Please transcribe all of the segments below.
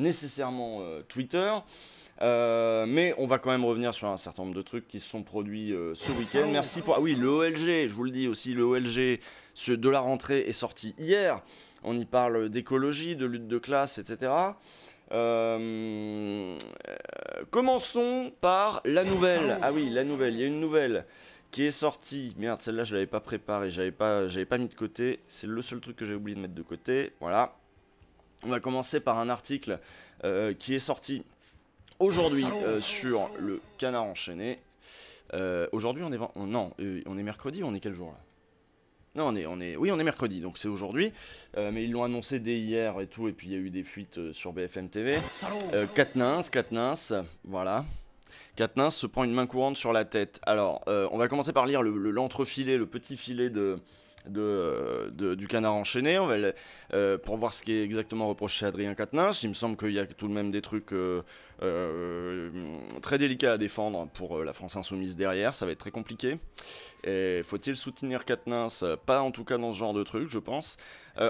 nécessairement euh, Twitter. Euh, mais on va quand même revenir sur un certain nombre de trucs qui se sont produits euh, ce ah, week-end. Merci pour. Ah oui, le OLG, je vous le dis aussi, le OLG de la rentrée est sorti hier. On y parle d'écologie, de lutte de classe, etc. commençons par la nouvelle. Ah oui, la nouvelle. Il y a une nouvelle qui est sortie. Merde, celle-là, je l'avais pas préparée, j'avais pas, j'avais pas mis de côté. C'est le seul truc que j'ai oublié de mettre de côté. Voilà. On va commencer par un article euh, qui est sorti aujourd'hui euh, sur le canard enchaîné. Euh, aujourd'hui, on est non, on est mercredi, on est quel jour là non, on est, on est, oui, on est mercredi, donc c'est aujourd'hui. mais ils l'ont annoncé dès hier et tout, et puis il y a eu des fuites sur BFM TV. Ah, euh, Katnins, voilà. Katnins se prend une main courante sur la tête. Alors, on va commencer par lire l'entrefilet, le, le, petit filet de, euh, de, du canard enchaîné on va, euh, pour voir ce qui est exactement reproché à Adrien Quatennens. Il me semble qu'il y a tout de même des trucs euh, très délicats à défendre pour la France insoumise derrière, ça va être très compliqué. Et faut-il soutenir Quatennens Pas en tout cas dans ce genre de truc, je pense.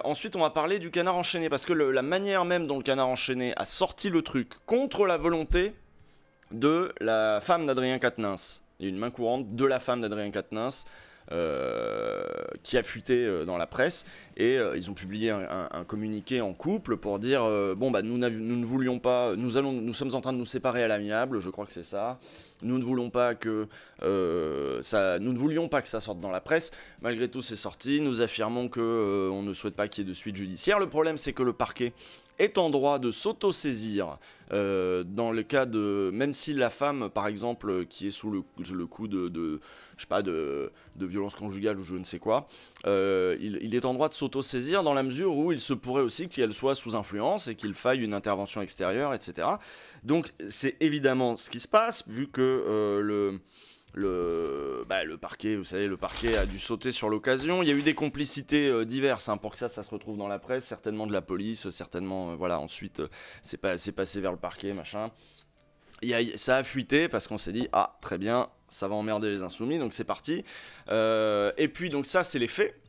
ensuite, on va parler du canard enchaîné, parce que la manière même dont le canard enchaîné a sorti le truc contre la volonté de la femme d'Adrien Quatennens, une main courante de la femme d'Adrien Quatennens, euh, qui a fuité euh, dans la presse. Et euh, ils ont publié un, un, communiqué en couple pour dire bon bah nous, nous, ne voulions pas, nous allons, nous sommes en train de nous séparer à l'amiable, je crois que c'est ça. Nous ne voulons pas que ça, nous ne voulions pas que ça sorte dans la presse. Malgré tout, c'est sorti. Nous affirmons que on ne souhaite pas qu'il y ait de suite judiciaire. Le problème, c'est que le parquet est en droit de s'auto-saisir euh, dans le cas de même si la femme par exemple qui est sous le, coup de, je sais pas de, violence conjugale ou je ne sais quoi euh, il, est en droit de s'auto-saisir dans la mesure où il se pourrait aussi qu'elle soit sous influence et qu'il faille une intervention extérieure etc donc c'est évidemment ce qui se passe vu que euh, le le, bah, le parquet, vous savez, le parquet a dû sauter sur l'occasion. Il y a eu des complicités euh, diverses hein, pour que ça, ça se retrouve dans la presse, certainement de la police, certainement, euh, voilà, ensuite, euh, c'est pas, passé vers le parquet, machin. Il ça a fuité parce qu'on s'est dit, ah, très bien, ça va emmerder les insoumis, donc c'est parti. et puis, donc ça, c'est les faits.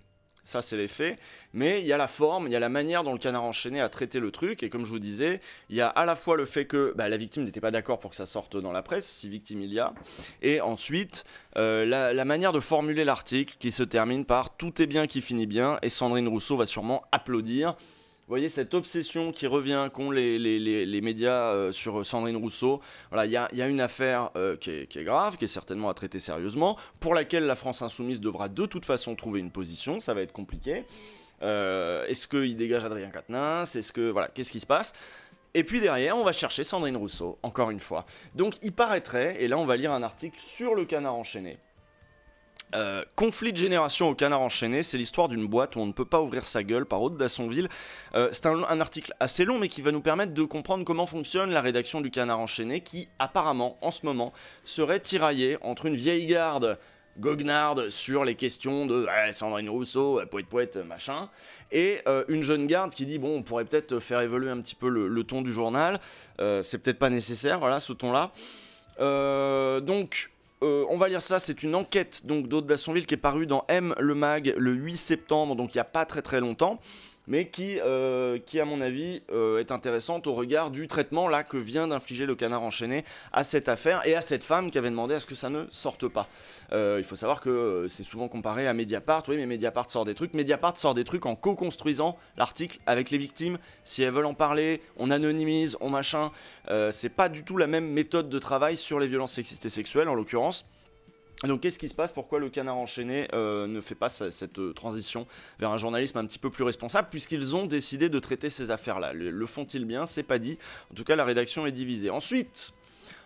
Ça, c'est les faits. Mais il y a la forme, il y a la manière dont le canard enchaîné a traité le truc. Et comme je vous disais, il y a à la fois le fait que bah, la victime n'était pas d'accord pour que ça sorte dans la presse, si victime il y a. Et ensuite, euh, la, manière de formuler l'article qui se termine par Tout est bien qui finit bien. Et Sandrine Rousseau va sûrement applaudir. Vous voyez cette obsession qui revient qu'ont les, médias euh, sur Sandrine Rousseau. Voilà, il y, a, une affaire euh, qui, est, grave, qui est certainement à traiter sérieusement, pour laquelle la France insoumise devra de toute façon trouver une position. Ça va être compliqué. Euh, est-ce qu'il dégage Adrien Quatennens Est-ce que voilà, qu'est-ce qui se passe et puis derrière, on va chercher Sandrine Rousseau, encore une fois. Donc il paraîtrait, et là on va lire un article sur le canard enchaîné, euh, conflit de génération au canard enchaîné, c'est l'histoire d'une boîte où on ne peut pas ouvrir sa gueule par Aude Dassonville. Euh, c'est un, article assez long mais qui va nous permettre de comprendre comment fonctionne la rédaction du canard enchaîné qui apparemment en ce moment serait tiraillée entre une vieille garde goguenarde sur les questions de eh, Sandrine Rousseau, eh, poète poète, machin, et euh, une jeune garde qui dit bon on pourrait peut-être faire évoluer un petit peu le, le ton du journal, c'est peut-être pas nécessaire, voilà ce ton là. donc euh, on va lire ça, c'est une enquête donc d'Aude Dassonville qui est parue dans M le Mag le 8 septembre, donc il n'y a pas très très longtemps mais euh, qui, à mon avis, euh, est intéressante au regard du traitement là que vient d'infliger le canard enchaîné à cette affaire et à cette femme qui avait demandé à ce que ça ne sorte pas. Euh, il faut savoir que c'est souvent comparé à Mediapart, oui, mais Mediapart sort des trucs. Mediapart sort des trucs en co-construisant l'article avec les victimes. Si elles veulent en parler, on anonymise, on machin. c'est pas du tout la même méthode de travail sur les violences sexistes et sexuelles en l'occurrence. Donc qu'est-ce qui se passe Pourquoi le canard enchaîné euh, ne fait pas cette euh, transition vers un journalisme un petit peu plus responsable puisqu'ils ont décidé de traiter ces affaires-là Le, font-ils bien C'est pas dit. En tout cas, la rédaction est divisée. Ensuite,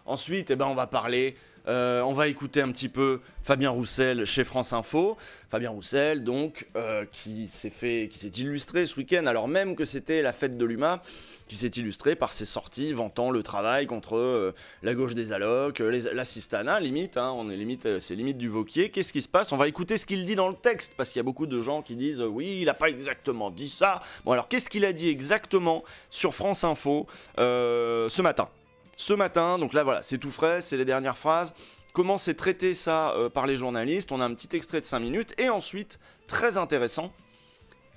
ensuite, eh ben, on va parler euh, on va écouter un petit peu Fabien Roussel chez France Info. Fabien Roussel, donc, euh, qui s'est fait, qui s'est illustré ce week-end, alors même que c'était la fête de l'UMA, qui s'est illustré par ses sorties vantant le travail contre euh, la gauche des allocs, l'assistanat, limite, hein, on est limite, c'est limite du Vauquier. Qu'est-ce qui se passe On va écouter ce qu'il dit dans le texte, parce qu'il y a beaucoup de gens qui disent oui, il n'a pas exactement dit ça. Bon, alors qu'est-ce qu'il a dit exactement sur France Info ce matin ce matin. Donc là, voilà, c'est tout frais, c'est les dernières phrases. Comment c'est traité ça euh, par les journalistes On a un petit extrait de 5 minutes. Et ensuite, très intéressant,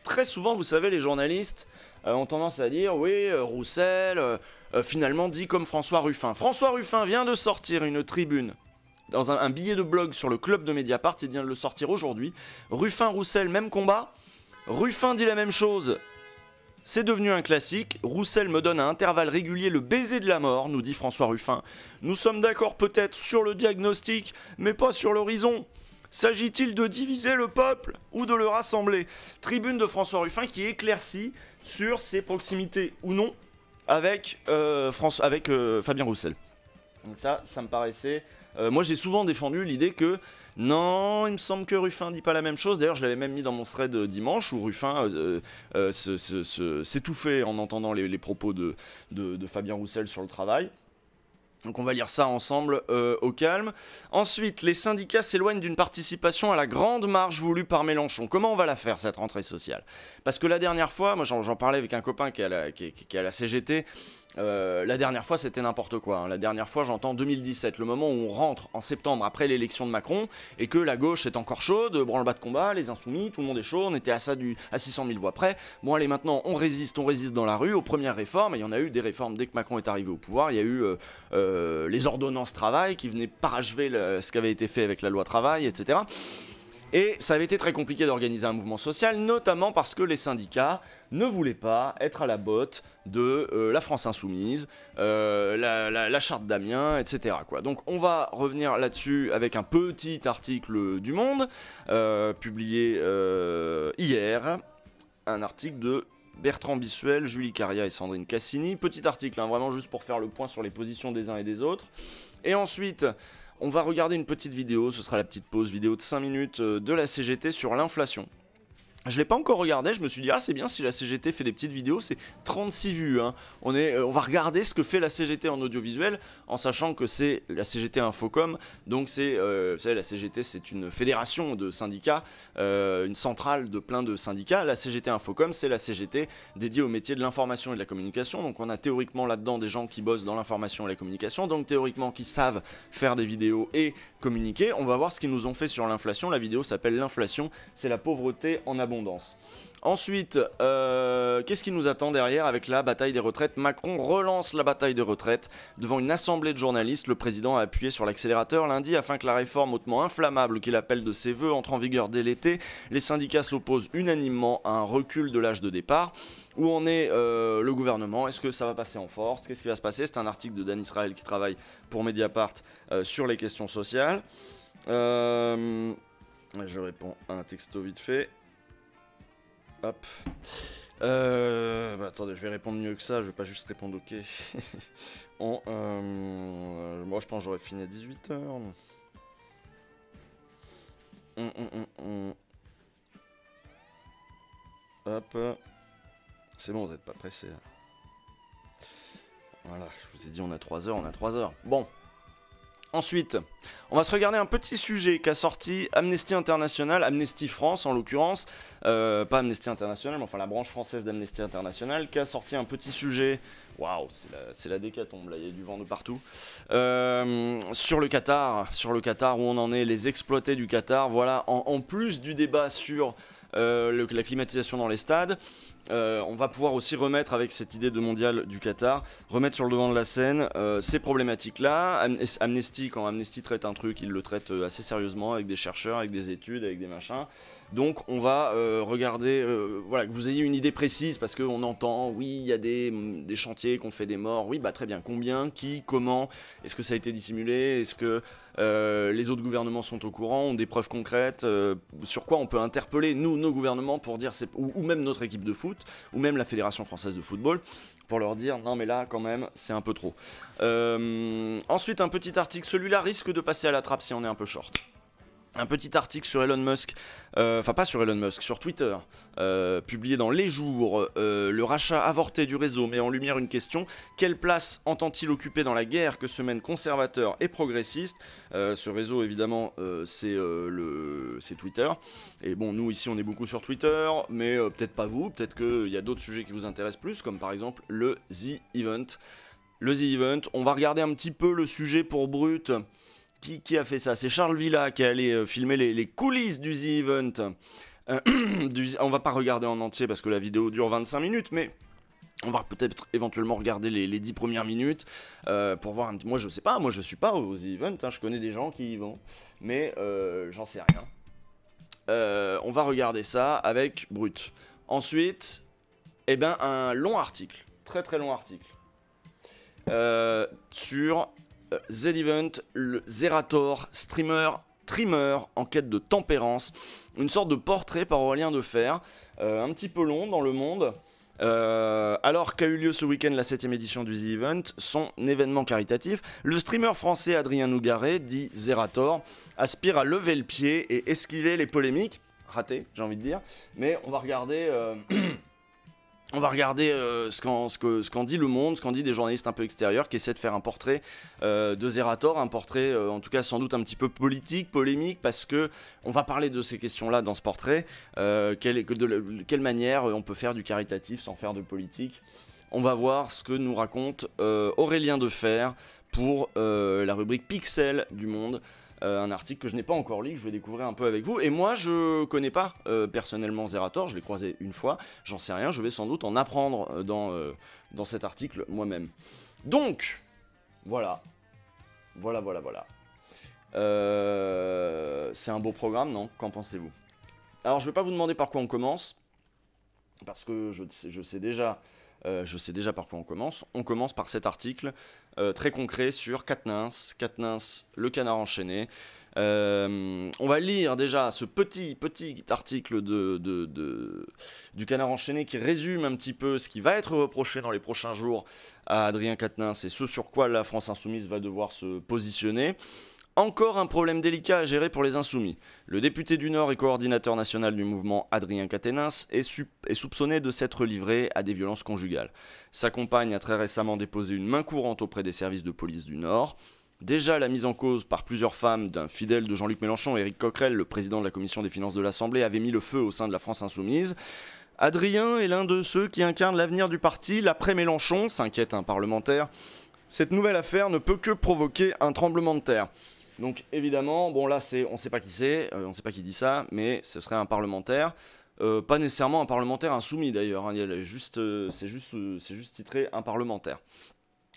très souvent, vous savez, les journalistes euh, ont tendance à dire oui, euh, Roussel, finalement dit comme François Ruffin. François Ruffin vient de sortir une tribune dans un, un, billet de blog sur le club de Mediapart, il vient de le sortir aujourd'hui. Ruffin Roussel, même combat. Ruffin dit la même chose, c'est devenu un classique. Roussel me donne à intervalles réguliers le baiser de la mort, nous dit François Ruffin. Nous sommes d'accord peut-être sur le diagnostic, mais pas sur l'horizon. S'agit-il de diviser le peuple ou de le rassembler Tribune de François Ruffin qui éclaircit sur ses proximités ou non avec, euh, France, avec euh, Fabien Roussel. Donc ça, ça me paraissait... Euh, moi j'ai souvent défendu l'idée que non, il me semble que Ruffin dit pas la même chose. D'ailleurs, je l'avais même mis dans mon thread euh, dimanche où Ruffin euh, euh, s'étouffait en entendant les, propos de, Fabien Roussel sur le travail. Donc on va lire ça ensemble au calme. Ensuite, les syndicats s'éloignent d'une participation à la grande marge voulue par Mélenchon. Comment on va la faire, cette rentrée sociale Parce que la dernière fois, moi j'en parlais avec un copain qui qui est à la CGT, euh, la dernière fois, c'était n'importe quoi. Hein. La dernière fois, j'entends 2017, le moment où on rentre en septembre après l'élection de Macron et que la gauche est encore chaude, branle-bas de combat, les insoumis, tout le monde est chaud, on était à ça du, à 600 000 voix près. Bon, allez, maintenant, on résiste, on résiste dans la rue aux premières réformes. Et il y en a eu des réformes dès que Macron est arrivé au pouvoir. Il y a eu euh, euh, les ordonnances travail qui venaient parachever ce qui avait été fait avec la loi travail, etc. Et ça avait été très compliqué d'organiser un mouvement social, notamment parce que les syndicats ne voulait pas être à la botte de euh, la France Insoumise, euh, la, charte d'Amiens, etc. Donc on va revenir là-dessus avec un petit article du Monde, euh, publié hier, un article de Bertrand Bissuel, Julie Caria et Sandrine Cassini. Petit article, hein, vraiment juste pour faire le point sur les positions des uns et des autres. Et ensuite, on va regarder une petite vidéo, ce sera la petite pause vidéo de 5 minutes de la CGT sur l'inflation. Je l'ai pas encore regardé, je me suis dit ah c'est bien si la CGT fait des petites vidéos, c'est 36 vues. Hein. est, euh, on va regarder ce que fait la CGT en audiovisuel en sachant que c'est la CGT Infocom, donc c'est, euh, la CGT c'est une fédération de syndicats, euh, une centrale de plein de syndicats, la CGT Infocom c'est la CGT dédiée au métier de l'information et de la communication, donc on a théoriquement là-dedans des gens qui bossent dans l'information et la communication, donc théoriquement qui savent faire des vidéos et communiquer, on va voir ce qu'ils nous ont fait sur l'inflation, la vidéo s'appelle l'inflation, c'est la pauvreté en abondance. Ensuite, euh, qu'est-ce qui nous attend derrière avec la bataille des retraites Macron relance la bataille des retraites. Devant une assemblée de journalistes, le président a appuyé sur l'accélérateur lundi afin que la réforme hautement inflammable qu'il appelle de ses voeux entre en vigueur dès l'été. Les syndicats s'opposent unanimement à un recul de l'âge de départ. Où en est euh, le gouvernement Est-ce que ça va passer en force Qu'est-ce qui va se passer C'est un article de Dan Israel qui travaille pour Mediapart euh, sur les questions sociales. je réponds à un texto vite fait. Hop. Euh, bah, attendez, je vais répondre mieux que ça, je vais pas juste répondre ok. On, euh, euh, moi je pense j'aurais fini à 18h. Hum, hum, hum, Hop. C'est bon, vous n'êtes pas pressé. Voilà, je vous ai dit on a 3 heures, on a 3 heures. Bon. Ensuite, on va se regarder un petit sujet qu'a sorti Amnesty International, Amnesty France en l'occurrence, euh, pas Amnesty International, mais enfin la branche française d'Amnesty International, qui a sorti un petit sujet, waouh, c'est la, décatombe, là, il y a du vent de partout, euh, sur le Qatar, sur le Qatar, où on en est, les exploités du Qatar, voilà, en, plus du débat sur euh, la climatisation dans les stades, euh, on va pouvoir aussi remettre avec cette idée de mondial du Qatar, remettre sur le devant de la scène euh, ces problématiques-là. Amnesty, quand Amnesty traite un truc, il le traite euh, assez sérieusement avec des chercheurs, avec des études, avec des machins. Donc on va euh, regarder, euh, voilà, que vous ayez une idée précise, parce qu'on entend, oui, il y a des, mm, chantiers qu'on fait des morts, oui, bah très bien, combien, qui, comment, est-ce que ça a été dissimulé, est-ce que euh, les autres gouvernements sont au courant, ont des preuves concrètes, sur quoi on peut interpeller, nous, nos gouvernements, pour dire, ou, même notre équipe de foot, ou même la Fédération française de football, pour leur dire non mais là quand même c'est un peu trop. ensuite un petit article, celui-là risque de passer à la trappe si on est un peu short un petit article sur Elon Musk, euh, enfin pas sur Elon Musk, sur Twitter, euh, publié dans Les Jours, euh, le rachat avorté du réseau met en lumière une question, quelle place entend-il occuper dans la guerre que se mènent conservateurs et progressistes Ce réseau évidemment c'est le c'est Twitter, et bon nous ici on est beaucoup sur Twitter, mais peut-être pas vous, peut-être qu'il y a d'autres sujets qui vous intéressent plus, comme par exemple le The Event. Le The Event, on va regarder un petit peu le sujet pour brut. Qui, a fait ça C'est Charles Villa qui est allé euh, filmer les, coulisses du The Event. Euh, on du, on va pas regarder en entier parce que la vidéo dure 25 minutes, mais on va peut-être éventuellement regarder les, les 10 premières minutes euh, pour voir un petit... Moi je sais pas, moi je suis pas aux events, hein, je connais des gens qui y vont, mais j'en sais rien. on va regarder ça avec Brut. Ensuite, eh ben un long article, très très long article, sur Z-Event, le Zerator, streamer, trimmer en quête de tempérance. Une sorte de portrait par Aurélien de Fer, euh, un petit peu long dans le monde. Euh, alors qu'a eu lieu ce week-end la 7ème édition du z Event, son événement caritatif, le streamer français Adrien Nougaret, dit Zerator, aspire à lever le pied et esquiver les polémiques. Raté, j'ai envie de dire. Mais on va regarder. Euh, on va regarder euh, ce qu'en dit le monde, ce qu'en dit des journalistes un peu extérieurs qui essaient de faire un portrait euh, de Zerator, un portrait euh, en tout cas sans doute un petit peu politique, polémique, parce que on va parler de ces questions-là dans ce portrait. quelle, quelle manière on peut faire du caritatif sans faire de politique On va voir ce que nous raconte Aurélien Defer pour la rubrique Pixel du Monde. Euh, un article que je n'ai pas encore lu, que je vais découvrir un peu avec vous. Et moi, je connais pas euh, personnellement Zerator, je l'ai croisé une fois, j'en sais rien, je vais sans doute en apprendre euh, dans, dans cet article moi-même. Donc, voilà. Voilà, voilà, voilà. C'est un beau programme, non Qu'en pensez-vous Alors, je ne vais pas vous demander par quoi on commence, parce que je, je sais déjà. je sais déjà par quoi on commence. On commence par cet article euh, très concret sur Katnins, Katnins, le canard enchaîné. Euh, on va lire déjà ce petit, petit article de, du Canard Enchaîné qui résume un petit peu ce qui va être reproché dans les prochains jours à Adrien Katnins et ce sur quoi la France Insoumise va devoir se positionner. Encore un problème délicat à gérer pour les insoumis. Le député du Nord et coordinateur national du mouvement Adrien Caténins est, soupçonné de s'être livré à des violences conjugales. Sa compagne a très récemment déposé une main courante auprès des services de police du Nord. Déjà la mise en cause par plusieurs femmes d'un fidèle de Jean-Luc Mélenchon, Éric Coquerel, le président de la commission des finances de l'Assemblée, avait mis le feu au sein de la France insoumise. Adrien est l'un de ceux qui incarnent l'avenir du parti, l'après Mélenchon, s'inquiète un parlementaire. Cette nouvelle affaire ne peut que provoquer un tremblement de terre. Donc évidemment, bon là c'est, on ne sait pas qui c'est, euh, on ne sait pas qui dit ça, mais ce serait un parlementaire. Euh, pas nécessairement un parlementaire insoumis d'ailleurs, hein, euh, c'est juste, c'est juste titré un parlementaire.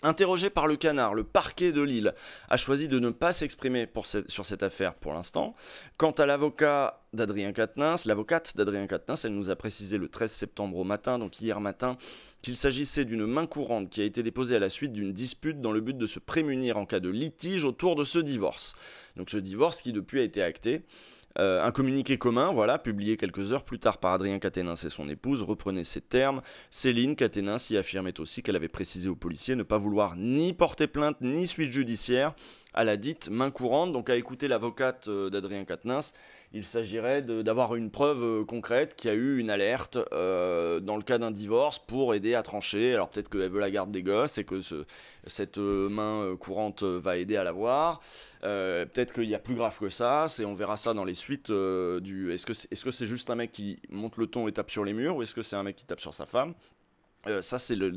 Interrogé par le canard, le parquet de Lille a choisi de ne pas s'exprimer sur cette affaire pour l'instant. Quant à l'avocat d'Adrien Quatennens, l'avocate d'Adrien Quatennens, elle nous a précisé le 13 septembre au matin, donc hier matin, qu'il s'agissait d'une main courante qui a été déposée à la suite d'une dispute dans le but de se prémunir en cas de litige autour de ce divorce. Donc ce divorce qui depuis a été acté. Euh, un communiqué commun, voilà, publié quelques heures plus tard par Adrien Caténin et son épouse, reprenait ces termes. Céline Caténin y affirmait aussi qu'elle avait précisé aux policiers ne pas vouloir ni porter plainte ni suite judiciaire à la dite main courante, donc à écouter l'avocate euh, d'Adrien Quatennens il s'agirait d'avoir une preuve euh, concrète qu'il y a eu une alerte euh, dans le cas d'un divorce pour aider à trancher. Alors peut-être qu'elle veut la garde des gosses et que cette euh, main courante va aider à l'avoir. peut-être qu'il y a plus grave que ça. on verra ça dans les suites du. Est-ce que c'est juste un mec qui monte le ton et tape sur les murs ou est-ce que c'est un mec qui tape sur sa femme ça, c'est le,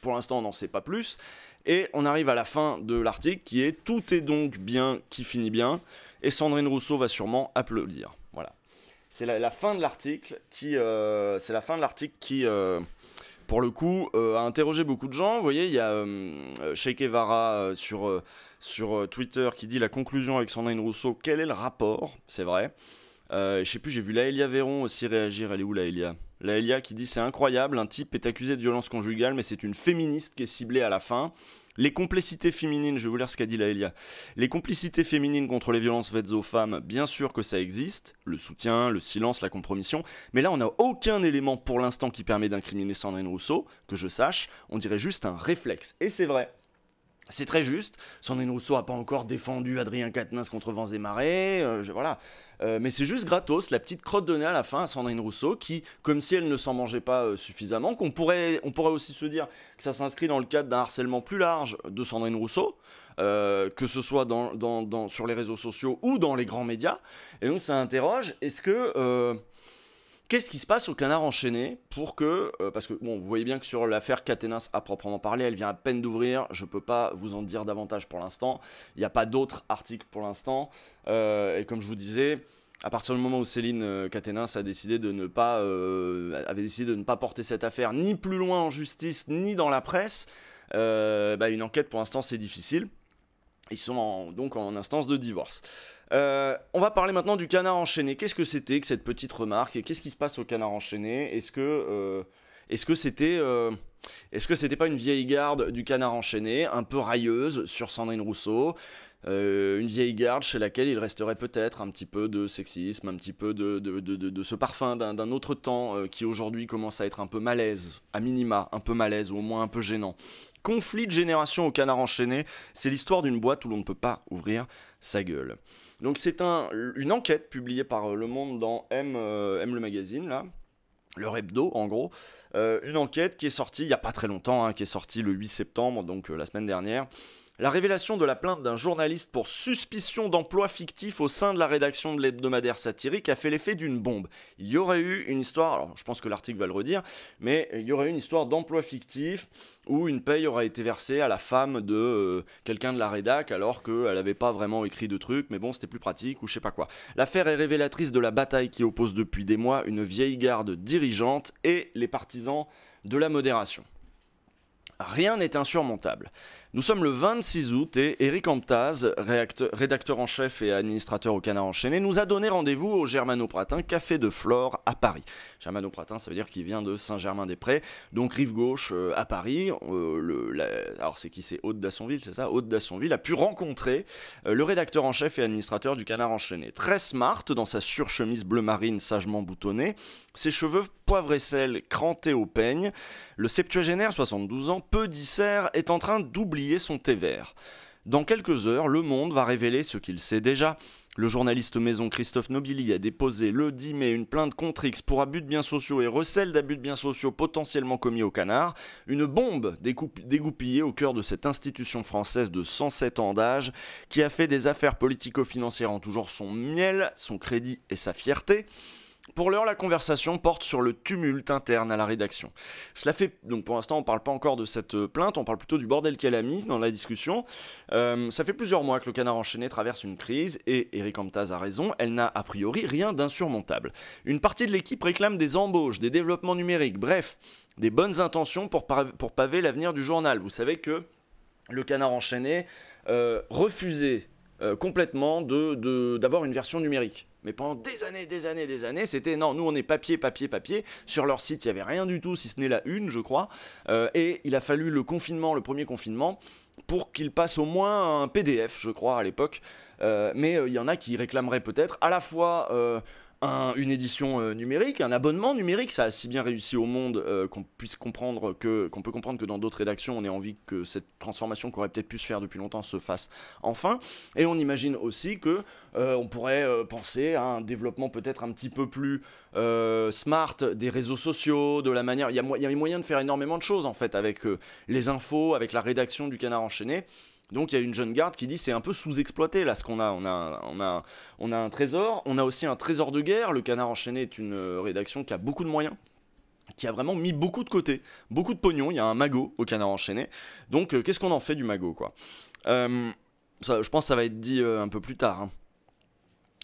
pour l'instant, on n'en sait pas plus. Et on arrive à la fin de l'article qui est Tout est donc bien qui finit bien et Sandrine Rousseau va sûrement applaudir. Voilà. C'est la, fin de l'article qui, euh, c'est la fin de l'article qui, euh, pour le coup, euh, a interrogé beaucoup de gens. Vous voyez, il y a Che Guevara sur, sur Twitter qui dit la conclusion avec Sandrine Rousseau. Quel est le rapport C'est vrai. je sais plus, j'ai vu Laëlia Véron aussi réagir. Elle est où Laëlia Laëlia qui dit c'est incroyable, un type est accusé de violence conjugale, mais c'est une féministe qui est ciblée à la fin. Les complicités féminines, je vais vous lire ce qu'a dit la Les complicités féminines contre les violences faites aux femmes, bien sûr que ça existe, le soutien, le silence, la compromission, mais là on n'a aucun élément pour l'instant qui permet d'incriminer Sandrine Rousseau, que je sache, on dirait juste un réflexe. Et c'est vrai, c'est très juste. Sandrine Rousseau n'a pas encore défendu Adrien Quatennens contre vents et Marais. Euh, voilà. Euh, mais c'est juste gratos, la petite crotte donnée à la fin à Sandrine Rousseau, qui, comme si elle ne s'en mangeait pas euh, suffisamment, qu'on pourrait, on pourrait aussi se dire que ça s'inscrit dans le cadre d'un harcèlement plus large de Sandrine Rousseau, que ce soit sur les réseaux sociaux ou dans les grands médias. Et donc ça interroge, est-ce que Qu'est-ce qui se passe au canard enchaîné pour que, euh, parce que bon, vous voyez bien que sur l'affaire Catenas à proprement parler, elle vient à peine d'ouvrir, je ne peux pas vous en dire davantage pour l'instant, il n'y a pas d'autres articles pour l'instant, euh, et comme je vous disais, à partir du moment où Céline euh, Catenas a décidé de ne pas, avait décidé de ne pas porter cette affaire ni plus loin en justice ni dans la presse, bah, une enquête pour l'instant c'est difficile. Ils sont donc en instance de divorce. Euh, on va parler maintenant du canard enchaîné. Qu'est-ce que c'était que cette petite remarque qu'est-ce qui se passe au canard enchaîné Est-ce que euh, est-ce que c'était euh, est-ce que c'était pas une vieille garde du canard enchaîné, un peu railleuse sur Sandrine Rousseau une vieille garde chez laquelle il resterait peut-être un petit peu de sexisme, un petit peu de, de ce parfum d'un autre temps qui aujourd'hui commence à être un peu malaise, à minima, un peu malaise ou au moins un peu gênant. Conflit de génération au canard enchaîné, c'est l'histoire d'une boîte où l'on ne peut pas ouvrir sa gueule. Donc c'est un, une enquête publiée par euh, Le Monde dans euh, M, le magazine, là, leur en gros, euh, une enquête qui est sortie il n'y a pas très longtemps, hein, qui est sortie le 8 septembre, donc la semaine dernière, la révélation de la plainte d'un journaliste pour suspicion d'emploi fictif au sein de la rédaction de l'hebdomadaire satirique a fait l'effet d'une bombe. Il y aurait eu une histoire, alors je pense que l'article va le redire, mais il y aurait eu une histoire d'emploi fictif où une paye aurait été versée à la femme de euh, quelqu'un de la rédac alors qu'elle n'avait pas vraiment écrit de trucs, mais bon, c'était plus pratique ou je sais pas quoi. L'affaire est révélatrice de la bataille qui oppose depuis des mois une vieille garde dirigeante et les partisans de la modération. Rien n'est insurmontable. Nous sommes le 26 août et Eric Amptaz, rédacteur en chef et administrateur au Canard Enchaîné, nous a donné rendez-vous au Germano-Pratin Café de Flore à Paris. Germano-Pratin, ça veut dire qu'il vient de Saint-Germain-des-Prés, donc rive gauche euh, à Paris. Euh, alors c'est qui C'est Haute d'Assonville, c'est ça Haute d'Assonville a pu rencontrer euh, le rédacteur en chef et administrateur du Canard Enchaîné. Très smart dans sa surchemise bleu marine sagement boutonnée, ses cheveux poivre et sel crantés au peigne. Le septuagénaire, 72 ans, peu dissert, est en train d'oublier son thé Dans quelques heures, Le Monde va révéler ce qu'il sait déjà. Le journaliste maison Christophe Nobili a déposé le 10 mai une plainte contre X pour abus de biens sociaux et recel d'abus de biens sociaux potentiellement commis au canard, une bombe dégoupillée au cœur de cette institution française de 107 ans d'âge qui a fait des affaires politico-financières en toujours son miel, son crédit et sa fierté. Pour l'heure, la conversation porte sur le tumulte interne à la rédaction. Cela fait, donc pour l'instant, on ne parle pas encore de cette euh, plainte, on parle plutôt du bordel qu'elle a mis dans la discussion. Euh, ça fait plusieurs mois que le canard enchaîné traverse une crise, et Eric Amtaz a raison, elle n'a a priori rien d'insurmontable. Une partie de l'équipe réclame des embauches, des développements numériques, bref, des bonnes intentions pour, paver l'avenir du journal. Vous savez que le canard enchaîné euh, refusait complètement d'avoir une version numérique. Mais pendant des années, des années, des années, c'était non, nous on est papier, papier, papier. Sur leur site, il n'y avait rien du tout, si ce n'est la une, je crois. Euh, et il a fallu le confinement, le premier confinement, pour qu'il passe au moins un PDF, je crois, à l'époque. Euh, mais euh, il y en a qui réclameraient peut-être à la fois une édition euh, numérique, un abonnement numérique. Ça a si bien réussi au monde euh, qu'on puisse comprendre que qu'on peut comprendre que dans d'autres rédactions, on ait envie que cette transformation aurait peut-être pu se faire depuis longtemps se fasse enfin. Et on imagine aussi que euh, on pourrait penser à un développement peut-être un petit peu plus smart des réseaux sociaux, de la manière. Il y y a moyen de faire énormément de choses en fait avec les infos, avec la rédaction du Canard enchaîné. Donc il y a une jeune garde qui dit c'est un peu sous-exploité là ce qu'on a. On a, un trésor, on a aussi un trésor de guerre. Le Canard Enchaîné est une euh, rédaction qui a beaucoup de moyens qui a vraiment mis beaucoup de côté, beaucoup de pognon, il y a un magot au canard enchaîné. Donc euh, qu'est-ce qu'on en fait du magot quoi euh, Je pense que ça va être dit un peu plus tard. Hein.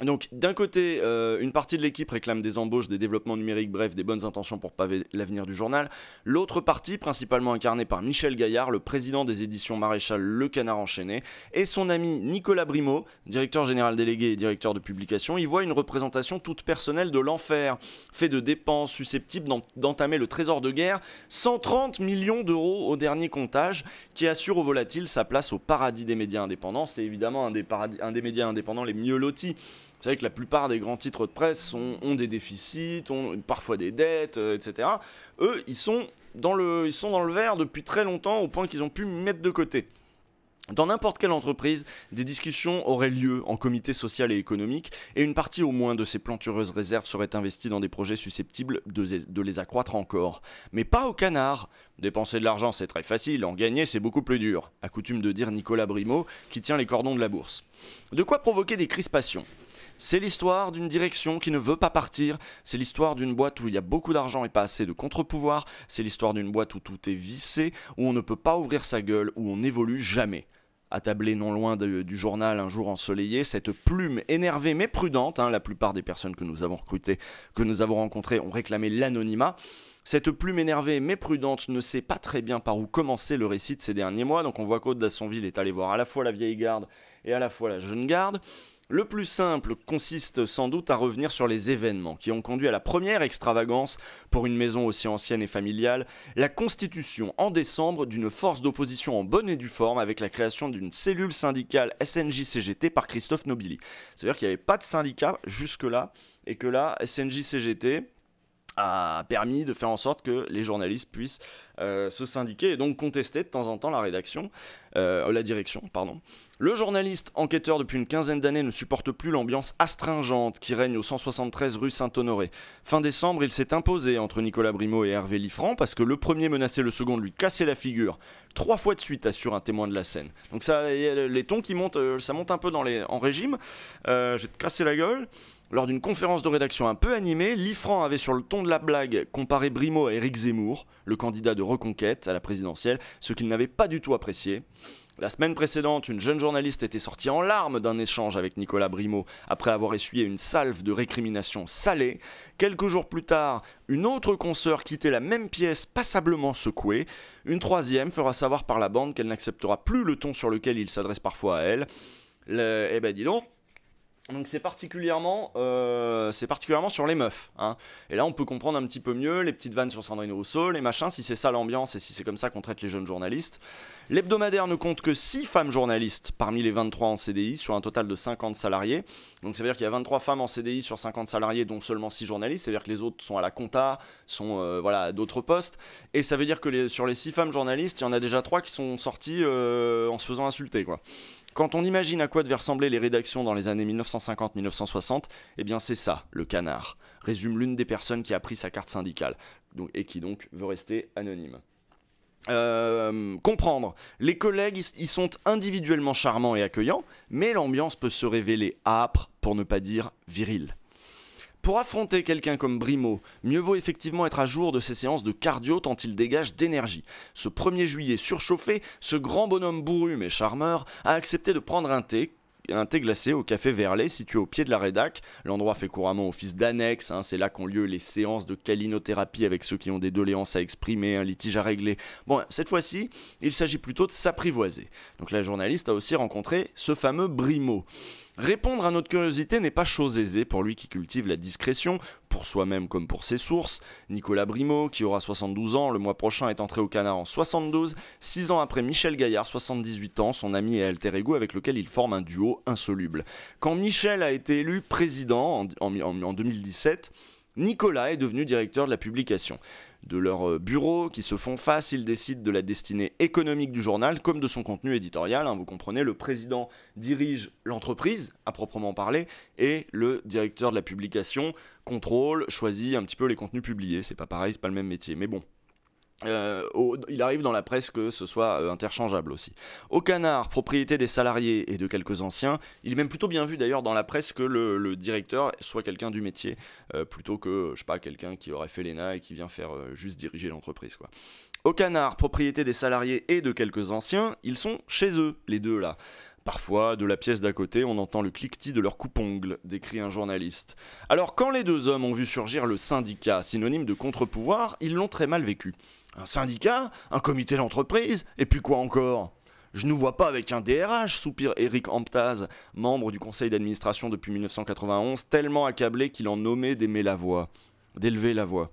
Donc d'un côté, euh, une partie de l'équipe réclame des embauches, des développements numériques, bref, des bonnes intentions pour paver l'avenir du journal. L'autre partie, principalement incarnée par Michel Gaillard, le président des éditions Maréchal Le Canard Enchaîné, et son ami Nicolas Brimaud, directeur général délégué et directeur de publication, y voit une représentation toute personnelle de l'enfer, fait de dépenses susceptibles d'entamer le trésor de guerre, 130 millions d'euros au dernier comptage, qui assure au volatile sa place au paradis des médias indépendants. C'est évidemment un des médias indépendants les mieux lotis. Vous savez que la plupart des grands titres de presse ont des déficits, ont parfois des dettes, euh, etc. Eux, ils sont dans le, ils sont dans le vert depuis très longtemps au point qu'ils ont pu mettre de côté. Dans n'importe quelle entreprise, des discussions auraient lieu en comité social et économique, et une partie au moins de ces plantureuses réserves serait investies dans des projets susceptibles de, les accroître encore. Mais pas au canard. Dépenser de l'argent, c'est très facile, en gagner, c'est beaucoup plus dur, a coutume de dire Nicolas Brimaud, qui tient les cordons de la bourse. De quoi provoquer des crispations c'est l'histoire d'une direction qui ne veut pas partir, c'est l'histoire d'une boîte où il y a beaucoup d'argent et pas assez de contre-pouvoir, c'est l'histoire d'une boîte où tout est vissé, où on ne peut pas ouvrir sa gueule, où on n'évolue jamais attablée non loin du journal un jour ensoleillé, cette plume énervée mais prudente, hein, la plupart des personnes que nous avons recrutées, que nous avons rencontrées, ont réclamé l'anonymat. Cette plume énervée mais prudente ne sait pas très bien par où commencer le récit de ces derniers mois, donc on voit qu'Aude d'Assonville est allé voir à la fois la vieille garde et à la fois la jeune garde. Le plus simple consiste sans doute à revenir sur les événements qui ont conduit à la première extravagance pour une maison aussi ancienne et familiale, la constitution en décembre d'une force d'opposition en bonne et due forme avec la création d'une cellule syndicale SNJ-CGT par Christophe Nobili. C'est-à-dire qu'il n'y avait pas de syndicat jusque-là et que là, SNJ-CGT a permis de faire en sorte que les journalistes puissent euh, se syndiquer et donc contester de temps en temps la rédaction, euh, la direction, pardon. Le journaliste enquêteur depuis une quinzaine d'années ne supporte plus l'ambiance astringente qui règne au 173 rue Saint-Honoré. Fin décembre, il s'est imposé entre Nicolas Brimaud et Hervé Liffrand parce que le premier menaçait le second de lui casser la figure. Trois fois de suite, assure un témoin de la scène. Donc ça, les tons qui montent, euh, ça monte un peu dans les, en régime. Euh, J'ai casser la gueule. Lors d'une conférence de rédaction un peu animée, l'IFran avait sur le ton de la blague comparé Brimo à Éric Zemmour, le candidat de reconquête à la présidentielle, ce qu'il n'avait pas du tout apprécié. La semaine précédente, une jeune journaliste était sortie en larmes d'un échange avec Nicolas Brimaud après avoir essuyé une salve de récriminations salées. Quelques jours plus tard, une autre consoeur quittait la même pièce passablement secouée. Une troisième fera savoir par la bande qu'elle n'acceptera plus le ton sur lequel il s'adresse parfois à elle. Eh ben dis donc, donc c'est particulièrement, euh, particulièrement sur les meufs. Hein. Et là, on peut comprendre un petit peu mieux les petites vannes sur Sandrine Rousseau, les machins, si c'est ça l'ambiance et si c'est comme ça qu'on traite les jeunes journalistes. L'hebdomadaire ne compte que 6 femmes journalistes parmi les 23 en CDI sur un total de 50 salariés. Donc ça veut dire qu'il y a 23 femmes en CDI sur 50 salariés, dont seulement 6 journalistes. C'est-à-dire que les autres sont à la compta, sont euh, voilà, à d'autres postes. Et ça veut dire que sur les 6 femmes journalistes, il y en a déjà 3 qui sont sorties euh, en se faisant insulter. quoi. Quand on imagine à quoi devaient ressembler les rédactions dans les années 1950-1960, eh bien c'est ça, le canard, résume l'une des personnes qui a pris sa carte syndicale, et qui donc veut rester anonyme. Euh, comprendre. Les collègues, ils sont individuellement charmants et accueillants, mais l'ambiance peut se révéler âpre, pour ne pas dire virile. Pour affronter quelqu'un comme Brimo, mieux vaut effectivement être à jour de ses séances de cardio tant il dégage d'énergie. Ce 1er juillet surchauffé, ce grand bonhomme bourru mais charmeur a accepté de prendre un thé un thé glacé au café Verlet situé au pied de la rédac. L'endroit fait couramment office d'annexe, hein, c'est là qu'ont lieu les séances de calinothérapie avec ceux qui ont des doléances à exprimer, un litige à régler. Bon, cette fois-ci, il s'agit plutôt de s'apprivoiser. Donc la journaliste a aussi rencontré ce fameux Brimo. Répondre à notre curiosité n'est pas chose aisée pour lui qui cultive la discrétion, pour soi-même comme pour ses sources. Nicolas Brimaud, qui aura 72 ans, le mois prochain est entré au Canard en 72, 6 ans après Michel Gaillard, 78 ans, son ami et alter ego avec lequel il forme un duo insoluble. Quand Michel a été élu président en 2017, Nicolas est devenu directeur de la publication de leur euh, bureau, qui se font face, ils décident de la destinée économique du journal comme de son contenu éditorial. Hein, vous comprenez, le président dirige l'entreprise, à proprement parler, et le directeur de la publication contrôle, choisit un petit peu les contenus publiés. C'est pas pareil, c'est pas le même métier, mais bon. Euh, il arrive dans la presse que ce soit euh, interchangeable aussi. Au canard, propriété des salariés et de quelques anciens, il est même plutôt bien vu d'ailleurs dans la presse que le, directeur soit quelqu'un du métier, euh, plutôt que, je sais pas, quelqu'un qui aurait fait l'ENA et qui vient faire juste diriger l'entreprise, quoi. Au canard, propriété des salariés et de quelques anciens, ils sont chez eux, les deux là. Parfois, de la pièce d'à côté, on entend le cliquetis de leur coupongle, décrit un journaliste. Alors, quand les deux hommes ont vu surgir le syndicat, synonyme de contre-pouvoir, ils l'ont très mal vécu. Un syndicat Un comité d'entreprise Et puis quoi encore je ne vois pas avec un DRH, soupire Eric Amptaz, membre du conseil d'administration depuis 1991, tellement accablé qu'il en nommait d'aimer la voix, d'élever la voix.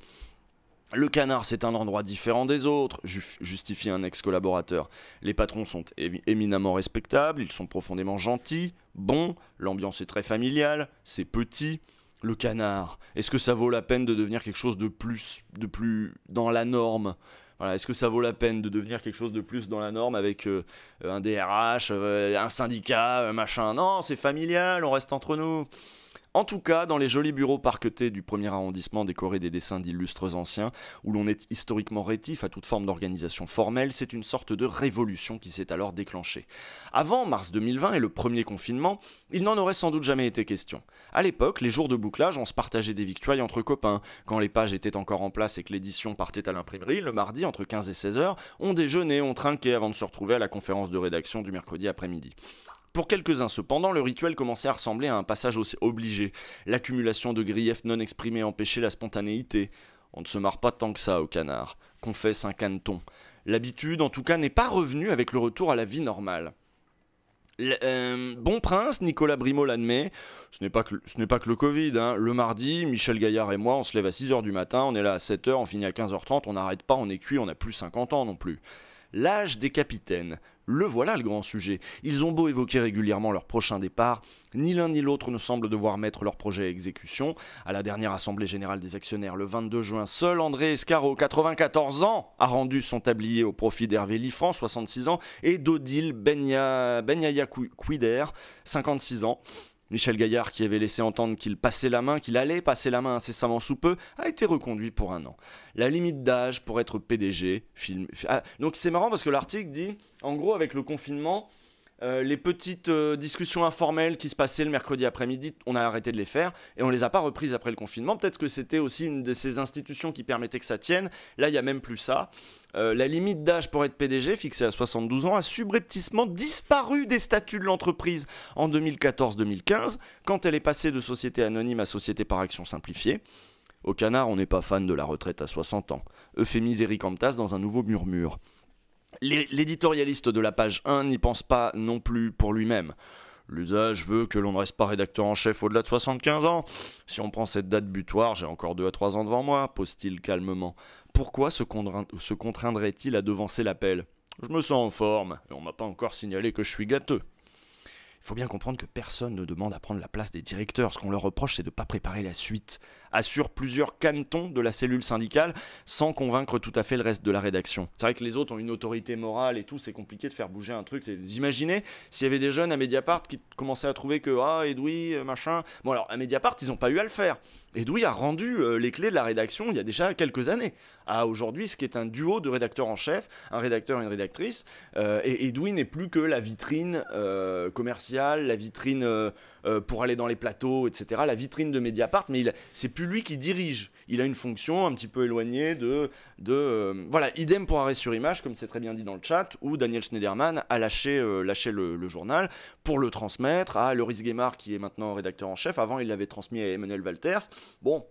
Le canard, c'est un endroit différent des autres, justifie un ex-collaborateur. Les patrons sont éminemment respectables, ils sont profondément gentils, bons, l'ambiance est très familiale, c'est petit le canard Est-ce que ça vaut la peine de devenir quelque chose de plus, de plus dans la norme voilà, est-ce que ça vaut la peine de devenir quelque chose de plus dans la norme avec euh, euh, un DRH, euh, un syndicat, un machin Non, c'est familial, on reste entre nous. En tout cas, dans les jolis bureaux parquetés du premier arrondissement décorés des dessins d'illustres anciens, où l'on est historiquement rétif à toute forme d'organisation formelle, c'est une sorte de révolution qui s'est alors déclenchée. Avant mars 2020 et le premier confinement, il n'en aurait sans doute jamais été question. À l'époque, les jours de bouclage, on se partageait des victuailles entre copains. Quand les pages étaient encore en place et que l'édition partait à l'imprimerie, le mardi, entre 15 et 16 heures, on déjeunait, on trinquait avant de se retrouver à la conférence de rédaction du mercredi après-midi. Pour quelques-uns cependant, le rituel commençait à ressembler à un passage aussi obligé. L'accumulation de griefs non exprimés empêchait la spontanéité. On ne se marre pas tant que ça au canard, confesse un caneton. L'habitude, en tout cas, n'est pas revenue avec le retour à la vie normale. Euh, bon prince, Nicolas Brimaud l'admet, ce n'est pas que, le Covid. Hein. Le mardi, Michel Gaillard et moi, on se lève à 6h du matin, on est là à 7h, on finit à 15h30, on n'arrête pas, on est cuit, on n'a plus 50 ans non plus. L'âge des capitaines. Le voilà le grand sujet. Ils ont beau évoquer régulièrement leur prochain départ, ni l'un ni l'autre ne semble devoir mettre leur projet à exécution. À la dernière assemblée générale des actionnaires le 22 juin, seul André Escaro, 94 ans, a rendu son tablier au profit d'Hervé Liffrand, 66 ans, et d'Odile Benyaya Quider, 56 ans. Michel Gaillard, qui avait laissé entendre qu'il passait la main, qu'il allait passer la main incessamment sous peu, a été reconduit pour un an. La limite d'âge pour être PDG, film... Ah, donc c'est marrant parce que l'article dit, en gros, avec le confinement, euh, les petites euh, discussions informelles qui se passaient le mercredi après-midi, on a arrêté de les faire et on les a pas reprises après le confinement. Peut-être que c'était aussi une de ces institutions qui permettait que ça tienne. Là, il y a même plus ça. Euh, la limite d'âge pour être PDG, fixée à 72 ans, a subrepticement disparu des statuts de l'entreprise en 2014-2015, quand elle est passée de société anonyme à société par action simplifiée. Au canard, on n'est pas fan de la retraite à 60 ans. Euphémise Eric Amtas dans un nouveau murmure. L'éditorialiste de la page 1 n'y pense pas non plus pour lui-même. L'usage veut que l'on ne reste pas rédacteur en chef au-delà de 75 ans. Si on prend cette date butoir, j'ai encore 2 à 3 ans devant moi, pose-t-il calmement. Pourquoi se, contraindrait-il à devancer l'appel Je me sens en forme, et on m'a pas encore signalé que je suis gâteux. Il faut bien comprendre que personne ne demande à prendre la place des directeurs. Ce qu'on leur reproche, c'est de ne pas préparer la suite assure plusieurs cantons de la cellule syndicale sans convaincre tout à fait le reste de la rédaction. C'est vrai que les autres ont une autorité morale et tout, c'est compliqué de faire bouger un truc. imaginez s'il y avait des jeunes à Mediapart qui commençaient à trouver que ah Edoui euh, machin. Bon alors à Mediapart ils n'ont pas eu à le faire. Edoui a rendu euh, les clés de la rédaction il y a déjà quelques années. À aujourd'hui ce qui est un duo de rédacteurs en chef, un rédacteur et une rédactrice. Euh, et Edoui n'est plus que la vitrine euh, commerciale, la vitrine euh, pour aller dans les plateaux, etc. La vitrine de Mediapart, mais c'est plus lui qui dirige. Il a une fonction un petit peu éloignée de. Euh, voilà, idem pour Arrêt sur Image, comme c'est très bien dit dans le chat, où Daniel Schneiderman a lâché, euh, le, journal pour le transmettre à Loris Guémard, qui est maintenant rédacteur en chef. Avant, il l'avait transmis à Emmanuel Walters. Bon,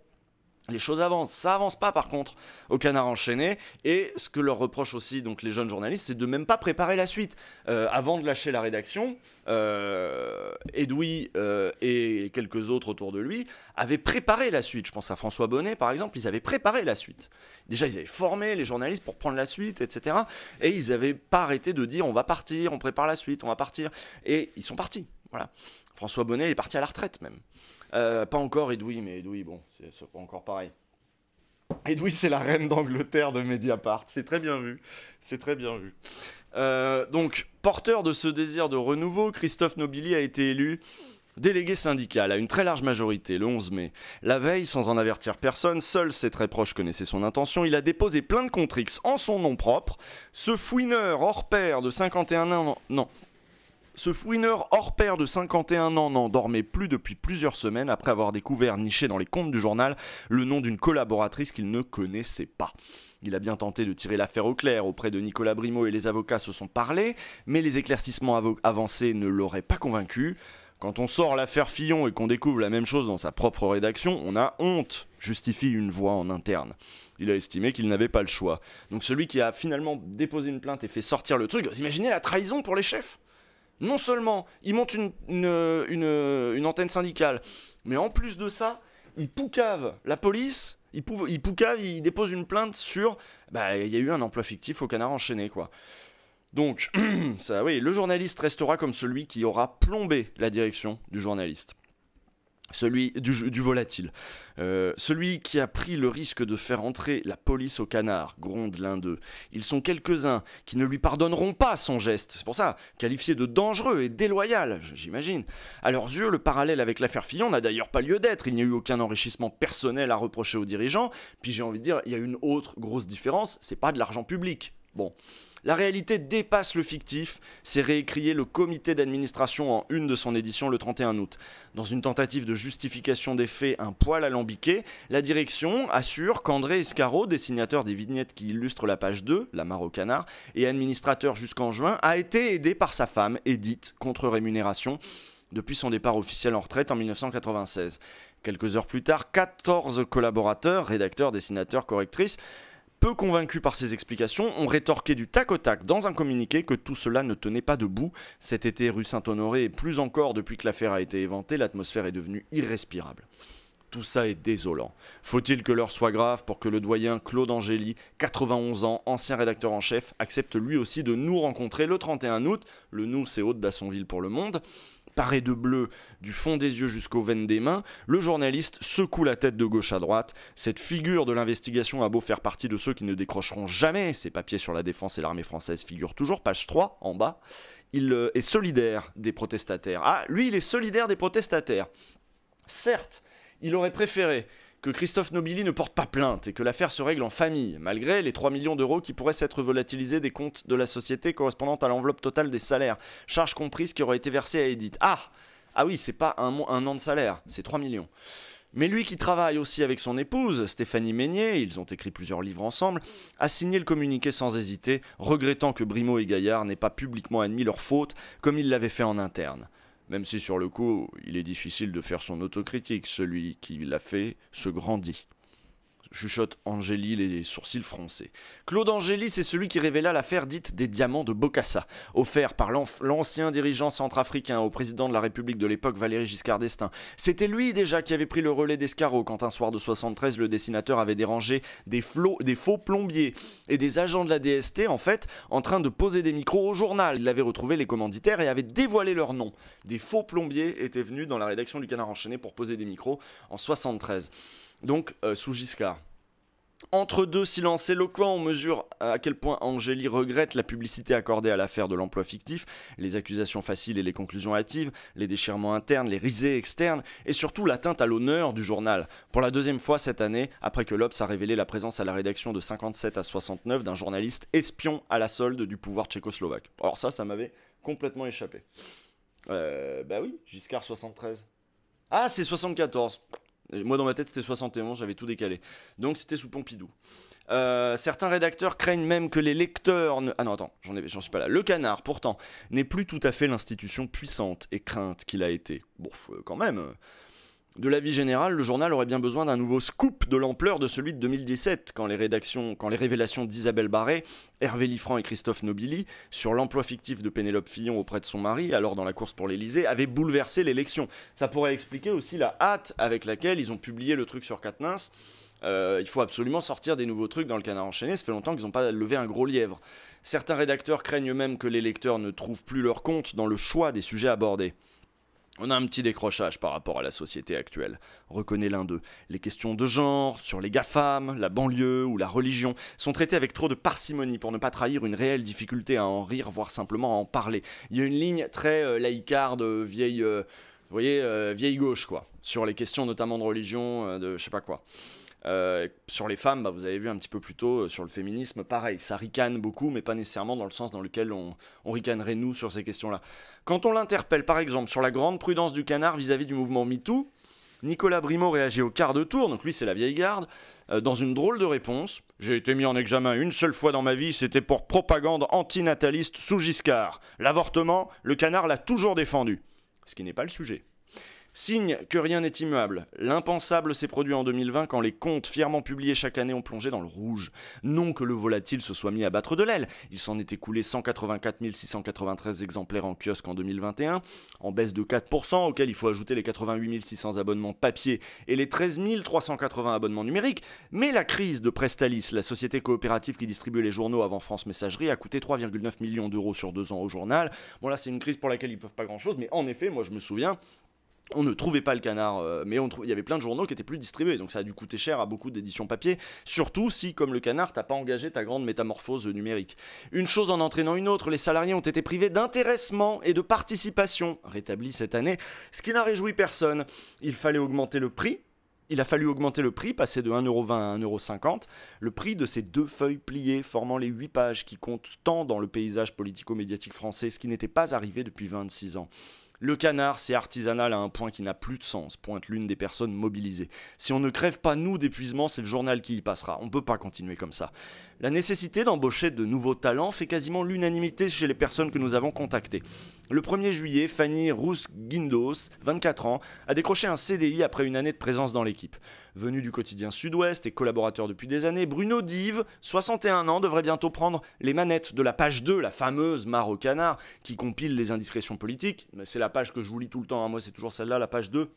les choses avancent. Ça avance pas par contre au canard enchaîné. Et ce que leur reprochent aussi donc les jeunes journalistes, c'est de même pas préparer la suite. Euh, avant de lâcher la rédaction, euh, Edoui euh, et quelques autres autour de lui avaient préparé la suite. Je pense à François Bonnet par exemple, ils avaient préparé la suite. Déjà ils avaient formé les journalistes pour prendre la suite, etc. Et ils n'avaient pas arrêté de dire on va partir, on prépare la suite, on va partir. Et ils sont partis. Voilà. François Bonnet est parti à la retraite même. Euh, pas encore Edoui, mais Edoui, bon, c'est encore pareil. Edoui, c'est la reine d'Angleterre de Mediapart. C'est très bien vu. C'est très bien vu. Euh, donc, porteur de ce désir de renouveau, Christophe Nobili a été élu délégué syndical à une très large majorité le 11 mai. La veille, sans en avertir personne, seul ses très proches connaissaient son intention, il a déposé plein de contrix en son nom propre. Ce fouineur hors pair de 51 ans, non, ce fouineur hors pair de 51 ans n'en dormait plus depuis plusieurs semaines après avoir découvert niché dans les comptes du journal le nom d'une collaboratrice qu'il ne connaissait pas. Il a bien tenté de tirer l'affaire au clair auprès de Nicolas Brimaud et les avocats se sont parlé, mais les éclaircissements avancés ne l'auraient pas convaincu. Quand on sort l'affaire Fillon et qu'on découvre la même chose dans sa propre rédaction, on a honte, justifie une voix en interne. Il a estimé qu'il n'avait pas le choix. Donc celui qui a finalement déposé une plainte et fait sortir le truc, vous imaginez la trahison pour les chefs non seulement il monte une, antenne syndicale, mais en plus de ça, il poucave la police il, poucave, il dépose une plainte sur. Bah, il y a eu un emploi fictif au canard enchaîné, quoi. Donc, oui, le journaliste restera comme celui qui aura plombé la direction du journaliste celui du, du volatile. Euh, celui qui a pris le risque de faire entrer la police au canard, gronde l'un d'eux. Ils sont quelques-uns qui ne lui pardonneront pas son geste. C'est pour ça, qualifié de dangereux et déloyal, j'imagine. À leurs yeux, le parallèle avec l'affaire Fillon n'a d'ailleurs pas lieu d'être. Il n'y a eu aucun enrichissement personnel à reprocher aux dirigeants. Puis j'ai envie de dire, il y a une autre grosse différence, c'est pas de l'argent public. Bon. La réalité dépasse le fictif, s'est réécrié le comité d'administration en une de son édition le 31 août. Dans une tentative de justification des faits un poil alambiqué, la direction assure qu'André Escaro, dessinateur des vignettes qui illustrent la page 2, la mare et administrateur jusqu'en juin, a été aidé par sa femme, Edith, contre rémunération, depuis son départ officiel en retraite en 1996. Quelques heures plus tard, 14 collaborateurs, rédacteurs, dessinateurs, correctrices, peu convaincus par ces explications, ont rétorqué du tac au tac dans un communiqué que tout cela ne tenait pas debout. Cet été, rue Saint-Honoré, et plus encore depuis que l'affaire a été éventée, l'atmosphère est devenue irrespirable. Tout ça est désolant. Faut-il que l'heure soit grave pour que le doyen Claude Angély, 91 ans, ancien rédacteur en chef, accepte lui aussi de nous rencontrer le 31 août, le nous c'est Haute d'Assonville pour le monde, paré de bleu du fond des yeux jusqu'aux veines des mains, le journaliste secoue la tête de gauche à droite. Cette figure de l'investigation a beau faire partie de ceux qui ne décrocheront jamais, ses papiers sur la défense et l'armée française figure toujours, page 3 en bas, il euh, est solidaire des protestataires. Ah, lui, il est solidaire des protestataires. Certes, il aurait préféré que Christophe Nobili ne porte pas plainte et que l'affaire se règle en famille, malgré les 3 millions d'euros qui pourraient s'être volatilisés des comptes de la société correspondant à l'enveloppe totale des salaires, charges comprises qui auraient été versées à Edith. Ah Ah oui, c'est pas un, an de salaire, c'est 3 millions. Mais lui qui travaille aussi avec son épouse, Stéphanie Meignet, ils ont écrit plusieurs livres ensemble, a signé le communiqué sans hésiter, regrettant que Brimaud et Gaillard n'aient pas publiquement admis leur faute comme ils l'avaient fait en interne. Même si sur le coup, il est difficile de faire son autocritique, celui qui l'a fait se grandit chuchote Angélie, les sourcils froncés. Claude Angélie, c'est celui qui révéla l'affaire dite des diamants de Bokassa, offert par l'ancien dirigeant centrafricain au président de la République de l'époque Valéry Giscard d'Estaing. C'était lui déjà qui avait pris le relais d'Escarot quand un soir de 73, le dessinateur avait dérangé des, des faux plombiers et des agents de la DST, en fait, en train de poser des micros au journal. Il avait retrouvé les commanditaires et avait dévoilé leur nom. Des faux plombiers étaient venus dans la rédaction du Canard Enchaîné pour poser des micros en 73 donc euh, sous Giscard. Entre deux silences éloquents, on mesure à quel point Angélie regrette la publicité accordée à l'affaire de l'emploi fictif, les accusations faciles et les conclusions hâtives, les déchirements internes, les risées externes, et surtout l'atteinte à l'honneur du journal. Pour la deuxième fois cette année, après que l'Obs a révélé la présence à la rédaction de 57 à 69 d'un journaliste espion à la solde du pouvoir tchécoslovaque. Alors ça, ça m'avait complètement échappé. Euh, bah oui, Giscard 73. Ah, c'est 74. Moi, dans ma tête, c'était 71, j'avais tout décalé. Donc, c'était sous Pompidou. Euh, certains rédacteurs craignent même que les lecteurs Ah non, attends, j'en suis pas là. Le canard, pourtant, n'est plus tout à fait l'institution puissante et crainte qu'il a été. Bon, euh, quand même. Euh, de vie général, le journal aurait bien besoin d'un nouveau scoop de l'ampleur de celui de 2017, quand les, quand les révélations d'Isabelle Barret, Hervé Liffrand et Christophe Nobili sur l'emploi fictif de Pénélope Fillon auprès de son mari, alors dans la course pour l'Elysée, avaient bouleversé l'élection. Ça pourrait expliquer aussi la hâte avec laquelle ils ont publié le truc sur Katnins. Euh, il faut absolument sortir des nouveaux trucs dans le canard enchaîné, ça fait longtemps qu'ils n'ont pas levé un gros lièvre. Certains rédacteurs craignent même que les lecteurs ne trouvent plus leur compte dans le choix des sujets abordés. On a un petit décrochage par rapport à la société actuelle, reconnaît l'un d'eux. Les questions de genre, sur les GAFAM, la banlieue ou la religion sont traitées avec trop de parcimonie pour ne pas trahir une réelle difficulté à en rire, voire simplement à en parler. Il y a une ligne très euh, laïcarde, euh, vieille, euh, voyez, vieille gauche, quoi, sur les questions notamment de religion, de je sais pas quoi. Euh, sur les femmes, bah, vous avez vu un petit peu plus tôt euh, sur le féminisme, pareil, ça ricane beaucoup, mais pas nécessairement dans le sens dans lequel on, ricanerait nous sur ces questions-là. Quand on l'interpelle, par exemple, sur la grande prudence du canard vis-à-vis du mouvement MeToo, Nicolas Brimaud réagit au quart de tour, donc lui c'est la vieille garde, euh, dans une drôle de réponse. J'ai été mis en examen une seule fois dans ma vie, c'était pour propagande antinataliste sous Giscard. L'avortement, le canard l'a toujours défendu. Ce qui n'est pas le sujet. Signe que rien n'est immuable. L'impensable s'est produit en 2020 quand les comptes fièrement publiés chaque année ont plongé dans le rouge. Non que le volatile se soit mis à battre de l'aile, il s'en est écoulé 184 693 exemplaires en kiosque en 2021, en baisse de 4%, auquel il faut ajouter les 88 600 abonnements papier et les 13 380 abonnements numériques, mais la crise de Prestalis, la société coopérative qui distribue les journaux avant France Messagerie, a coûté 3,9 millions d'euros sur deux ans au journal. Bon là c'est une crise pour laquelle ils peuvent pas grand-chose, mais en effet, moi je me souviens, on ne trouvait pas le canard, euh, mais il y avait plein de journaux qui étaient plus distribués, donc ça a dû coûter cher à beaucoup d'éditions papier, surtout si, comme le canard, t'as pas engagé ta grande métamorphose numérique. Une chose en entraînant une autre, les salariés ont été privés d'intéressement et de participation, rétabli cette année, ce qui n'a réjoui personne. Il fallait augmenter le prix, il a fallu augmenter le prix, passer de 1,20€ à 1,50€, le prix de ces deux feuilles pliées formant les 8 pages qui comptent tant dans le paysage politico-médiatique français, ce qui n'était pas arrivé depuis 26 ans. Le canard, c'est artisanal à un point qui n'a plus de sens, pointe l'une des personnes mobilisées. Si on ne crève pas nous d'épuisement, c'est le journal qui y passera. On ne peut pas continuer comme ça. La nécessité d'embaucher de nouveaux talents fait quasiment l'unanimité chez les personnes que nous avons contactées. Le 1er juillet, Fanny Rousse-Guindos, 24 ans, a décroché un CDI après une année de présence dans l'équipe. Venu du quotidien Sud-Ouest et collaborateur depuis des années, Bruno Dive, 61 ans, devrait bientôt prendre les manettes de la page 2, la fameuse Mare canard, qui compile les indiscrétions politiques. Mais c'est la page que je vous lis tout le temps, hein. moi c'est toujours celle-là, la page 2.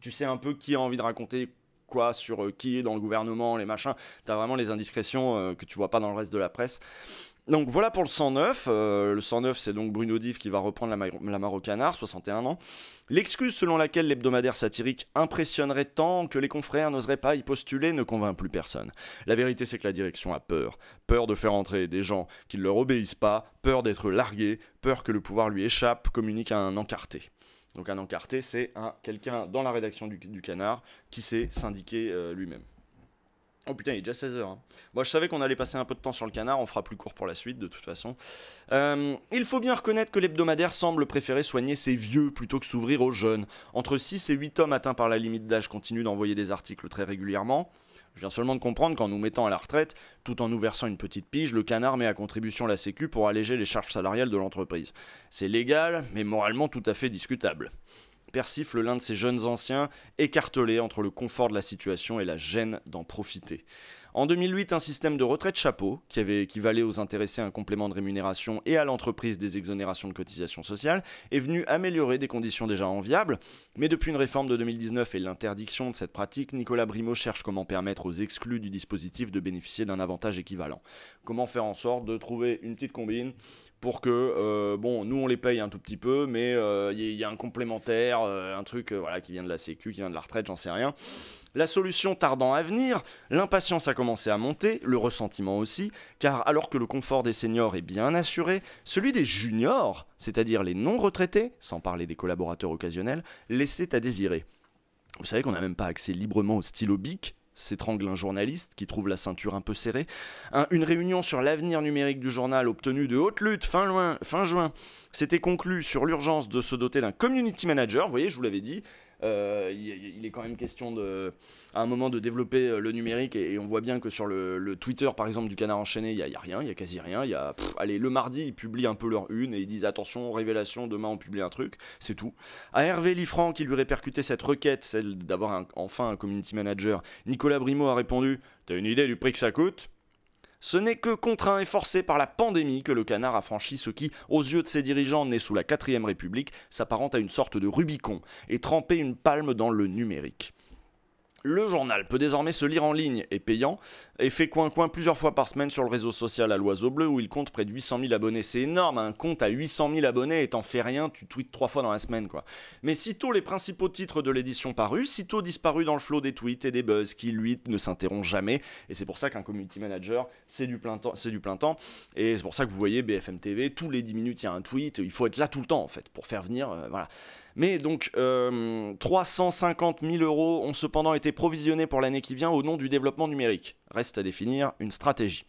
Tu sais un peu qui a envie de raconter quoi sur euh, qui est dans le gouvernement, les machins. T'as vraiment les indiscrétions euh, que tu vois pas dans le reste de la presse. Donc voilà pour le 109. Euh, le 109, c'est donc Bruno Div qui va reprendre la, ma au canard, 61 ans. L'excuse selon laquelle l'hebdomadaire satirique impressionnerait tant que les confrères n'oseraient pas y postuler ne convainc plus personne. La vérité, c'est que la direction a peur. Peur de faire entrer des gens qui ne leur obéissent pas, peur d'être largués, peur que le pouvoir lui échappe, communique à un encarté. Donc un encarté, c'est un, quelqu'un dans la rédaction du, Canard qui s'est syndiqué euh, lui-même. Oh putain, il est déjà 16h. Hein. je savais qu'on allait passer un peu de temps sur le canard, on fera plus court pour la suite de toute façon. Euh, il faut bien reconnaître que l'hebdomadaire semble préférer soigner ses vieux plutôt que s'ouvrir aux jeunes. Entre 6 et 8 hommes atteints par la limite d'âge continuent d'envoyer des articles très régulièrement. Je viens seulement de comprendre qu'en nous mettant à la retraite, tout en nous versant une petite pige, le canard met à contribution la Sécu pour alléger les charges salariales de l'entreprise. C'est légal, mais moralement tout à fait discutable persifle l'un de ces jeunes anciens, écartelé entre le confort de la situation et la gêne d'en profiter. En 2008, un système de de chapeau, qui avait équivalé aux intéressés à un complément de rémunération et à l'entreprise des exonérations de cotisations sociales, est venu améliorer des conditions déjà enviables. Mais depuis une réforme de 2019 et l'interdiction de cette pratique, Nicolas Brimaud cherche comment permettre aux exclus du dispositif de bénéficier d'un avantage équivalent. Comment faire en sorte de trouver une petite combine pour que, euh, bon, nous on les paye un tout petit peu, mais il euh, y, a un complémentaire, euh, un truc voilà, qui vient de la Sécu, qui vient de la retraite, j'en sais rien. La solution tardant à venir, l'impatience a commencé à monter, le ressentiment aussi, car alors que le confort des seniors est bien assuré, celui des juniors, c'est-à-dire les non-retraités, sans parler des collaborateurs occasionnels, laissait à désirer. Vous savez qu'on n'a même pas accès librement au stylo BIC, s'étrangle un journaliste qui trouve la ceinture un peu serrée, une réunion sur l'avenir numérique du journal obtenue de haute lutte fin, fin juin s'était conclue sur l'urgence de se doter d'un community manager, vous voyez je vous l'avais dit, euh, il, est quand même question de, à un moment de développer euh, le numérique et, on voit bien que sur le, Twitter par exemple du Canard Enchaîné, il n'y a, rien, il n'y a quasi rien. Il y a, allez, le mardi, ils publient un peu leur une et ils disent attention, révélation, demain on publie un truc, c'est tout. À Hervé Liffrand qui lui répercutait cette requête, celle d'avoir enfin un community manager, Nicolas Brimo a répondu T'as une idée du prix que ça coûte ce n'est que contraint et forcé par la pandémie que le canard a franchi ce qui, aux yeux de ses dirigeants nés sous la 4ème République, s'apparente à une sorte de Rubicon et trempait une palme dans le numérique. Le journal peut désormais se lire en ligne et payant, et fait coin-coin plusieurs fois par semaine sur le réseau social à l'oiseau bleu où il compte près de 800 000 abonnés. C'est énorme, un compte à 800 000 abonnés et t'en fais rien, tu tweets trois fois dans la semaine quoi. Mais sitôt les principaux titres de l'édition parus, sitôt disparus dans le flot des tweets et des buzz qui lui ne s'interrompt jamais. Et c'est pour ça qu'un community manager c'est du plein temps, c'est du plein temps. Et c'est pour ça que vous voyez BFM TV, tous les 10 minutes il y a un tweet, il faut être là tout le temps en fait pour faire venir, euh, voilà. Mais donc, 350 euh, 000 euros ont cependant été provisionnés pour l'année qui vient au nom du développement numérique reste à définir une stratégie.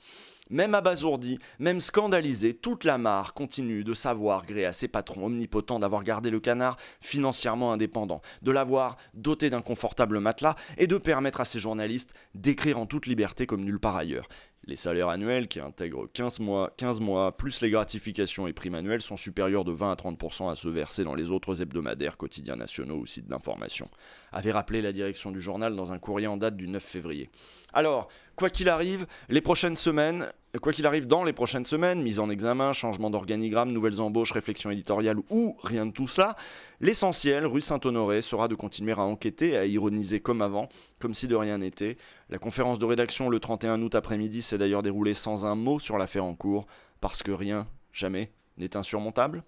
Même abasourdi, même scandalisé, toute la mare continue de savoir gré à ses patrons omnipotents d'avoir gardé le canard financièrement indépendant, de l'avoir doté d'un confortable matelas et de permettre à ses journalistes d'écrire en toute liberté comme nulle part ailleurs. Les salaires annuels, qui intègrent 15 mois, 15 mois, plus les gratifications et primes annuelles, sont supérieurs de 20 à 30% à ceux versés dans les autres hebdomadaires, quotidiens nationaux ou sites d'information, avait rappelé la direction du journal dans un courrier en date du 9 février. Alors, quoi qu'il arrive, les prochaines semaines, quoi qu'il arrive, dans les prochaines semaines, mise en examen, changement d'organigramme, nouvelles embauches, réflexion éditoriale ou rien de tout cela, l'essentiel, rue Saint-Honoré, sera de continuer à enquêter à ironiser comme avant, comme si de rien n'était. La conférence de rédaction le 31 août après-midi s'est d'ailleurs déroulée sans un mot sur l'affaire en cours, parce que rien, jamais, n'est insurmontable.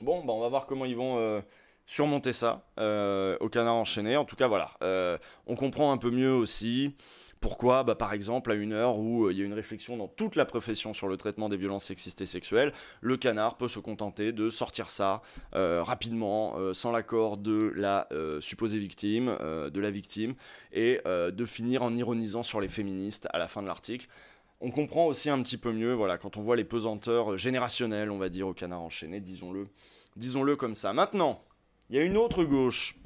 Bon, bah on va voir comment ils vont... Euh, surmonter ça euh, au canard enchaîné. En tout cas, voilà. Euh, on comprend un peu mieux aussi pourquoi bah, Par exemple, à une heure où euh, il y a une réflexion dans toute la profession sur le traitement des violences sexistes et sexuelles, le canard peut se contenter de sortir ça euh, rapidement, euh, sans l'accord de la supposée victime, de la victime, et de finir en ironisant sur les féministes à la fin de l'article. On comprend aussi un petit peu mieux, voilà, quand on voit les pesanteurs générationnelles, on va dire, au canard enchaîné, disons-le, disons-le comme ça. Maintenant, il y a une autre gauche.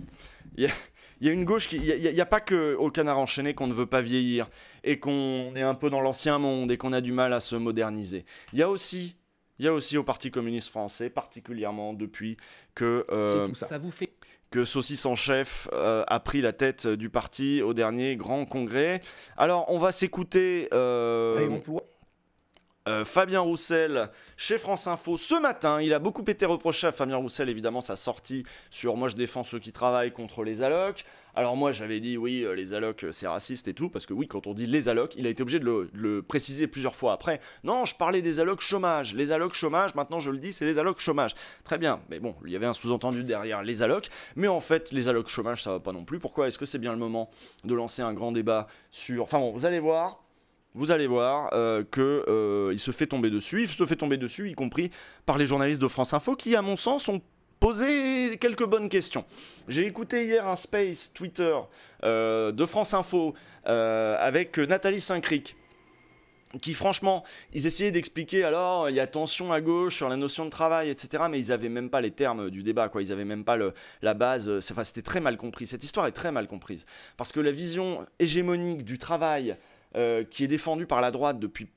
Il y a une gauche qui. Il n'y a, pas qu'au canard enchaîné qu'on ne veut pas vieillir et qu'on est un peu dans l'ancien monde et qu'on a du mal à se moderniser. Il y a aussi. Il y a aussi au Parti communiste français, particulièrement depuis que. Euh, ça. ça vous fait que Saucisse en chef euh, a pris la tête euh, du parti au dernier grand congrès. Alors, on va s'écouter. Euh, euh, Fabien Roussel chez France Info ce matin. Il a beaucoup été reproché à Fabien Roussel, évidemment, sa sortie sur Moi je défends ceux qui travaillent contre les allocs. Alors moi j'avais dit oui, euh, les allocs euh, c'est raciste et tout, parce que oui, quand on dit les allocs, il a été obligé de le, préciser plusieurs fois après. Non, je parlais des allocs chômage. Les allocs chômage, maintenant je le dis, c'est les allocs chômage. Très bien, mais bon, il y avait un sous-entendu derrière les allocs, mais en fait, les allocs chômage ça va pas non plus. Pourquoi est-ce que c'est bien le moment de lancer un grand débat sur. Enfin bon, vous allez voir vous allez voir qu'il euh, que euh, se fait tomber dessus, il se fait tomber dessus, y compris par les journalistes de France Info, qui, à mon sens, ont posé quelques bonnes questions. J'ai écouté hier un space Twitter euh, de France Info avec Nathalie Saint-Cric qui franchement, ils essayaient d'expliquer alors il y a tension à gauche sur la notion de travail, etc. Mais ils n'avaient même pas les termes du débat, quoi. Ils n'avaient même pas la base. c'était très mal compris. Cette histoire est très mal comprise parce que la vision hégémonique du travail euh, qui est défendu par la droite depuis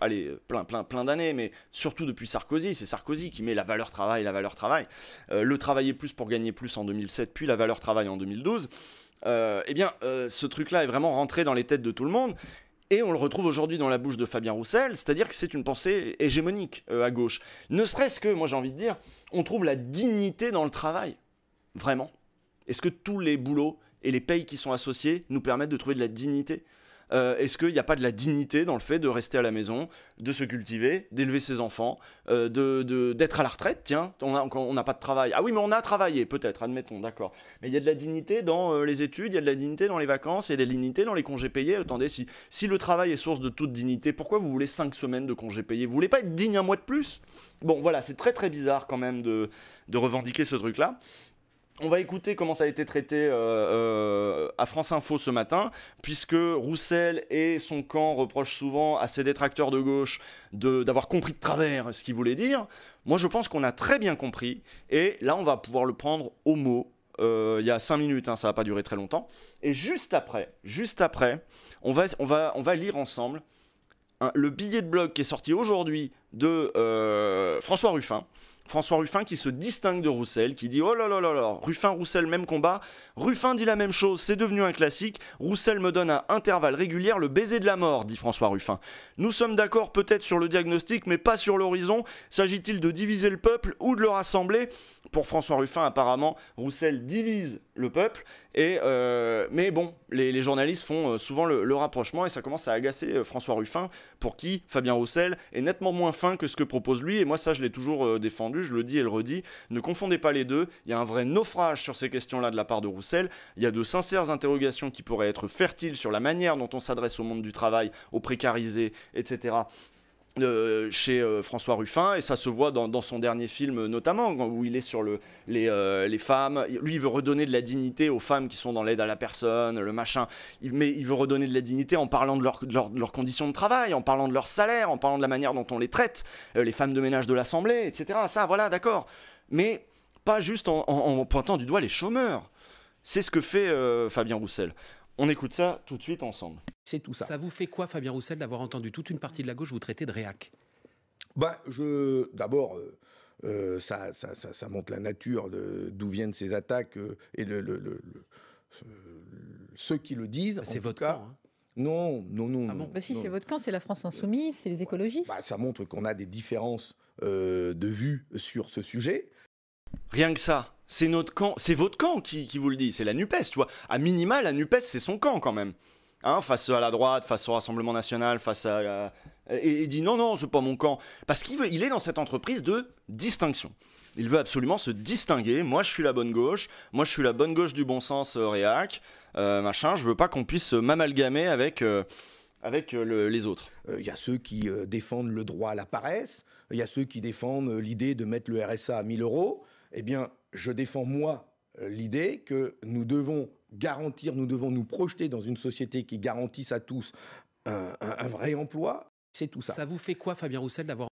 allez, plein, plein, plein d'années, mais surtout depuis Sarkozy. C'est Sarkozy qui met la valeur travail, la valeur travail, euh, le travailler plus pour gagner plus en 2007, puis la valeur travail en 2012. Euh, eh bien, ce truc-là est vraiment rentré dans les têtes de tout le monde. Et on le retrouve aujourd'hui dans la bouche de Fabien Roussel, c'est-à-dire que c'est une pensée hégémonique à gauche. Ne serait-ce que, moi j'ai envie de dire, on trouve la dignité dans le travail. Vraiment. Est-ce que tous les boulots et les payes qui sont associés nous permettent de trouver de la dignité euh, est-ce qu'il n'y a pas de la dignité dans le fait de rester à la maison, de se cultiver, d'élever ses enfants, euh, d'être à la retraite Tiens, on n'a pas de travail. Ah oui, mais on a travaillé, peut-être, admettons, d'accord. Mais il y a de la dignité dans euh, les études, il y a de la dignité dans les vacances, il y a de la dignité dans les congés payés. Attendez, si, le travail est source de toute dignité, pourquoi vous voulez 5 semaines de congés payés Vous voulez pas être digne un mois de plus Bon, voilà, c'est très très bizarre quand même de, de revendiquer ce truc-là. On va écouter comment ça a été traité euh, euh, à France Info ce matin, puisque Roussel et son camp reprochent souvent à ses détracteurs de gauche d'avoir compris de travers ce qu'il voulait dire. Moi, je pense qu'on a très bien compris, et là, on va pouvoir le prendre au mot. Euh, il y a cinq minutes, ça hein, ça va pas durer très longtemps. Et juste après, juste après, on va, on va, on va lire ensemble hein, le billet de blog qui est sorti aujourd'hui de François Ruffin. François Ruffin qui se distingue de Roussel, qui dit oh là là là là, Ruffin, Roussel, même combat. Ruffin dit la même chose, c'est devenu un classique. Roussel me donne à intervalles réguliers le baiser de la mort, dit François Ruffin. Nous sommes d'accord peut-être sur le diagnostic, mais pas sur l'horizon. S'agit-il de diviser le peuple ou de le rassembler pour François Ruffin, apparemment, Roussel divise le peuple. Et, euh, mais bon, les, journalistes font euh, souvent le, le, rapprochement et ça commence à agacer euh, François Ruffin, pour qui Fabien Roussel est nettement moins fin que ce que propose lui. Et moi, ça, je l'ai toujours défendu, je le dis et le redis. Ne confondez pas les deux. Il y a un vrai naufrage sur ces questions-là de la part de Roussel. Il y a de sincères interrogations qui pourraient être fertiles sur la manière dont on s'adresse au monde du travail, aux précarisés, etc. Euh, chez euh, François Ruffin, et ça se voit dans, son dernier film notamment, où il est sur euh, les, femmes. Lui, il veut redonner de la dignité aux femmes qui sont dans l'aide à la personne, le machin. mais il veut redonner de la dignité en parlant de leurs conditions de travail, en parlant de leur salaire, en parlant de la manière dont on les traite, les femmes de ménage de l'Assemblée, etc. Ça, voilà, d'accord. Mais pas juste en pointant du doigt les chômeurs. C'est ce que fait Fabien Roussel. On écoute ça tout de suite ensemble. C'est tout ça. Ça vous fait quoi, Fabien Roussel, d'avoir entendu toute une partie de la gauche vous traiter de réac bah, je, d'abord, euh, euh, ça, ça, montre la nature d'où viennent ces attaques euh, et le, ceux qui le disent. Bah, c'est votre Camp, hein. Non, non, non. Ah bah, si, c'est votre camp, c'est la France insoumise, c'est les écologistes. Bah, ça montre qu'on a des différences de vue sur ce sujet. Rien que ça. C'est notre camp, c'est votre camp qui, vous le dit, c'est la NUPES, tu vois. À minima, la NUPES, c'est son camp quand même. Hein, face à la droite, face au Rassemblement National, face à Et il dit non, non, c'est pas mon camp. Parce qu'il veut, il est dans cette entreprise de distinction. Il veut absolument se distinguer. Moi, je suis la bonne gauche. Moi, je suis la bonne gauche du bon sens euh, réac. Euh, machin, je veux pas qu'on puisse m'amalgamer avec, euh, avec les autres. Il y a ceux qui défendent le droit à la paresse. Il y a ceux qui défendent l'idée de mettre le RSA à 1000 euros eh bien, je défends moi euh, l'idée que nous devons garantir, nous devons nous projeter dans une société qui garantisse à tous un, vrai emploi. C'est tout ça. Ça vous fait quoi, Fabien Roussel, d'avoir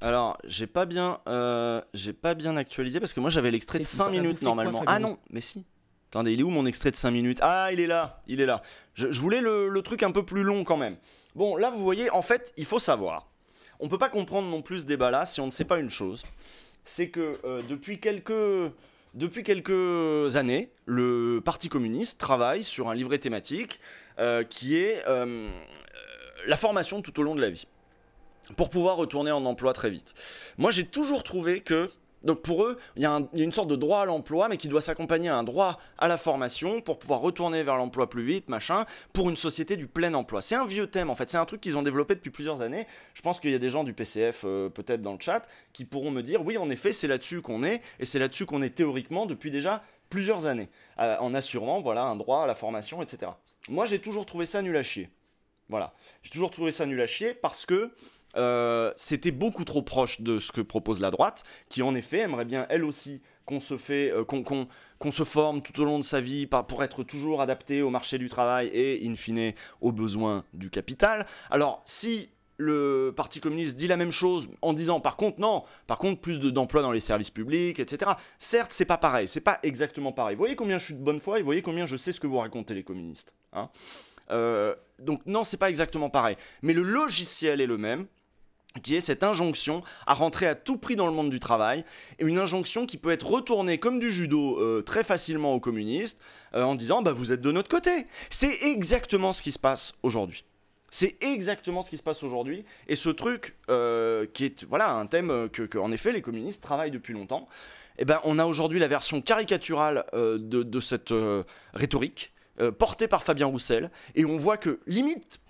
alors, j'ai pas bien, euh, j'ai pas bien actualisé parce que moi j'avais l'extrait de 5 minutes normalement. ah non, mais si. Attendez, il est où mon extrait de 5 minutes Ah, il est là, il est là. Je, voulais le, le, truc un peu plus long quand même. Bon, là vous voyez, en fait, il faut savoir. On peut pas comprendre non plus ce débat-là si on ne sait pas une chose c'est que euh, depuis quelques... Depuis quelques années, le Parti communiste travaille sur un livret thématique euh, qui est euh, la formation tout au long de la vie, pour pouvoir retourner en emploi très vite. Moi, j'ai toujours trouvé que donc pour eux, il y, a une sorte de droit à l'emploi, mais qui doit s'accompagner à un droit à la formation pour pouvoir retourner vers l'emploi plus vite, machin, pour une société du plein emploi. C'est un vieux thème en fait, c'est un truc qu'ils ont développé depuis plusieurs années. Je pense qu'il y a des gens du PCF euh, peut-être dans le chat qui pourront me dire oui, en effet, c'est là-dessus qu'on est, et c'est là-dessus qu'on est théoriquement depuis déjà plusieurs années, euh, en assurant voilà un droit à la formation, etc. Moi, j'ai toujours trouvé ça nul à chier. Voilà, j'ai toujours trouvé ça nul à chier parce que euh, c'était beaucoup trop proche de ce que propose la droite, qui en effet aimerait bien elle aussi qu'on se fait, euh, qu'on se forme tout au long de sa vie pour être toujours adapté au marché du travail et in fine aux besoins du capital. Alors si le Parti communiste dit la même chose en disant par contre non, par contre plus d'emplois dans les services publics, etc. Certes, c'est pas pareil, c'est pas exactement pareil. Vous voyez combien je suis de bonne foi et vous voyez combien je sais ce que vous racontez les communistes. Hein euh, donc non, c'est pas exactement pareil. Mais le logiciel est le même, qui est cette injonction à rentrer à tout prix dans le monde du travail, et une injonction qui peut être retournée comme du judo euh, très facilement aux communistes, euh, en disant bah, vous êtes de notre côté. C'est exactement ce qui se passe aujourd'hui. C'est exactement ce qui se passe aujourd'hui, et ce truc euh, qui est voilà un thème que, en effet les communistes travaillent depuis longtemps. Eh ben on a aujourd'hui la version caricaturale de, de, cette rhétorique portée par Fabien Roussel, et on voit que limite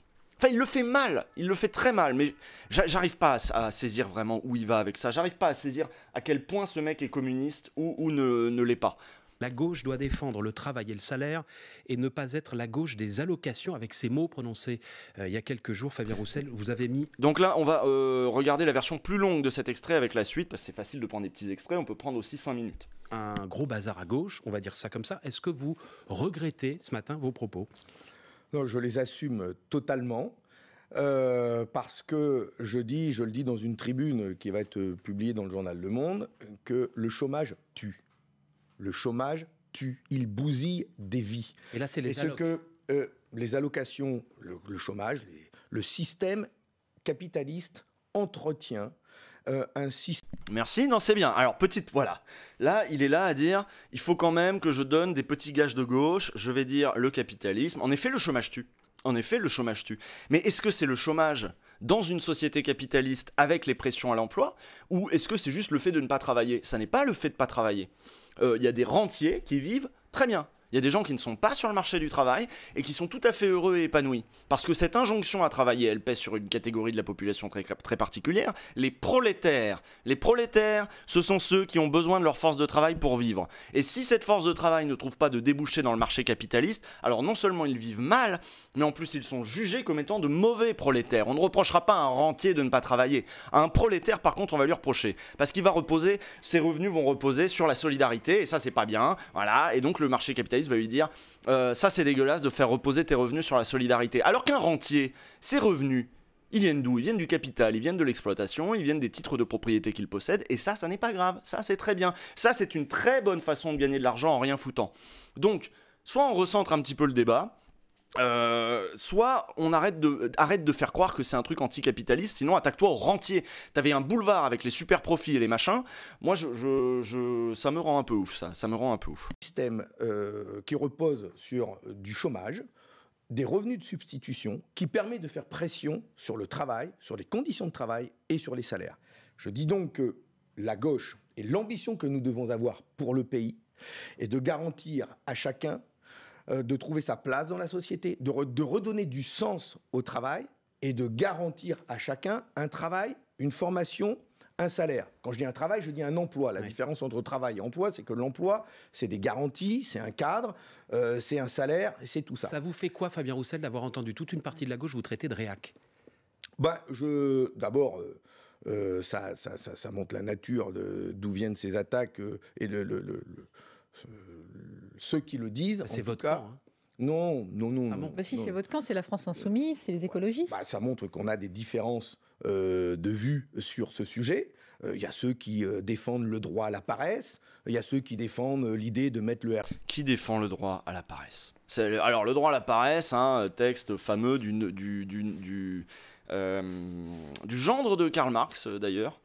Enfin, il le fait mal, il le fait très mal, mais j'arrive pas à, saisir vraiment où il va avec ça. J'arrive pas à saisir à quel point ce mec est communiste ou, ne, l'est pas. La gauche doit défendre le travail et le salaire et ne pas être la gauche des allocations avec ces mots prononcés euh, il y a quelques jours. Fabien Roussel, vous avez mis. Donc là, on va euh, regarder la version plus longue de cet extrait avec la suite, parce que c'est facile de prendre des petits extraits, on peut prendre aussi cinq minutes. Un gros bazar à gauche, on va dire ça comme ça. Est-ce que vous regrettez ce matin vos propos non, je les assume totalement. Euh, parce que je dis, je le dis dans une tribune qui va être euh, publiée dans le journal Le Monde, que le chômage tue. Le chômage tue. Il bousille des vies. Et là, c'est les ce que euh, les allocations, le, chômage, le système capitaliste entretient un système Merci, non, c'est bien. Alors, petite, voilà. Là, il est là à dire il faut quand même que je donne des petits gages de gauche, je vais dire le capitalisme. En effet, le chômage tue. En effet, le chômage tue. Mais est-ce que c'est le chômage dans une société capitaliste avec les pressions à l'emploi ou est-ce que c'est juste le fait de ne pas travailler Ça n'est pas le fait de ne pas travailler. Euh, il y a des rentiers qui vivent très bien. Il y a des gens qui ne sont pas sur le marché du travail et qui sont tout à fait heureux et épanouis. Parce que cette injonction à travailler, elle pèse sur une catégorie de la population très, particulière, les prolétaires. Les prolétaires, ce sont ceux qui ont besoin de leur force de travail pour vivre. Et si cette force de travail ne trouve pas de débouché dans le marché capitaliste, alors non seulement ils vivent mal, mais en plus ils sont jugés comme étant de mauvais prolétaires. On ne reprochera pas à un rentier de ne pas travailler. À un prolétaire, par contre, on va lui reprocher. Parce qu'il va reposer, ses revenus vont reposer sur la solidarité, et ça c'est pas bien. Voilà, et donc le marché capitaliste va lui dire euh, ça c'est dégueulasse de faire reposer tes revenus sur la solidarité. Alors qu'un rentier, ses revenus, ils viennent d'où Ils viennent du capital, ils viennent de l'exploitation, ils viennent des titres de propriété qu'il possède, et ça, ça n'est pas grave, ça c'est très bien. Ça c'est une très bonne façon de gagner de l'argent en rien foutant. Donc, soit on recentre un petit peu le débat, euh, soit on arrête de, arrête de faire croire que c'est un truc anticapitaliste, sinon attaque-toi au rentier. T'avais un boulevard avec les super profits et les machins. Moi, je, ça me rend un peu ouf, ça. Ça me rend un peu ouf. Système euh, qui repose sur du chômage, des revenus de substitution, qui permet de faire pression sur le travail, sur les conditions de travail et sur les salaires. Je dis donc que la gauche et l'ambition que nous devons avoir pour le pays est de garantir à chacun euh, de trouver sa place dans la société, de, redonner du sens au travail et de garantir à chacun un travail, une formation, un salaire. Quand je dis un travail, je dis un emploi. La différence entre travail et emploi, c'est que l'emploi, c'est des garanties, c'est un cadre, euh, c'est un salaire, c'est tout ça. Ça vous fait quoi, Fabien Roussel, d'avoir entendu toute une partie de la gauche vous traiter de réac bah, je, d'abord, euh, ça, ça, montre la nature d'où viennent ces attaques et le, le ceux qui le disent. C'est votre camp, hein. Non, non, non. Ah bon bah si, c'est votre camp, c'est la France insoumise, c'est les écologistes. Bah, ça montre qu'on a des différences euh, de vue sur ce sujet. Euh, il y a ceux qui euh, défendent le droit à la paresse, il y a ceux qui défendent l'idée de mettre le R. Qui défend le droit à la paresse Alors, le droit à la paresse, hein, texte fameux du, du, du, du gendre de Karl Marx, d'ailleurs.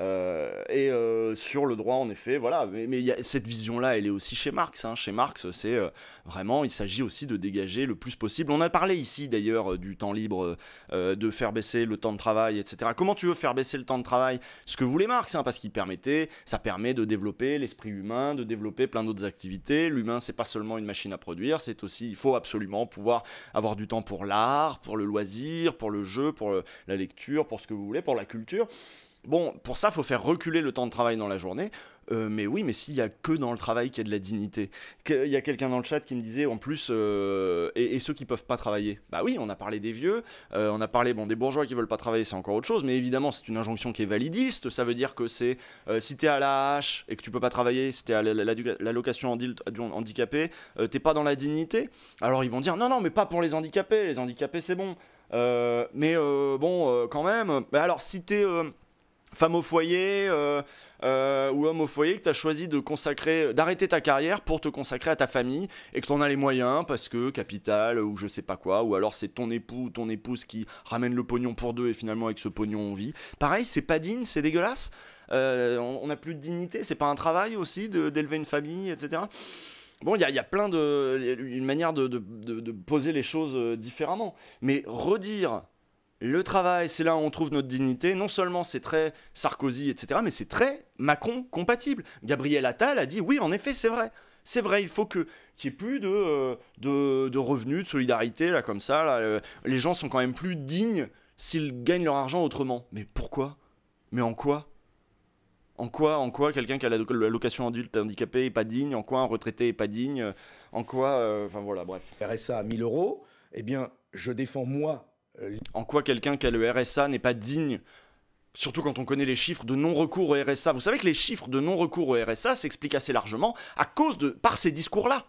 Euh, et euh, sur le droit, en effet, voilà. Mais, cette vision-là, elle est aussi chez Marx. Hein. Chez Marx, c'est euh, vraiment, il s'agit aussi de dégager le plus possible. On a parlé ici d'ailleurs du temps libre, de faire baisser le temps de travail, etc. Comment tu veux faire baisser le temps de travail Ce que voulait Marx, hein, parce qu'il permettait, ça permet de développer l'esprit humain, de développer plein d'autres activités. L'humain, c'est pas seulement une machine à produire, c'est aussi, il faut absolument pouvoir avoir du temps pour l'art, pour le loisir, pour le jeu, pour la lecture, pour ce que vous voulez, pour la culture. Bon, pour ça, faut faire reculer le temps de travail dans la journée. Euh, mais oui, mais s'il y a que dans le travail qu'il y a de la dignité. Il y a quelqu'un dans le chat qui me disait en plus, euh, et, ceux qui peuvent pas travailler. Bah oui, on a parlé des vieux, euh, on a parlé bon des bourgeois qui veulent pas travailler, c'est encore autre chose. Mais évidemment, c'est une injonction qui est validiste. Ça veut dire que c'est si t'es à la hache et que tu peux pas travailler, si t'es à la l'allocation handicapé, t'es pas dans la dignité. Alors ils vont dire non, non, mais pas pour les handicapés. Les handicapés, c'est bon. mais bon, quand même. alors si t'es femme au foyer euh, euh, ou homme au foyer que tu as choisi de consacrer, d'arrêter ta carrière pour te consacrer à ta famille et que tu en as les moyens parce que capital ou je sais pas quoi, ou alors c'est ton époux ou ton épouse qui ramène le pognon pour deux et finalement avec ce pognon on vit. Pareil, c'est pas digne, c'est dégueulasse, euh, on n'a plus de dignité, c'est pas un travail aussi d'élever une famille, etc. Bon, il y, a plein de. une manière de, de poser les choses différemment. Mais redire le travail, c'est là où on trouve notre dignité. Non seulement c'est très Sarkozy, etc., mais c'est très Macron compatible. Gabriel Attal a dit oui, en effet, c'est vrai. C'est vrai, il faut que qu'il n'y ait plus euh, de, revenus, de solidarité, là, comme ça. Euh, les gens sont quand même plus dignes s'ils gagnent leur argent autrement. Mais pourquoi Mais en quoi En quoi En quoi quelqu'un qui a la location adulte handicapée n'est pas digne En quoi un retraité n'est pas digne En quoi euh, Enfin voilà, bref. RSA à 1000 euros, eh bien, je défends moi en quoi quelqu'un qui a le RSA n'est pas digne surtout quand on connaît les chiffres de non-recours au RSA. Vous savez que les chiffres de non-recours au RSA s'expliquent assez largement à cause de par ces discours-là.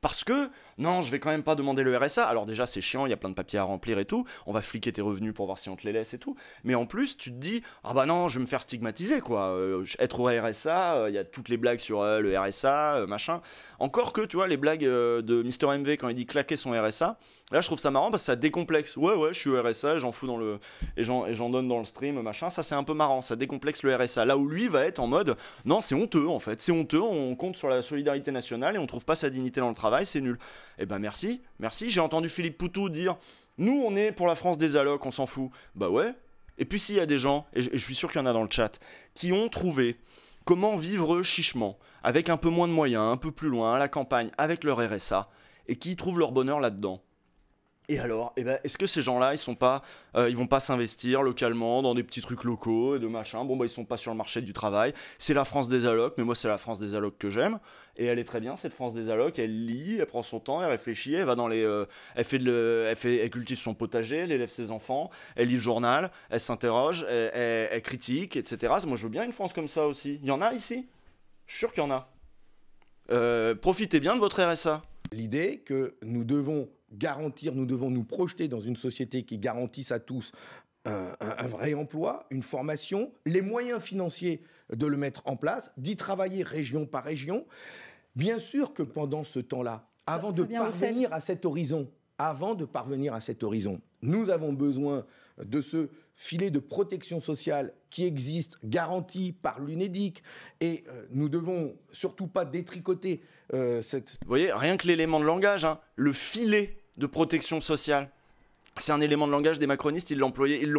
Parce que non, je vais quand même pas demander le RSA. Alors déjà, c'est chiant, il y a plein de papiers à remplir et tout. On va fliquer tes revenus pour voir si on te les laisse et tout. Mais en plus, tu te dis, ah bah non, je vais me faire stigmatiser quoi. Euh, être au RSA, euh, il y a toutes les blagues sur euh, le RSA, machin. Encore que, tu vois, les blagues de mr MV quand il dit claquer son RSA. Là, je trouve ça marrant parce que ça décomplexe. Ouais, ouais, je suis au RSA, j'en fous dans le. et j'en donne dans le stream, machin. Ça, c'est un peu marrant, ça décomplexe le RSA. Là où lui va être en mode, non, c'est honteux en fait, c'est honteux, on compte sur la solidarité nationale et on trouve pas sa dignité dans le travail, c'est nul. Eh ben merci, merci. J'ai entendu Philippe Poutou dire Nous, on est pour la France des allocs, on s'en fout. Bah ouais. Et puis s'il y a des gens, et je suis sûr qu'il y en a dans le chat, qui ont trouvé comment vivre chichement, avec un peu moins de moyens, un peu plus loin, à la campagne, avec leur RSA, et qui trouvent leur bonheur là-dedans et alors, eh ben, est-ce que ces gens-là, ils sont pas, euh, ils vont pas s'investir localement dans des petits trucs locaux et de machin Bon, ils bah, ils sont pas sur le marché du travail. C'est la France des allocs, mais moi, c'est la France des allocs que j'aime. Et elle est très bien, cette France des allocs. Elle lit, elle prend son temps, elle réfléchit, elle va dans les, euh, elle fait, de, elle cultive son potager, elle élève ses enfants, elle lit le journal, elle s'interroge, elle, critique, etc. Moi, je veux bien une France comme ça aussi. Il y en a ici. Je suis sûr qu'il y en a. Euh, profitez bien de votre RSA. L'idée que nous devons garantir, nous devons nous projeter dans une société qui garantisse à tous un, vrai emploi, une formation, les moyens financiers de le mettre en place, d'y travailler région par région. Bien sûr que pendant ce temps-là, avant de parvenir à cet horizon, avant de parvenir à cet horizon, nous avons besoin de ce filet de protection sociale qui existe, garanti par l'UNEDIC. Et nous euh, nous devons surtout pas détricoter euh, cette... Vous voyez, rien que l'élément de langage, hein, le filet de protection sociale. C'est un élément de langage des macronistes, ils l'ont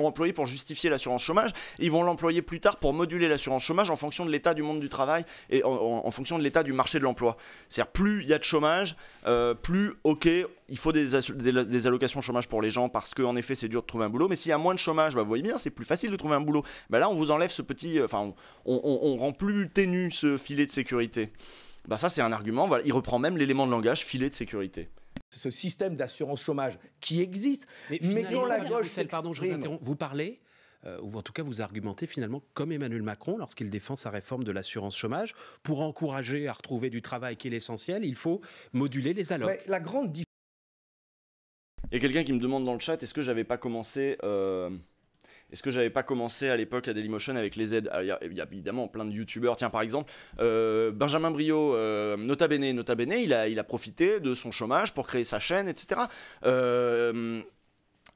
employé pour justifier l'assurance chômage, ils vont l'employer plus tard pour moduler l'assurance chômage en fonction de l'état du monde du travail et en, fonction de l'état du marché de l'emploi. C'est-à-dire plus il y a de chômage, euh, plus ok, il faut des, allocations chômage pour les gens parce qu'en effet c'est dur de trouver un boulot, mais s'il y a moins de chômage, bah, vous voyez bien, c'est plus facile de trouver un boulot. Bah, là on vous enlève ce petit, euh, enfin on, rend plus ténu ce filet de sécurité. Bah, ça c'est un argument, il reprend même l'élément de langage filet de sécurité ce système d'assurance chômage qui existe. Mais, quand la gauche. Celle, pardon, je vous interromps. Vous parlez euh, ou en tout cas vous argumentez finalement comme Emmanuel Macron lorsqu'il défend sa réforme de l'assurance chômage. Pour encourager à retrouver du travail qui est l'essentiel, il faut moduler les allocs. Mais la grande Il y a quelqu'un qui me demande dans le chat est-ce que j'avais pas commencé euh, est-ce que j'avais pas commencé à l'époque à Dailymotion avec les aides ah, Il y, a évidemment plein de youtubeurs. Tiens, par exemple, euh, Benjamin Brio, euh, Nota Bene, Nota Bene, il a, il a profité de son chômage pour créer sa chaîne, etc. Euh,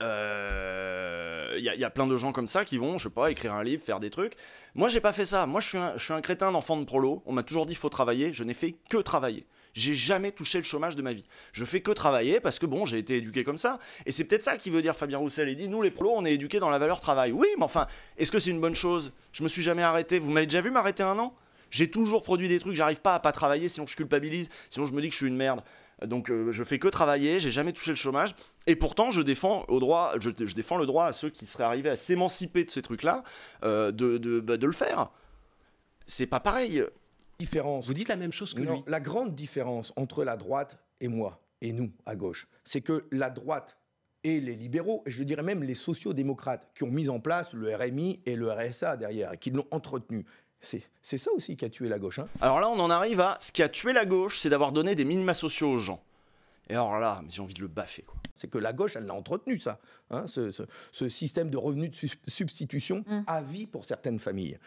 il y, a plein de gens comme ça qui vont, je sais pas, écrire un livre, faire des trucs. Moi, j'ai pas fait ça. Moi, je suis un, un crétin d'enfant de prolo. On m'a toujours dit faut travailler. Je n'ai fait que travailler. J'ai jamais touché le chômage de ma vie. Je fais que travailler parce que bon, j'ai été éduqué comme ça. Et c'est peut-être ça qui veut dire Fabien Roussel. Il dit nous les pros, on est éduqués dans la valeur travail. Oui, mais enfin, est-ce que c'est une bonne chose Je me suis jamais arrêté. Vous m'avez déjà vu m'arrêter un an J'ai toujours produit des trucs. J'arrive pas à pas travailler, sinon je culpabilise, sinon je me dis que je suis une merde. Donc euh, je fais que travailler, j'ai jamais touché le chômage, et pourtant je défends, au droit, je, défends le droit à ceux qui seraient arrivés à s'émanciper de ces trucs-là, euh, de, bah, de le faire. C'est pas pareil. Vous dites la même chose que lui. La grande différence entre la droite et moi, et nous, à gauche, c'est que la droite et les libéraux, et je dirais même les sociodémocrates, qui ont mis en place le RMI et le RSA derrière, et qui l'ont entretenu. C'est ça aussi qui a tué la gauche. Hein. Alors là, on en arrive à ce qui a tué la gauche, c'est d'avoir donné des minima sociaux aux gens. Et alors là, j'ai envie de le baffer. C'est que la gauche, elle l'a entretenu, ça. Hein, ce, système de revenus de substitution mmh. à vie pour certaines familles.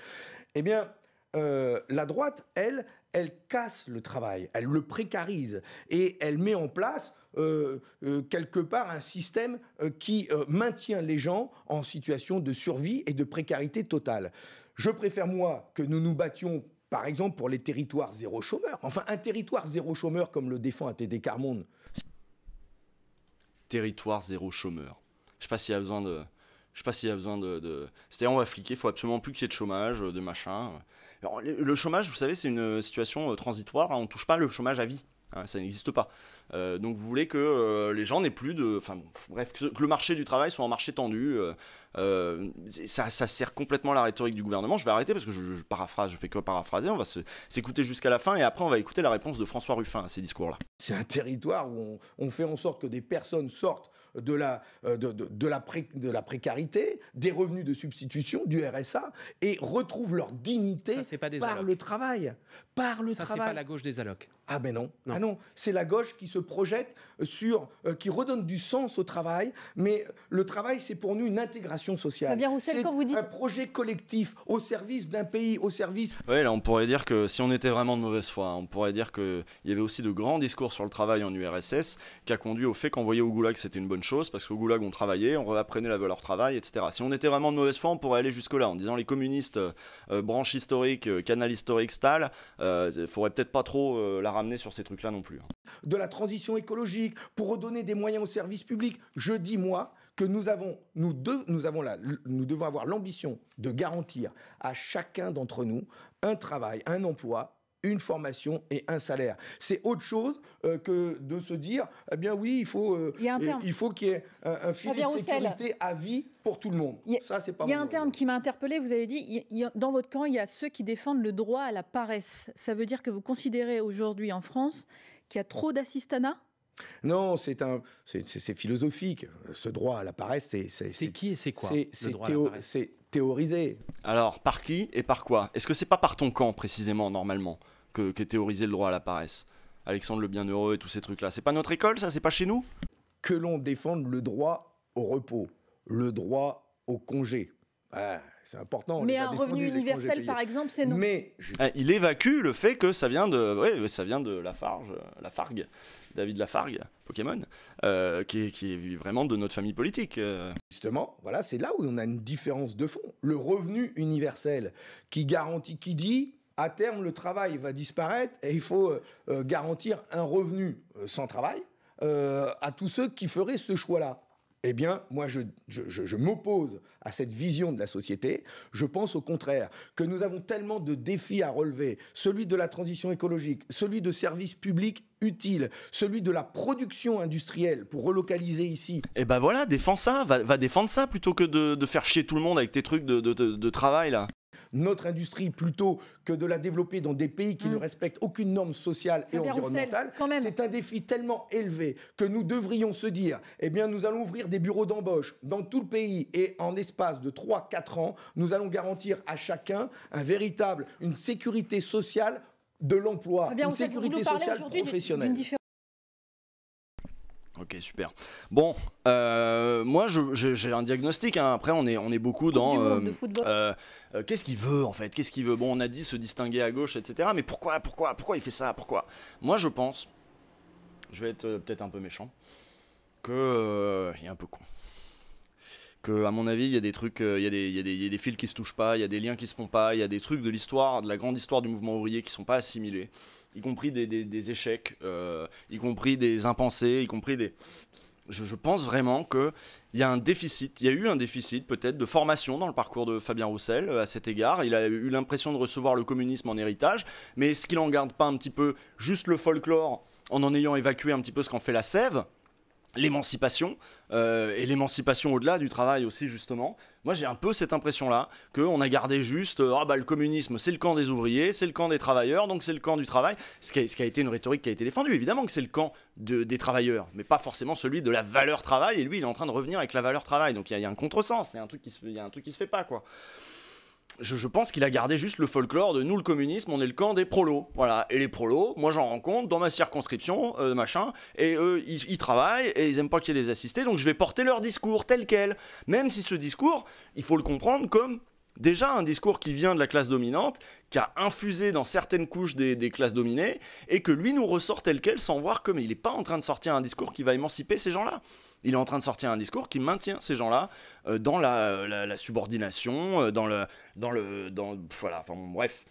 Eh bien, euh, la droite, elle, elle casse le travail, elle le précarise et elle met en place euh, euh, quelque part un système qui maintient les gens en situation de survie et de précarité totale. Je préfère, moi, que nous nous battions par exemple pour les territoires zéro chômeur. Enfin, un territoire zéro chômeur comme le défend ATD Carmonde. Territoire zéro chômeur. Je sais pas s'il y a besoin de. Je sais pas s'il y a besoin de. C'est-à-dire, on va fliquer, il faut absolument plus qu'il y ait de chômage, de machin le chômage, vous savez, c'est une euh, situation euh, transitoire, hein. on ne touche pas le chômage à vie. Hein. ça n'existe pas. Euh, donc vous voulez que les gens n'aient plus de... Enfin bref, que, le marché du travail soit en marché tendu. ça, sert complètement la rhétorique du gouvernement. Je vais arrêter parce que je, je paraphrase, je fais que paraphraser. On va s'écouter jusqu'à la fin et après on va écouter la réponse de François Ruffin à ces discours-là. C'est un territoire où on fait en sorte que des personnes sortent de la, euh, de, la de la précarité, des revenus de substitution, du RSA, et retrouvent leur dignité par le travail. Par le ça, travail. Ça, c'est pas la gauche des allocs. Ah ben non, Ah non. c'est la gauche qui se projette sur, euh, qui redonne du sens au travail, mais le travail, c'est pour nous une intégration sociale. C'est un projet collectif au service d'un pays, au service... Oui, là, on pourrait dire que si on était vraiment de mauvaise foi, hein, on pourrait dire qu'il y avait aussi de grands discours sur le travail en URSS qui a conduit au fait qu'envoyer au goulag, c'était une bonne chose choses parce qu'au goulag on travaillait, on apprenait la valeur travail, etc. Si on était vraiment de mauvaise foi, on pourrait aller jusque-là en disant les communistes, euh, euh, branche historique, euh, canal historique, Stal, il faudrait peut-être pas trop la ramener sur ces trucs-là non plus. Hein. De la transition écologique, pour redonner des moyens aux services publics, je dis moi que nous avons, nous, deux, nous, avons nous devons avoir l'ambition de garantir à chacun d'entre nous un travail, un emploi une formation et un salaire. C'est autre chose euh, que de se dire, eh bien oui, il faut, euh, faut qu'il y ait un, filet de sécurité à vie pour tout le monde. Il y a, pas Il y a un terme qui m'a interpellé. Vous avez dit, dans votre camp, il y a ceux qui défendent le droit à la paresse. Ça veut dire que vous considérez aujourd'hui en France qu'il y a trop d'assistanat non, c'est un, c'est philosophique. Ce droit à la paresse, c'est c'est qui et c'est quoi C'est théorisé. Alors par qui et par quoi Est-ce que c'est pas par ton camp précisément normalement que, qu'est théorisé le droit à la paresse. Alexandre le Bienheureux et tous ces trucs-là. C'est pas notre école, ça C'est pas chez nous Que l'on défende le droit au repos, le droit au congé. c'est important. Mais un revenu universel, par exemple, c'est non. Mais eh, il évacue le fait que ça vient de, ouais, ça vient de Lafarge, Lafargue, David Lafargue, Pokémon, euh, qui, est, vraiment de notre famille politique. Euh. Justement, voilà, c'est là où on a une différence de fond. Le revenu universel qui garantit, qui dit, à terme, le travail va disparaître et il faut euh, euh, garantir un revenu euh, sans travail à tous ceux qui feraient ce choix-là. Eh bien, moi, je, m'oppose à cette vision de la société. Je pense au contraire que nous avons tellement de défis à relever, celui de la transition écologique, celui de services publics utiles, celui de la production industrielle pour relocaliser ici. Et eh ben voilà, défends ça, va, défendre ça plutôt que de, faire chier tout le monde avec tes trucs de travail là notre industrie plutôt que de la développer dans des pays qui ne hum. respectent aucune norme sociale et environnementale. C'est un défi tellement élevé que nous devrions se dire, eh bien, nous allons ouvrir des bureaux d'embauche dans tout le pays et en espace de 3-4 ans, nous allons garantir à chacun un véritable, une sécurité sociale de l'emploi, une sécurité sociale professionnelle. Ok, super. Bon, euh, moi, j'ai un diagnostic. Hein. Après, on est, on est beaucoup dans. Euh, euh, qu'est-ce qu'il veut, en fait Qu'est-ce qu'il veut Bon, on a dit se distinguer à gauche, etc. Mais pourquoi Pourquoi Pourquoi il fait ça Pourquoi Moi, je pense. Je vais être peut-être un peu méchant. Que. il est un peu con. Que, à mon avis, il y a des trucs. Il y, a des, il fils qui se touchent pas. Il y a des liens qui se font pas. Il y a des trucs de l'histoire, de la grande histoire du mouvement ouvrier qui sont pas assimilés y compris des, échecs, euh, y compris des impensés, y compris des... Je, pense vraiment qu'il y a un déficit, il y a eu un déficit peut-être de formation dans le parcours de Fabien Roussel euh, à cet égard. Il a eu l'impression de recevoir le communisme en héritage, mais ce qu'il en garde pas un petit peu juste le folklore en en ayant évacué un petit peu ce qu'en fait la sève l'émancipation, euh, et l'émancipation au-delà du travail aussi justement, moi, j'ai un peu cette impression-là, qu'on a gardé juste, euh, ah bah le communisme, c'est le camp des ouvriers, c'est le camp des travailleurs, donc c'est le camp du travail, ce qui, a, été une rhétorique qui a été défendue. Évidemment que c'est le camp des travailleurs, mais pas forcément celui de la valeur travail, et lui, il est en train de revenir avec la valeur travail, donc il y, a un contresens, il un truc un truc qui se fait pas, quoi je, pense qu'il a gardé juste le folklore de nous le communisme, on est le camp des prolos. Voilà, et les prolos, moi j'en rencontre dans ma circonscription, euh, machin, et eux ils, travaillent et ils aiment pas qu'il y ait des assistés, donc je vais porter leur discours tel quel. Même si ce discours, il faut le comprendre comme déjà un discours qui vient de la classe dominante, qui a infusé dans certaines couches des, classes dominées, et que lui nous ressort tel quel sans voir comme il n'est pas en train de sortir un discours qui va émanciper ces gens-là il est en train de sortir un discours qui maintient ces gens-là euh, dans la, la, subordination, euh, dans le, dans le, dans, voilà, enfin bref.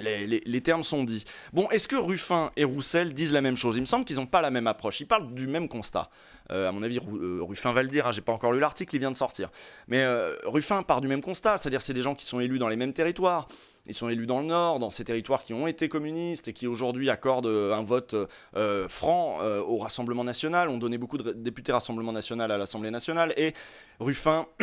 Les, termes sont dits. Bon, est-ce que Ruffin et Roussel disent la même chose Il me semble qu'ils n'ont pas la même approche. Ils parlent du même constat. Euh, à mon avis, euh, Ruffin va le dire. Je hein, J'ai pas encore lu l'article, il vient de sortir. Mais euh, Ruffin part du même constat, c'est-à-dire c'est des gens qui sont élus dans les mêmes territoires. Ils sont élus dans le Nord, dans ces territoires qui ont été communistes et qui aujourd'hui accordent un vote franc au Rassemblement national, ont donné beaucoup de députés Rassemblement national à l'Assemblée nationale. Et Ruffin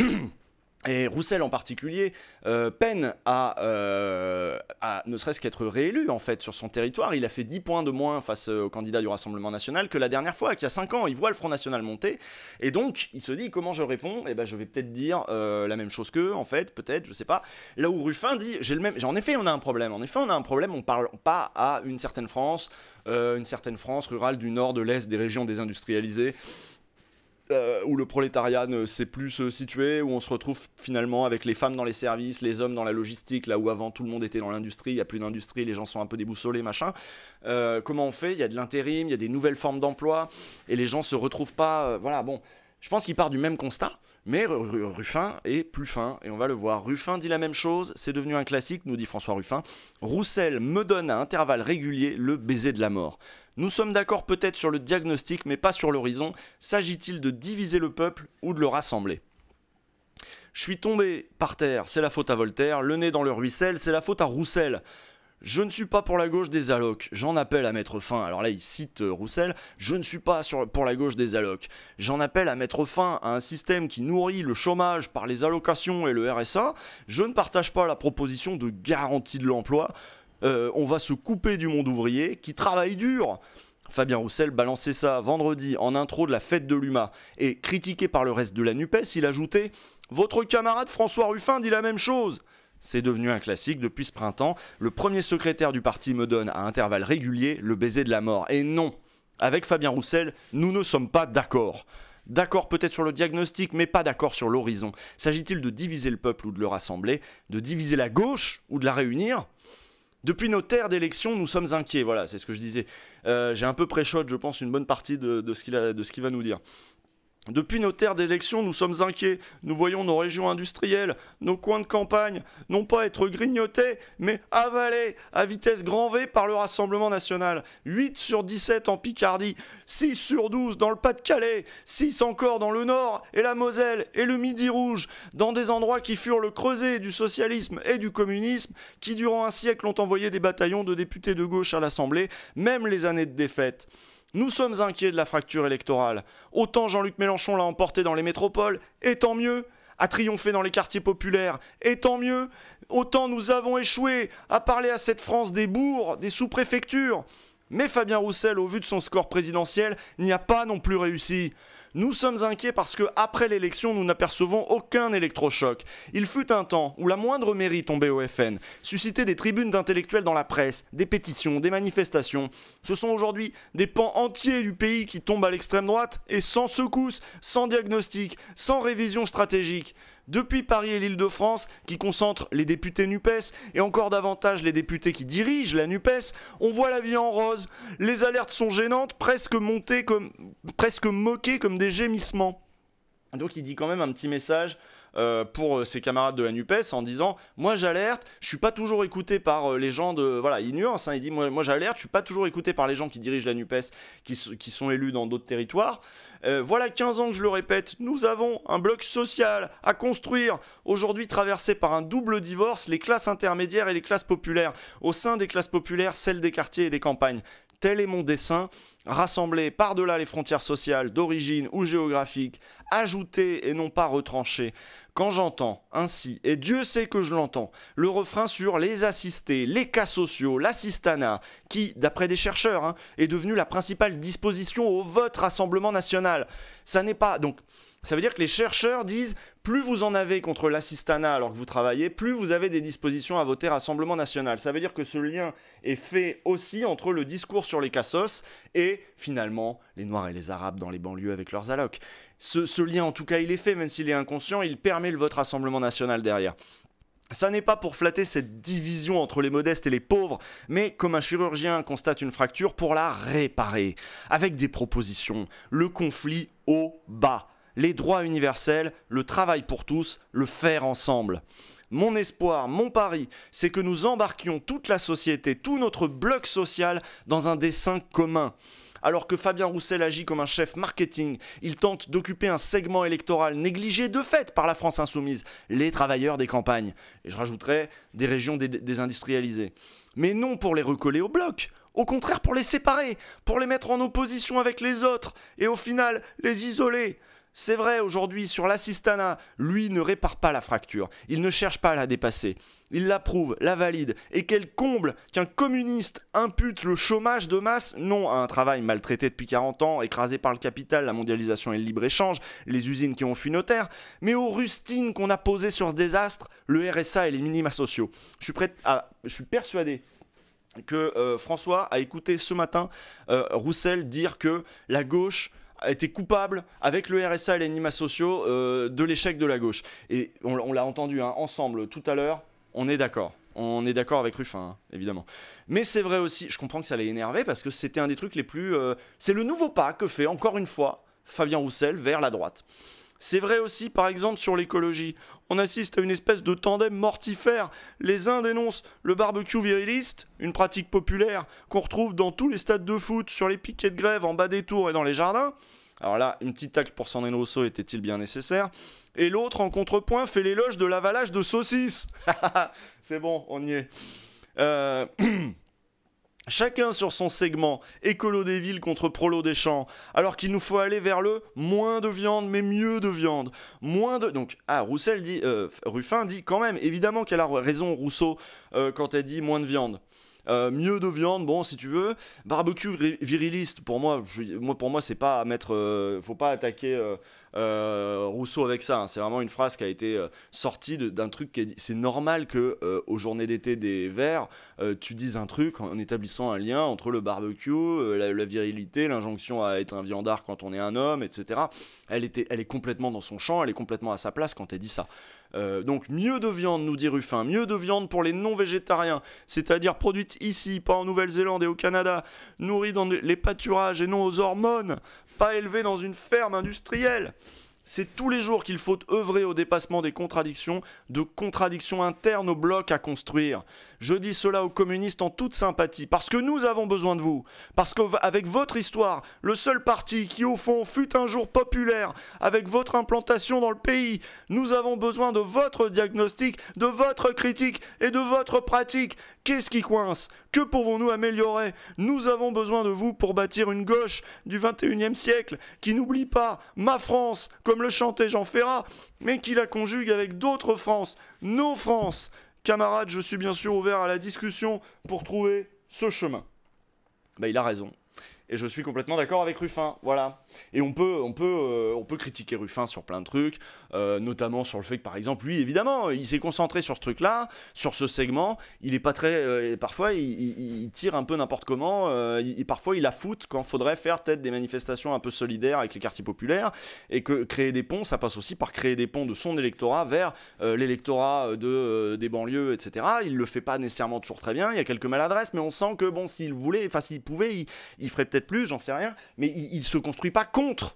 et Roussel en particulier euh, peine euh, à, ne serait-ce qu'être réélu en fait sur son territoire. Il a fait 10 points de moins face euh, au candidat du Rassemblement National que la dernière fois, qu'il y a 5 ans. Il voit le Front National monter et donc il se dit comment je réponds Eh ben je vais peut-être dire la même chose qu'eux en fait, peut-être, je sais pas. Là où Ruffin dit j'ai le même. En effet, on a un problème. En effet, on a un problème. On parle pas à une certaine France, une certaine France rurale du nord, de l'est, des régions désindustrialisées. Euh, où le prolétariat ne sait plus euh, situé, où on se retrouve finalement avec les femmes dans les services, les hommes dans la logistique, là où avant tout le monde était dans l'industrie, il n'y a plus d'industrie, les gens sont un peu déboussolés, machin. Euh, comment on fait Il y a de l'intérim, il y a des nouvelles formes d'emploi, et les gens ne se retrouvent pas. voilà, bon, je pense qu'il part du même constat. Mais Ruffin est plus fin, et on va le voir. Ruffin dit la même chose, c'est devenu un classique, nous dit François Ruffin. Roussel me donne à intervalles réguliers le baiser de la mort. Nous sommes d'accord peut-être sur le diagnostic, mais pas sur l'horizon. S'agit-il de diviser le peuple ou de le rassembler Je suis tombé par terre, c'est la faute à Voltaire. Le nez dans le ruissel, c'est la faute à Roussel. Je ne suis pas pour la gauche des allocs. J'en appelle à mettre fin. Alors là, il cite euh, Roussel. Je ne suis pas pour la gauche des allocs. J'en appelle à mettre fin à un système qui nourrit le chômage par les allocations et le RSA. Je ne partage pas la proposition de garantie de l'emploi. Euh, on va se couper du monde ouvrier qui travaille dur. Fabien Roussel balançait ça vendredi en intro de la fête de l'UMA et critiqué par le reste de la NUPES, il ajoutait Votre camarade François Ruffin dit la même chose. C'est devenu un classique depuis ce printemps. Le premier secrétaire du parti me donne à intervalles réguliers le baiser de la mort. Et non, avec Fabien Roussel, nous ne sommes pas d'accord. D'accord peut-être sur le diagnostic, mais pas d'accord sur l'horizon. S'agit-il de diviser le peuple ou de le rassembler De diviser la gauche ou de la réunir depuis nos terres d'élection, nous sommes inquiets. Voilà, c'est ce que je disais. Euh, j'ai un peu préchote, je pense, une bonne partie de, ce qu'il va nous dire. Depuis nos terres d'élection, nous sommes inquiets. Nous voyons nos régions industrielles, nos coins de campagne, non pas être grignotés, mais avalés à vitesse grand V par le Rassemblement national. 8 sur 17 en Picardie, 6 sur 12 dans le Pas-de-Calais, 6 encore dans le Nord et la Moselle et le Midi Rouge, dans des endroits qui furent le creuset du socialisme et du communisme, qui durant un siècle ont envoyé des bataillons de députés de gauche à l'Assemblée, même les années de défaite. Nous sommes inquiets de la fracture électorale. Autant Jean-Luc Mélenchon l'a emporté dans les métropoles, et tant mieux, a triomphé dans les quartiers populaires, et tant mieux, autant nous avons échoué à parler à cette France des bourgs, des sous-préfectures. Mais Fabien Roussel, au vu de son score présidentiel, n'y a pas non plus réussi. Nous sommes inquiets parce que, après l'élection, nous n'apercevons aucun électrochoc. Il fut un temps où la moindre mairie tombait au FN, suscitait des tribunes d'intellectuels dans la presse, des pétitions, des manifestations. Ce sont aujourd'hui des pans entiers du pays qui tombent à l'extrême droite et sans secousse, sans diagnostic, sans révision stratégique depuis Paris et l'Île-de-France, qui concentrent les députés NUPES et encore davantage les députés qui dirigent la NUPES, on voit la vie en rose. Les alertes sont gênantes, presque presque moquées comme des gémissements. Donc il dit quand même un petit message euh, pour euh, ses camarades de la NUPES en disant Moi j'alerte, je suis pas toujours écouté par euh, les gens de. Voilà, il nuance, hein, il dit Moi, j'alerte, je suis pas toujours écouté par les gens qui dirigent la NUPES, qui sont élus dans d'autres territoires. Euh, voilà 15 ans que je le répète, nous avons un bloc social à construire, aujourd'hui traversé par un double divorce, les classes intermédiaires et les classes populaires. Au sein des classes populaires, celles des quartiers et des campagnes. Tel est mon dessin, rassembler par-delà les frontières sociales, d'origine ou géographique, ajouter et non pas retrancher. Quand j'entends ainsi, et Dieu sait que je l'entends, le refrain sur les assistés, les cas sociaux, l'assistanat, qui, d'après des chercheurs, hein, est devenu la principale disposition au vote Rassemblement national, ça n'est pas... Donc, ça veut dire que les chercheurs disent plus vous en avez contre l'assistanat alors que vous travaillez, plus vous avez des dispositions à voter Rassemblement national. Ça veut dire que ce lien est fait aussi entre le discours sur les cassos et finalement les Noirs et les Arabes dans les banlieues avec leurs allocs ce, lien, en tout cas, il est fait, même s'il est inconscient, il permet le vote Rassemblement national derrière. Ça n'est pas pour flatter cette division entre les modestes et les pauvres, mais comme un chirurgien constate une fracture, pour la réparer, avec des propositions, le conflit au bas, les droits universels, le travail pour tous, le faire ensemble. Mon espoir, mon pari, c'est que nous embarquions toute la société, tout notre bloc social dans un dessin commun. Alors que Fabien Roussel agit comme un chef marketing, il tente d'occuper un segment électoral négligé de fait par la France insoumise, les travailleurs des campagnes, et je rajouterais des régions désindustrialisées. Mais non pour les recoller au bloc, au contraire pour les séparer, pour les mettre en opposition avec les autres, et au final les isoler. C'est vrai, aujourd'hui, sur l'assistanat, lui ne répare pas la fracture, il ne cherche pas à la dépasser il l'approuve, la valide. Et qu'elle comble qu'un communiste impute le chômage de masse, non à un travail maltraité depuis 40 ans, écrasé par le capital, la mondialisation et le libre-échange, les usines qui ont fui nos terres, mais aux rustines qu'on a posées sur ce désastre, le RSA et les minima sociaux. Je suis, à... Je suis persuadé que euh, François a écouté ce matin euh, Roussel dire que la gauche a été coupable avec le RSA et les minima sociaux euh, de l'échec de la gauche. Et on, l'a entendu hein, ensemble tout à l'heure, on est d'accord. On est d'accord avec Ruffin, hein, évidemment. Mais c'est vrai aussi, je comprends que ça l'ait énervé parce que c'était un des trucs les plus. Euh, c'est le nouveau pas que fait, encore une fois, Fabien Roussel vers la droite. C'est vrai aussi, par exemple, sur l'écologie. On assiste à une espèce de tandem mortifère. Les uns dénoncent le barbecue viriliste, une pratique populaire qu'on retrouve dans tous les stades de foot, sur les piquets de grève, en bas des tours et dans les jardins. Alors là, une petite tacle pour Sandrine Rousseau était-il bien nécessaire et l'autre, en contrepoint, fait l'éloge de l'avalage de saucisses. C'est bon, on y est. Euh, chacun sur son segment, écolo des villes contre prolo des champs, alors qu'il nous faut aller vers le moins de viande mais mieux de viande. Moins de. Donc, ah, Roussel dit, euh, Ruffin dit quand même, évidemment qu'elle a raison, Rousseau, euh, quand elle dit moins de viande. mieux de viande, bon si tu veux. Barbecue viriliste, pour moi, moi pour moi c'est pas à mettre, faut pas attaquer euh, Rousseau avec ça. Hein. C'est vraiment une phrase qui a été euh, sortie d'un truc qui est dit. C'est normal que euh, aux journées d'été des Verts, tu dises un truc en, établissant un lien entre le barbecue, la, virilité, l'injonction à être un viandard quand on est un homme, etc. Elle, était, elle est complètement dans son champ, elle est complètement à sa place quand elle dit ça. Euh, donc mieux de viande, nous dit Ruffin, mieux de viande pour les non-végétariens, c'est-à-dire produite ici, pas en Nouvelle-Zélande et au Canada, nourrie dans les pâturages et non aux hormones, pas élevée dans une ferme industrielle. C'est tous les jours qu'il faut œuvrer au dépassement des contradictions, de contradictions internes aux blocs à construire. Je dis cela aux communistes en toute sympathie, parce que nous avons besoin de vous, parce qu'avec votre histoire, le seul parti qui au fond fut un jour populaire, avec votre implantation dans le pays, nous avons besoin de votre diagnostic, de votre critique et de votre pratique. Qu'est-ce qui coince Que pouvons-nous améliorer Nous avons besoin de vous pour bâtir une gauche du 21e siècle qui n'oublie pas ma France, comme le chantait Jean Ferrat, mais qui la conjugue avec d'autres France, nos France. Camarade, je suis bien sûr ouvert à la discussion pour trouver ce chemin. Bah, il a raison. Et je suis complètement d'accord avec Ruffin, voilà. Et on peut, on peut, euh, on peut critiquer Ruffin sur plein de trucs. Euh, notamment sur le fait que, par exemple, lui, évidemment, il s'est concentré sur ce truc-là, sur ce segment. Il est pas très. Euh, parfois, il, tire un peu n'importe comment. Euh, et parfois, il la fout quand faudrait faire peut-être des manifestations un peu solidaires avec les quartiers populaires. Et que créer des ponts, ça passe aussi par créer des ponts de son électorat vers l'électorat de, des banlieues, etc. Il le fait pas nécessairement toujours très bien. Il y a quelques maladresses, mais on sent que, bon, s'il voulait, enfin, s'il pouvait, il, ferait peut-être plus, j'en sais rien. Mais il, il se construit pas contre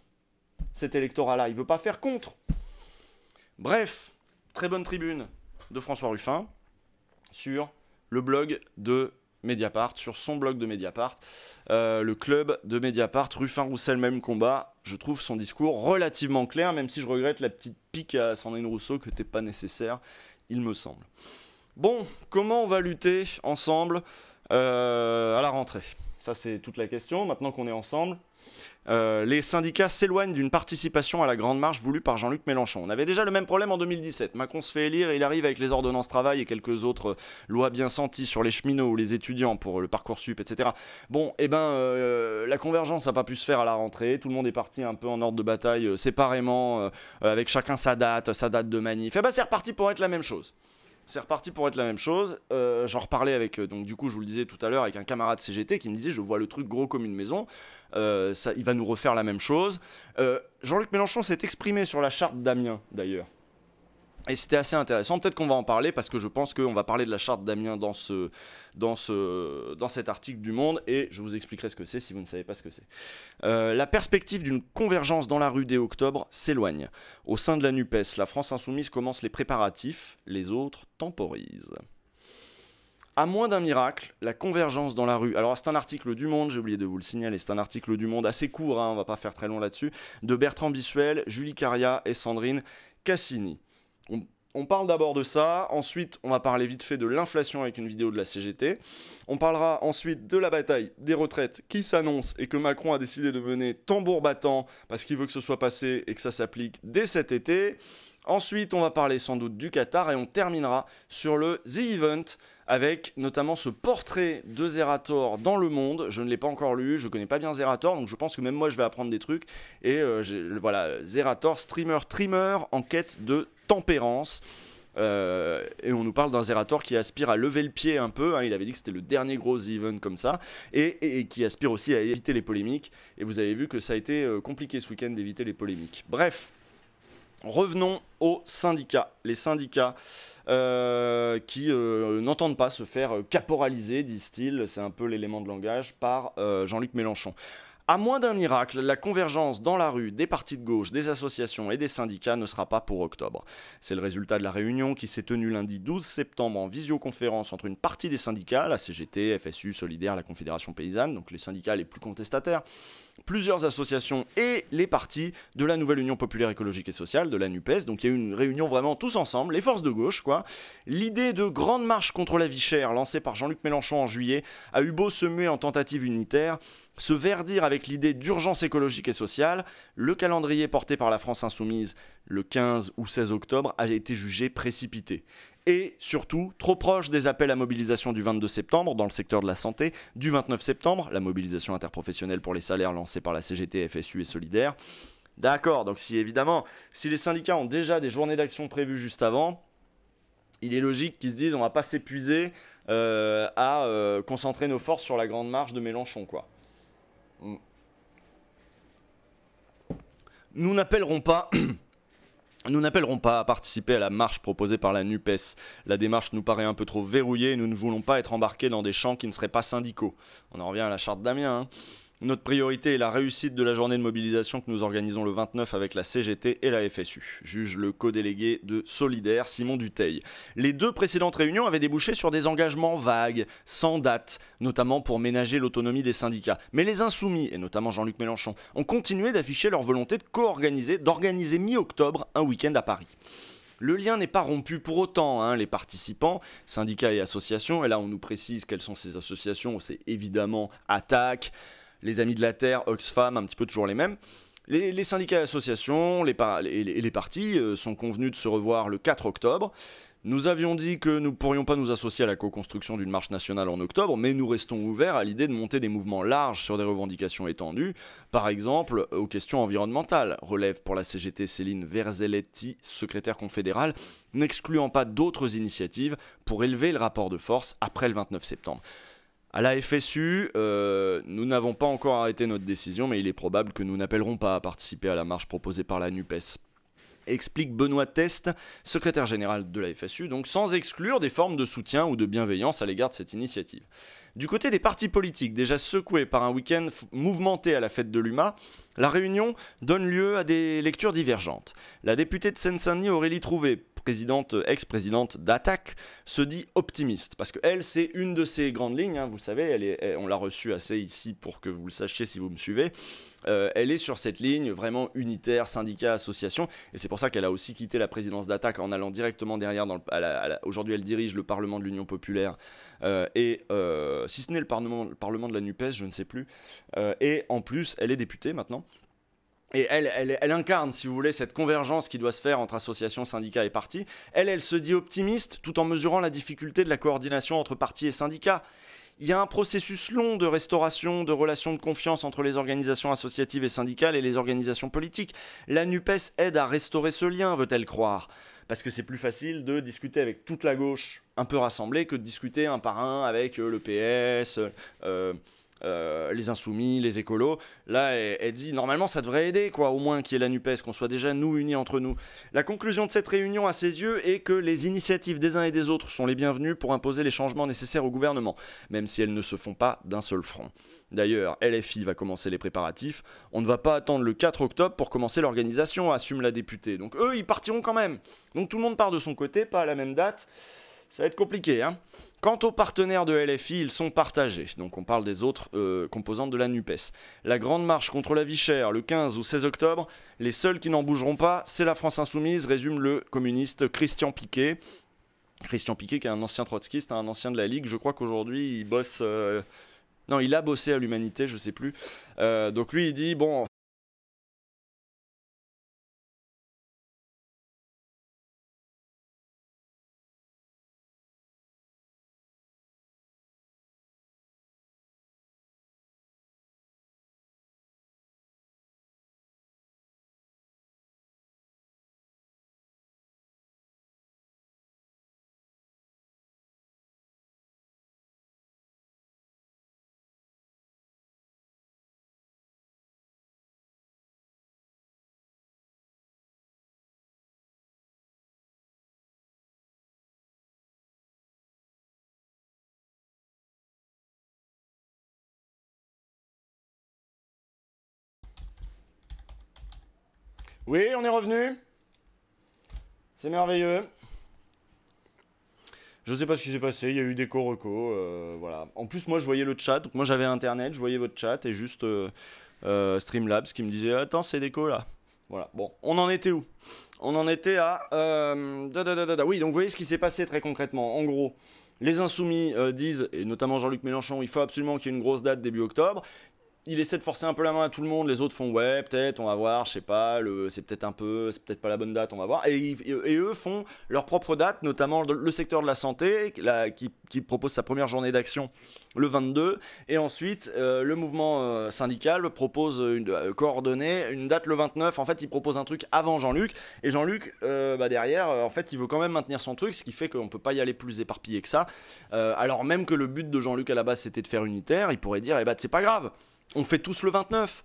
cet électorat-là. Il veut pas faire contre. Bref, très bonne tribune de François Ruffin sur le blog de Mediapart, sur son blog de Mediapart, euh, le club de Mediapart, Ruffin Roussel, même combat. Je trouve son discours relativement clair, même si je regrette la petite pique à Sandrine Rousseau que n'était pas nécessaire, il me semble. Bon, comment on va lutter ensemble euh, à la rentrée Ça, c'est toute la question, maintenant qu'on est ensemble. Euh, les syndicats s'éloignent d'une participation à la grande marche voulue par Jean-Luc Mélenchon. On avait déjà le même problème en 2017. Macron se fait élire il arrive avec les ordonnances travail et quelques autres lois bien senties sur les cheminots ou les étudiants pour le parcours sup, etc. Bon, eh ben, euh, la convergence n'a pas pu se faire à la rentrée. Tout le monde est parti un peu en ordre de bataille euh, séparément, avec chacun sa date, sa date de manif. Eh ben, c'est reparti pour être la même chose. C'est reparti pour être la même chose. Euh, j'en reparlais avec, euh, donc du coup, je vous le disais tout à l'heure, avec un camarade CGT qui me disait Je vois le truc gros comme une maison, euh, ça, il va nous refaire la même chose. Jean-Luc Mélenchon s'est exprimé sur la charte d'Amiens, d'ailleurs. Et c'était assez intéressant. Peut-être qu'on va en parler parce que je pense qu'on va parler de la charte d'Amiens dans, ce, dans, ce, dans cet article du Monde et je vous expliquerai ce que c'est si vous ne savez pas ce que c'est. Euh, la perspective d'une convergence dans la rue dès octobre s'éloigne. Au sein de la NUPES, la France Insoumise commence les préparatifs, les autres temporisent. À moins d'un miracle, la convergence dans la rue. Alors c'est un article du Monde, j'ai oublié de vous le signaler, c'est un article du Monde assez court, on hein, on va pas faire très long là-dessus, de Bertrand Bissuel, Julie Caria et Sandrine Cassini. On, parle d'abord de ça, ensuite on va parler vite fait de l'inflation avec une vidéo de la CGT, on parlera ensuite de la bataille des retraites qui s'annonce et que Macron a décidé de mener tambour battant parce qu'il veut que ce soit passé et que ça s'applique dès cet été. Ensuite on va parler sans doute du Qatar et on terminera sur le The Event avec notamment ce portrait de Zerator dans le monde. Je ne l'ai pas encore lu, je ne connais pas bien Zerator, donc je pense que même moi je vais apprendre des trucs. Et euh, voilà, Zerator, streamer, trimmer en quête de tempérance. Euh, et on nous parle d'un Zerator qui aspire à lever le pied un peu. Hein. il avait dit que c'était le dernier gros event comme ça. Et, qui aspire aussi à éviter les polémiques. Et vous avez vu que ça a été euh, compliqué ce week-end d'éviter les polémiques. Bref, revenons aux syndicats. Les syndicats euh, qui n'entendent pas se faire caporaliser, disent-ils, c'est un peu l'élément de langage, par Jean-Luc Mélenchon. À moins d'un miracle, la convergence dans la rue des partis de gauche, des associations et des syndicats ne sera pas pour octobre. C'est le résultat de la réunion qui s'est tenue lundi 12 septembre en visioconférence entre une partie des syndicats, la CGT, FSU, Solidaire, la Confédération paysanne, donc les syndicats les plus contestataires, plusieurs associations et les partis de la nouvelle Union populaire écologique et sociale, de la NUPES. Donc il y a eu une réunion vraiment tous ensemble, les forces de gauche, quoi. L'idée de grande marche contre la vie chère lancée par Jean-Luc Mélenchon en juillet a eu beau se muer en tentative unitaire, se verdir avec l'idée d'urgence écologique et sociale, le calendrier porté par la France insoumise le 15 ou 16 octobre a été jugé précipité et surtout trop proche des appels à mobilisation du 22 septembre dans le secteur de la santé, du 29 septembre, la mobilisation interprofessionnelle pour les salaires lancée par la CGT, FSU et Solidaire. D'accord, donc si évidemment, si les syndicats ont déjà des journées d'action prévues juste avant, il est logique qu'ils se disent on va pas s'épuiser euh, à euh, concentrer nos forces sur la grande marche de Mélenchon, quoi. Hmm. Nous n'appellerons pas Nous n'appellerons pas à participer à la marche proposée par la NUPES. La démarche nous paraît un peu trop verrouillée et nous ne voulons pas être embarqués dans des champs qui ne seraient pas syndicaux. On en revient à la charte d'Amiens. Hein. Notre priorité est la réussite de la journée de mobilisation que nous organisons le 29 avec la CGT et la FSU, juge le co-délégué de Solidaire Simon Duteil. Les deux précédentes réunions avaient débouché sur des engagements vagues, sans date, notamment pour ménager l'autonomie des syndicats. Mais les insoumis, et notamment Jean-Luc Mélenchon, ont continué d'afficher leur volonté de co-organiser, d'organiser mi-octobre un week-end à Paris. Le lien n'est pas rompu pour autant. Hein, les participants, syndicats et associations, et là on nous précise quelles sont ces associations, c'est évidemment Attaque, les Amis de la Terre, Oxfam, un petit peu toujours les mêmes. Les, syndicats et associations les, et les, partis euh, sont convenus de se revoir le 4 octobre. Nous avions dit que nous ne pourrions pas nous associer à la co-construction d'une marche nationale en octobre, mais nous restons ouverts à l'idée de monter des mouvements larges sur des revendications étendues, par exemple aux questions environnementales, relève pour la CGT Céline Verzelletti, secrétaire confédérale, n'excluant pas d'autres initiatives pour élever le rapport de force après le 29 septembre. À la FSU, euh, nous n'avons pas encore arrêté notre décision, mais il est probable que nous n'appellerons pas à participer à la marche proposée par la NUPES explique Benoît Test, secrétaire général de la FSU, donc sans exclure des formes de soutien ou de bienveillance à l'égard de cette initiative. Du côté des partis politiques, déjà secoués par un week-end mouvementé à la fête de l'UMA, la réunion donne lieu à des lectures divergentes. La députée de Seine-Saint-Denis Aurélie Trouvé, présidente, ex-présidente d'Attaque, se dit optimiste parce que elle, c'est une de ses grandes lignes. Hein, vous savez, elle est, on l'a reçue assez ici pour que vous le sachiez si vous me suivez. Euh, elle est sur cette ligne vraiment unitaire, syndicat, association, et c'est pour ça qu'elle a aussi quitté la présidence d'Attaque en allant directement derrière. aujourd'hui, elle dirige le Parlement de l'Union populaire euh, et euh, si ce n'est le parlement, parlement de la NUPES, je ne sais plus. Euh, et en plus, elle est députée maintenant. Et elle, elle, incarne, si vous voulez, cette convergence qui doit se faire entre associations, syndicats et partis. Elle, elle se dit optimiste tout en mesurant la difficulté de la coordination entre partis et syndicats. Il y a un processus long de restauration de relations de confiance entre les organisations associatives et syndicales et les organisations politiques. La NUPES aide à restaurer ce lien, veut-elle croire parce que c'est plus facile de discuter avec toute la gauche un peu rassemblée que de discuter un par un avec euh, le PS, euh, euh, les insoumis, les écolos. Là, elle, dit normalement ça devrait aider, quoi, au moins qu'il y ait la NUPES, qu'on soit déjà nous unis entre nous. La conclusion de cette réunion, à ses yeux, est que les initiatives des uns et des autres sont les bienvenues pour imposer les changements nécessaires au gouvernement, même si elles ne se font pas d'un seul front. D'ailleurs, LFI va commencer les préparatifs. On ne va pas attendre le 4 octobre pour commencer l'organisation, assume la députée. Donc eux, ils partiront quand même. Donc tout le monde part de son côté, pas à la même date. Ça va être compliqué, hein. Quant aux partenaires de LFI, ils sont partagés, donc on parle des autres euh, composantes de la NUPES. La grande marche contre la vie chère, le 15 ou 16 octobre, les seuls qui n'en bougeront pas, c'est la France insoumise, résume le communiste Christian Piquet. Christian Piquet qui est un ancien trotskiste, hein, un ancien de la Ligue, je crois qu'aujourd'hui il bosse... Euh, non, il a bossé à l'humanité, je sais plus. Euh, donc lui, il dit, bon, Oui, on est revenu. C'est merveilleux. Je sais pas ce qui s'est passé, il y a eu des co euh, voilà. En plus, moi, je voyais le chat, donc moi j'avais internet, je voyais votre chat et juste euh, euh, Streamlabs qui me disait Attends, c'est déco là. Voilà, bon, on en était où On en était à. Euh, da, da, oui, donc vous voyez ce qui s'est passé très concrètement. En gros, les insoumis disent, et notamment Jean-Luc Mélenchon, il faut absolument qu'il y ait une grosse date début octobre il essaie de forcer un peu la main à tout le monde, les autres font ouais, peut-être, on va voir, je sais pas, le, c'est peut-être un peu, c'est peut-être pas la bonne date, on va voir. Et, et eux font leur propre date, notamment le secteur de la santé, qui, propose sa première journée d'action le 22, et ensuite euh, le mouvement euh, syndical propose une euh, une date le 29. En fait, il propose un truc avant Jean-Luc, et Jean-Luc, bah, derrière, en fait, il veut quand même maintenir son truc, ce qui fait qu'on peut pas y aller plus éparpillé que ça. alors même que le but de Jean-Luc à la base c'était de faire unitaire, il pourrait dire, eh bah c'est pas grave on fait tous le 29.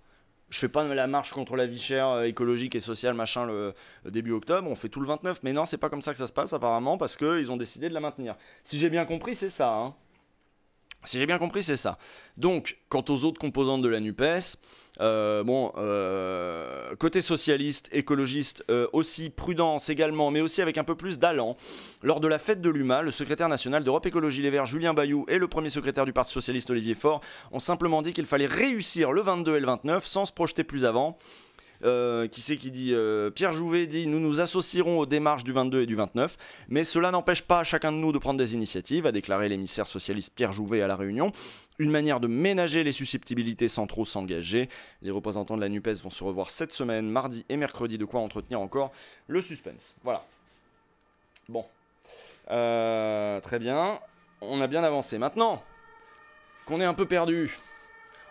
Je fais pas la marche contre la vie chère euh, écologique et sociale machin le euh, début octobre, on fait tout le 29. Mais non, c'est pas comme ça que ça se passe apparemment parce qu'ils ont décidé de la maintenir. Si j'ai bien compris, c'est ça. Hein. Si j'ai bien compris, c'est ça. Donc, quant aux autres composantes de la NUPES, euh, bon, euh, côté socialiste, écologiste, euh, aussi prudence également, mais aussi avec un peu plus d'allant. Lors de la fête de l'UMA, le secrétaire national d'Europe Écologie Les Verts, Julien Bayou, et le premier secrétaire du Parti Socialiste, Olivier Faure, ont simplement dit qu'il fallait réussir le 22 et le 29 sans se projeter plus avant. Euh, qui c'est qui dit euh, Pierre Jouvet dit Nous nous associerons aux démarches du 22 et du 29, mais cela n'empêche pas chacun de nous de prendre des initiatives, a déclaré l'émissaire socialiste Pierre Jouvet à La Réunion. Une manière de ménager les susceptibilités sans trop s'engager. Les représentants de la NUPES vont se revoir cette semaine, mardi et mercredi, de quoi entretenir encore le suspense. Voilà. Bon. Euh, très bien. On a bien avancé. Maintenant qu'on est un peu perdu,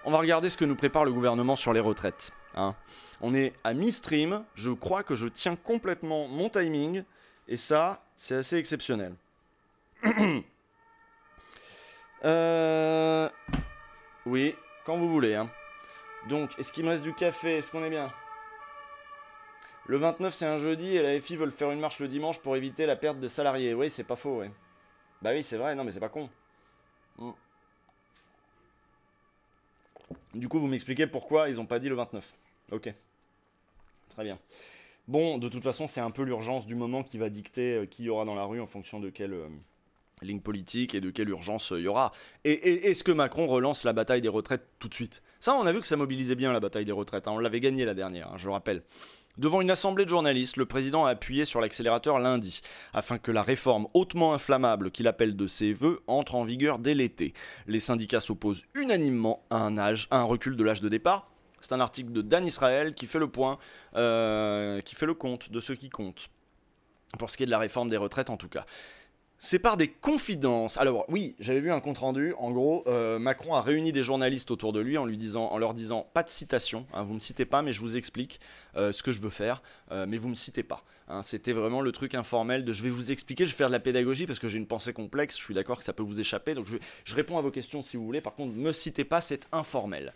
on va regarder ce que nous prépare le gouvernement sur les retraites. Hein. On est à mi-stream, je crois que je tiens complètement mon timing, et ça, c'est assez exceptionnel. Euh, oui, quand vous voulez. Hein. Donc, est-ce qu'il me reste du café Est-ce qu'on est bien Le 29, c'est un jeudi, et la FI veulent faire une marche le dimanche pour éviter la perte de salariés. Oui, c'est pas faux, oui. Bah oui, c'est vrai, non mais c'est pas con. Mm. Du coup, vous m'expliquez pourquoi ils ont pas dit le 29. Ok. Très bien. Bon, de toute façon, c'est un peu l'urgence du moment qui va dicter euh, qui y aura dans la rue en fonction de quelle euh, ligne politique et de quelle urgence il euh, y aura. Et, est-ce que Macron relance la bataille des retraites tout de suite Ça, on a vu que ça mobilisait bien la bataille des retraites. Hein. On l'avait gagnée la dernière, hein, je le rappelle. Devant une assemblée de journalistes, le président a appuyé sur l'accélérateur lundi, afin que la réforme hautement inflammable qu'il appelle de ses voeux entre en vigueur dès l'été. Les syndicats s'opposent unanimement à un, âge, à un recul de l'âge de départ, c'est un article de Dan Israël qui fait le point, euh, qui fait le compte de ce qui compte, pour ce qui est de la réforme des retraites en tout cas. C'est par des confidences. Alors oui, j'avais vu un compte rendu. En gros, euh, Macron a réuni des journalistes autour de lui en lui disant, en leur disant, pas de citation. vous hein, vous me citez pas, mais je vous explique euh, ce que je veux faire, mais vous me citez pas. Hein. C'était vraiment le truc informel de, je vais vous expliquer, je vais faire de la pédagogie parce que j'ai une pensée complexe. Je suis d'accord que ça peut vous échapper, donc je, je, réponds à vos questions si vous voulez. Par contre, me citez pas, c'est informel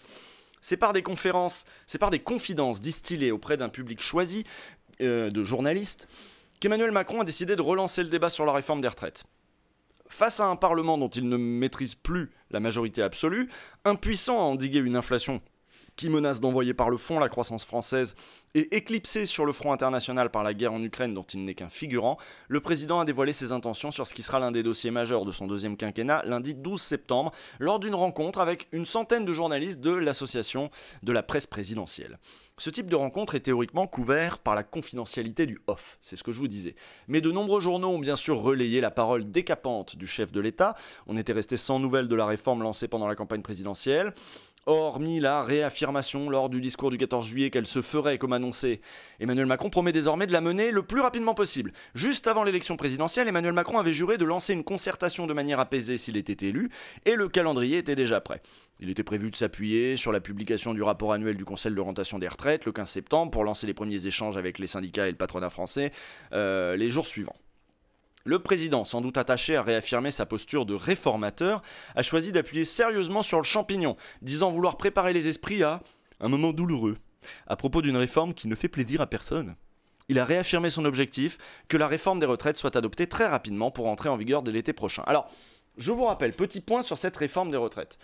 c'est par des conférences, c'est par des confidences distillées auprès d'un public choisi euh, de journalistes qu'Emmanuel Macron a décidé de relancer le débat sur la réforme des retraites. Face à un Parlement dont il ne maîtrise plus la majorité absolue, impuissant à endiguer une inflation qui menace d'envoyer par le fond la croissance française et éclipsé sur le front international par la guerre en Ukraine dont il n'est qu'un figurant, le président a dévoilé ses intentions sur ce qui sera l'un des dossiers majeurs de son deuxième quinquennat lundi 12 septembre lors d'une rencontre avec une centaine de journalistes de l'association de la presse présidentielle. Ce type de rencontre est théoriquement couvert par la confidentialité du off, c'est ce que je vous disais. Mais de nombreux journaux ont bien sûr relayé la parole décapante du chef de l'État, on était resté sans nouvelles de la réforme lancée pendant la campagne présidentielle, hormis la réaffirmation lors du discours du 14 juillet qu'elle se ferait comme annoncé. Emmanuel Macron promet désormais de la mener le plus rapidement possible. Juste avant l'élection présidentielle, Emmanuel Macron avait juré de lancer une concertation de manière apaisée s'il était élu, et le calendrier était déjà prêt. Il était prévu de s'appuyer sur la publication du rapport annuel du Conseil de rentation des retraites le 15 septembre pour lancer les premiers échanges avec les syndicats et le patronat français euh, les jours suivants. Le président, sans doute attaché à réaffirmer sa posture de réformateur, a choisi d'appuyer sérieusement sur le champignon, disant vouloir préparer les esprits à un moment douloureux, à propos d'une réforme qui ne fait plaisir à personne. Il a réaffirmé son objectif, que la réforme des retraites soit adoptée très rapidement pour entrer en vigueur de l'été prochain. Alors, je vous rappelle, petit point sur cette réforme des retraites.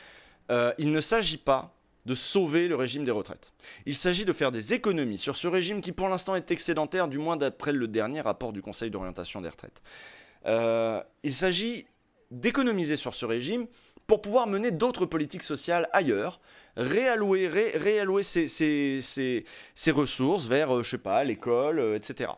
Euh, il ne s'agit pas de sauver le régime des retraites. Il s'agit de faire des économies sur ce régime qui pour l'instant est excédentaire, du moins d'après le dernier rapport du Conseil d'orientation des retraites. Euh, il s'agit d'économiser sur ce régime pour pouvoir mener d'autres politiques sociales ailleurs, réallouer, ces ses, ressources vers, euh, je sais pas, l'école, euh, etc.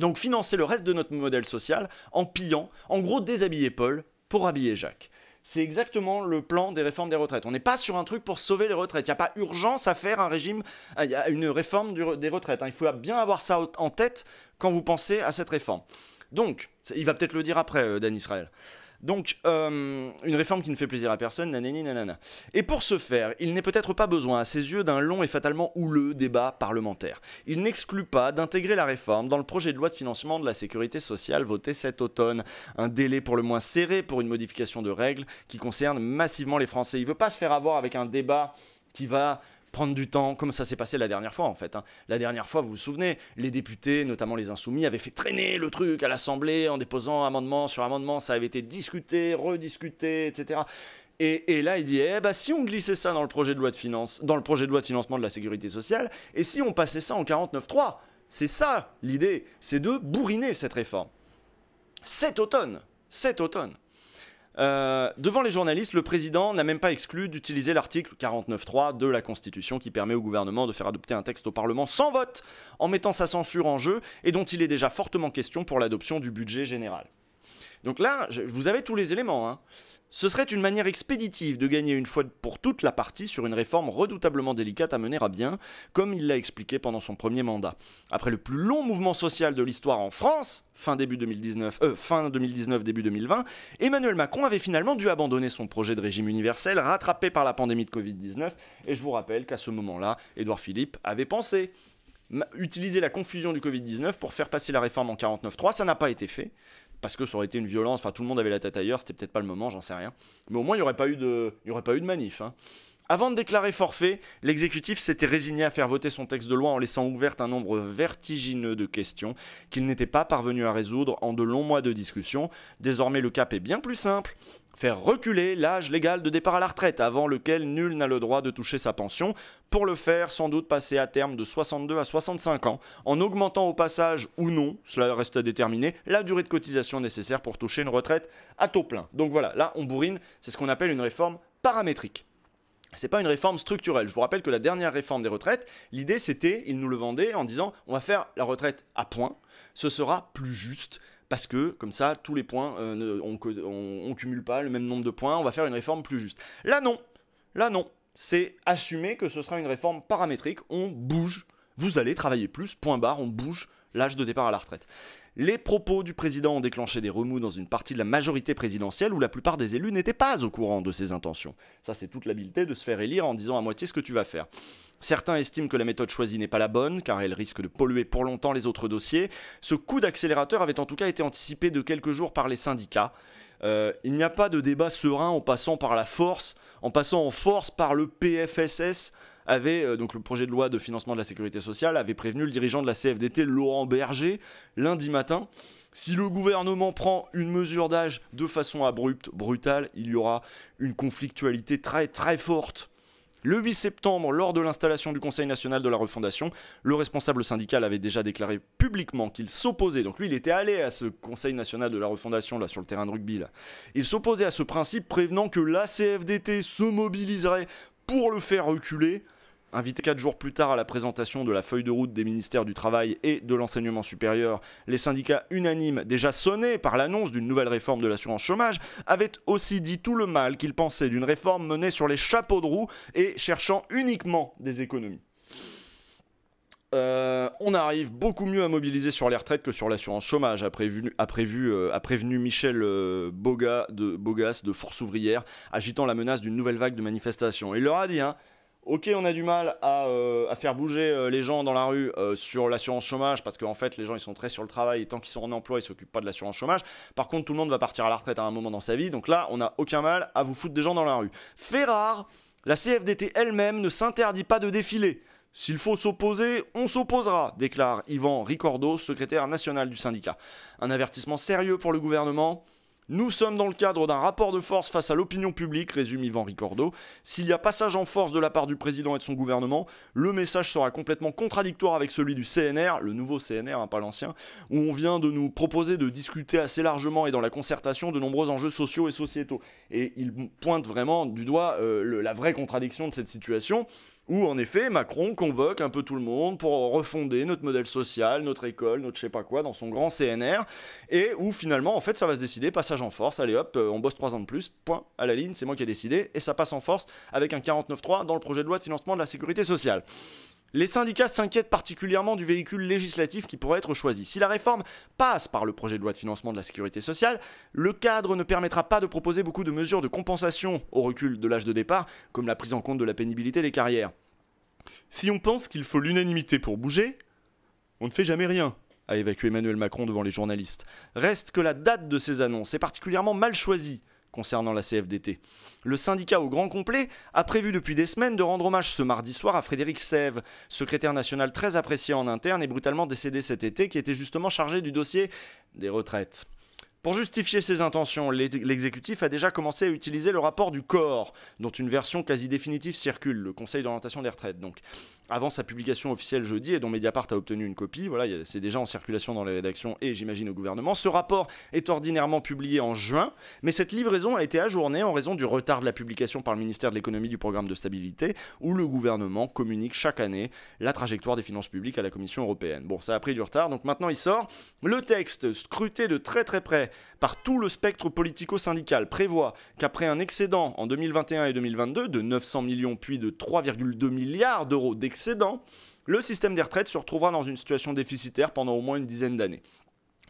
Donc financer le reste de notre modèle social en pillant, en gros déshabiller Paul pour habiller Jacques c'est exactement le plan des réformes des retraites. On n'est pas sur un truc pour sauver les retraites. Il n'y a pas urgence à faire un régime, une réforme des retraites. Hein. Il faut bien avoir ça en tête quand vous pensez à cette réforme. Donc, il va peut-être le dire après, euh, Dan Israël. Donc, euh, une réforme qui ne fait plaisir à personne, nanani nanana. Et pour ce faire, il n'est peut-être pas besoin à ses yeux d'un long et fatalement houleux débat parlementaire. Il n'exclut pas d'intégrer la réforme dans le projet de loi de financement de la sécurité sociale voté cet automne. Un délai pour le moins serré pour une modification de règles qui concerne massivement les Français. Il ne veut pas se faire avoir avec un débat qui va prendre du temps, comme ça s'est passé la dernière fois en fait. Hein. La dernière fois, vous vous souvenez, les députés, notamment les insoumis, avaient fait traîner le truc à l'Assemblée en déposant amendement sur amendement, ça avait été discuté, rediscuté, etc. Et, là, il dit, eh ben si on glissait ça dans le projet de loi de dans le projet de loi de financement de la sécurité sociale, et si on passait ça en 49.3, c'est ça l'idée, c'est de bourriner cette réforme. Cet automne, cet automne. Euh, devant les journalistes, le président n'a même pas exclu d'utiliser l'article 49.3 de la Constitution qui permet au gouvernement de faire adopter un texte au Parlement sans vote, en mettant sa censure en jeu et dont il est déjà fortement question pour l'adoption du budget général. Donc là, vous avez tous les éléments. Hein. Ce serait une manière expéditive de gagner une fois pour toute la partie sur une réforme redoutablement délicate à mener à bien, comme il l'a expliqué pendant son premier mandat. Après le plus long mouvement social de l'histoire en France, fin début 2019, euh, fin 2019 début 2020, Emmanuel Macron avait finalement dû abandonner son projet de régime universel rattrapé par la pandémie de Covid-19 et je vous rappelle qu'à ce moment-là, Édouard Philippe avait pensé utiliser la confusion du Covid-19 pour faire passer la réforme en 49.3, ça n'a pas été fait parce que ça aurait été une violence, enfin tout le monde avait la tête ailleurs, c'était peut-être pas le moment, j'en sais rien. Mais au moins, il n'y aurait, pas eu de, aurait pas eu de manif. Hein. Avant de déclarer forfait, l'exécutif s'était résigné à faire voter son texte de loi en laissant ouverte un nombre vertigineux de questions qu'il n'était pas parvenu à résoudre en de longs mois de discussion. Désormais, le cap est bien plus simple faire reculer l'âge légal de départ à la retraite, avant lequel nul n'a le droit de toucher sa pension, pour le faire sans doute passer à terme de 62 à 65 ans, en augmentant au passage ou non, cela reste à déterminer, la durée de cotisation nécessaire pour toucher une retraite à taux plein. Donc voilà, là on bourrine, c'est ce qu'on appelle une réforme paramétrique. C'est pas une réforme structurelle. Je vous rappelle que la dernière réforme des retraites, l'idée c'était, ils nous le vendaient en disant on va faire la retraite à point, ce sera plus juste, parce que comme ça, tous les points, euh, on ne, cumule pas le même nombre de points, on va faire une réforme plus juste. Là non, là non, c'est assumer que ce sera une réforme paramétrique, on bouge, vous allez travailler plus, point barre, on bouge l'âge de départ à la retraite. Les propos du président ont déclenché des remous dans une partie de la majorité présidentielle où la plupart des élus n'étaient pas au courant de ses intentions. Ça, c'est toute l'habileté de se faire élire en disant à moitié ce que tu vas faire. Certains estiment que la méthode choisie n'est pas la bonne, car elle risque de polluer pour longtemps les autres dossiers. Ce coup d'accélérateur avait en tout cas été anticipé de quelques jours par les syndicats. Euh, il n'y a pas de débat serein en passant par la force, en passant en force par le PFSS avait, euh, donc le projet de loi de financement de la sécurité sociale, avait prévenu le dirigeant de la CFDT, Laurent Berger, lundi matin. Si le gouvernement prend une mesure d'âge de façon abrupte, brutale, il y aura une conflictualité très très forte le 8 septembre, lors de l'installation du Conseil national de la refondation, le responsable syndical avait déjà déclaré publiquement qu'il s'opposait, donc lui il était allé à ce Conseil national de la refondation là sur le terrain de rugby, là. il s'opposait à ce principe prévenant que la CFDT se mobiliserait pour le faire reculer. Invité quatre jours plus tard à la présentation de la feuille de route des ministères du Travail et de l'enseignement supérieur, les syndicats unanimes, déjà sonnés par l'annonce d'une nouvelle réforme de l'assurance chômage, avaient aussi dit tout le mal qu'ils pensaient d'une réforme menée sur les chapeaux de roue et cherchant uniquement des économies. Euh, on arrive beaucoup mieux à mobiliser sur les retraites que sur l'assurance chômage, a prévenu, euh, Michel euh, Boga de, Bogas de Force Ouvrière, agitant la menace d'une nouvelle vague de manifestations. Il leur a dit, hein, Ok, on a du mal à, euh, faire bouger euh, les gens dans la rue euh, sur l'assurance chômage parce qu'en fait, les gens ils sont très sur le travail et tant qu'ils sont en emploi, ils s'occupent pas de l'assurance chômage. Par contre, tout le monde va partir à la retraite à un moment dans sa vie, donc là, on n'a aucun mal à vous foutre des gens dans la rue. Fait rare, la CFDT elle-même ne s'interdit pas de défiler. S'il faut s'opposer, on s'opposera, déclare Yvan Ricordo, secrétaire national du syndicat. Un avertissement sérieux pour le gouvernement. Nous sommes dans le cadre d'un rapport de force face à l'opinion publique, résume Yvan Ricordo. S'il y a passage en force de la part du président et de son gouvernement, le message sera complètement contradictoire avec celui du CNR, le nouveau CNR, hein, pas l'ancien, où on vient de nous proposer de discuter assez largement et dans la concertation de nombreux enjeux sociaux et sociétaux. Et il pointe vraiment du doigt euh, la vraie contradiction de cette situation où en effet Macron convoque un peu tout le monde pour refonder notre modèle social, notre école, notre je sais pas quoi, dans son grand CNR, et où finalement en fait ça va se décider, passage en force, allez hop, euh, on bosse trois ans de plus, point, à la ligne, c'est moi qui ai décidé, et ça passe en force avec un 49.3 dans le projet de loi de financement de la sécurité sociale. Les syndicats s'inquiètent particulièrement du véhicule législatif qui pourrait être choisi. Si la réforme passe par le projet de loi de financement de la sécurité sociale, le cadre ne permettra pas de proposer beaucoup de mesures de compensation au recul de l'âge de départ, comme la prise en compte de la pénibilité des carrières. Si on pense qu'il faut l'unanimité pour bouger, on ne fait jamais rien a évacué Emmanuel Macron devant les journalistes. Reste que la date de ces annonces est particulièrement mal choisie concernant la CFDT. Le syndicat au grand complet a prévu depuis des semaines de rendre hommage ce mardi soir à Frédéric Sève, secrétaire national très apprécié en interne et brutalement décédé cet été, qui était justement chargé du dossier des retraites. Pour justifier ses intentions, l'exécutif a déjà commencé à utiliser le rapport du corps, dont une version quasi définitive circule, le Conseil d'orientation des retraites donc avant sa publication officielle jeudi et dont Mediapart a obtenu une copie. Voilà, c'est déjà en circulation dans les rédactions et j'imagine au gouvernement. Ce rapport est ordinairement publié en juin, mais cette livraison a été ajournée en raison du retard de la publication par le ministère de l'économie du programme de stabilité où le gouvernement communique chaque année la trajectoire des finances publiques à la Commission européenne. Bon, ça a pris du retard, donc maintenant il sort. Le texte, scruté de très très près par tout le spectre politico-syndical, prévoit qu'après un excédent en 2021 et 2022 de 900 millions puis de 3,2 milliards d'euros d'excédent le système des retraites se retrouvera dans une situation déficitaire pendant au moins une dizaine d'années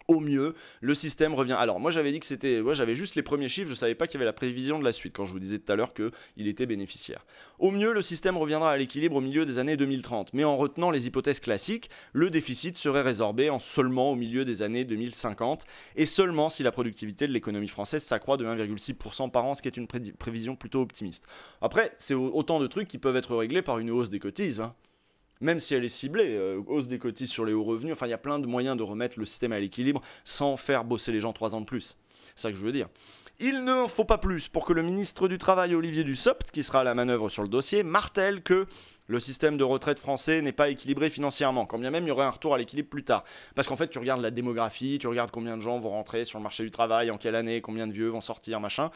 au mieux, le système revient. Alors moi j'avais dit que c'était, Moi, j'avais juste les premiers chiffres, je savais pas qu'il y avait la prévision de la suite quand je vous disais tout à l'heure qu'il était bénéficiaire. Au mieux, le système reviendra à l'équilibre au milieu des années 2030, mais en retenant les hypothèses classiques, le déficit serait résorbé en seulement au milieu des années 2050 et seulement si la productivité de l'économie française s'accroît de 1,6% par an, ce qui est une prévision plutôt optimiste. Après, c'est autant de trucs qui peuvent être réglés par une hausse des cotises. Hein même si elle est ciblée, euh, hausse des cotis sur les hauts revenus, enfin il y a plein de moyens de remettre le système à l'équilibre sans faire bosser les gens trois ans de plus. C'est ça que je veux dire. Il ne faut pas plus pour que le ministre du Travail, Olivier Dussopt, qui sera à la manœuvre sur le dossier, martèle que le système de retraite français n'est pas équilibré financièrement, quand bien même il y aurait un retour à l'équilibre plus tard. Parce qu'en fait, tu regardes la démographie, tu regardes combien de gens vont rentrer sur le marché du travail, en quelle année, combien de vieux vont sortir, machin,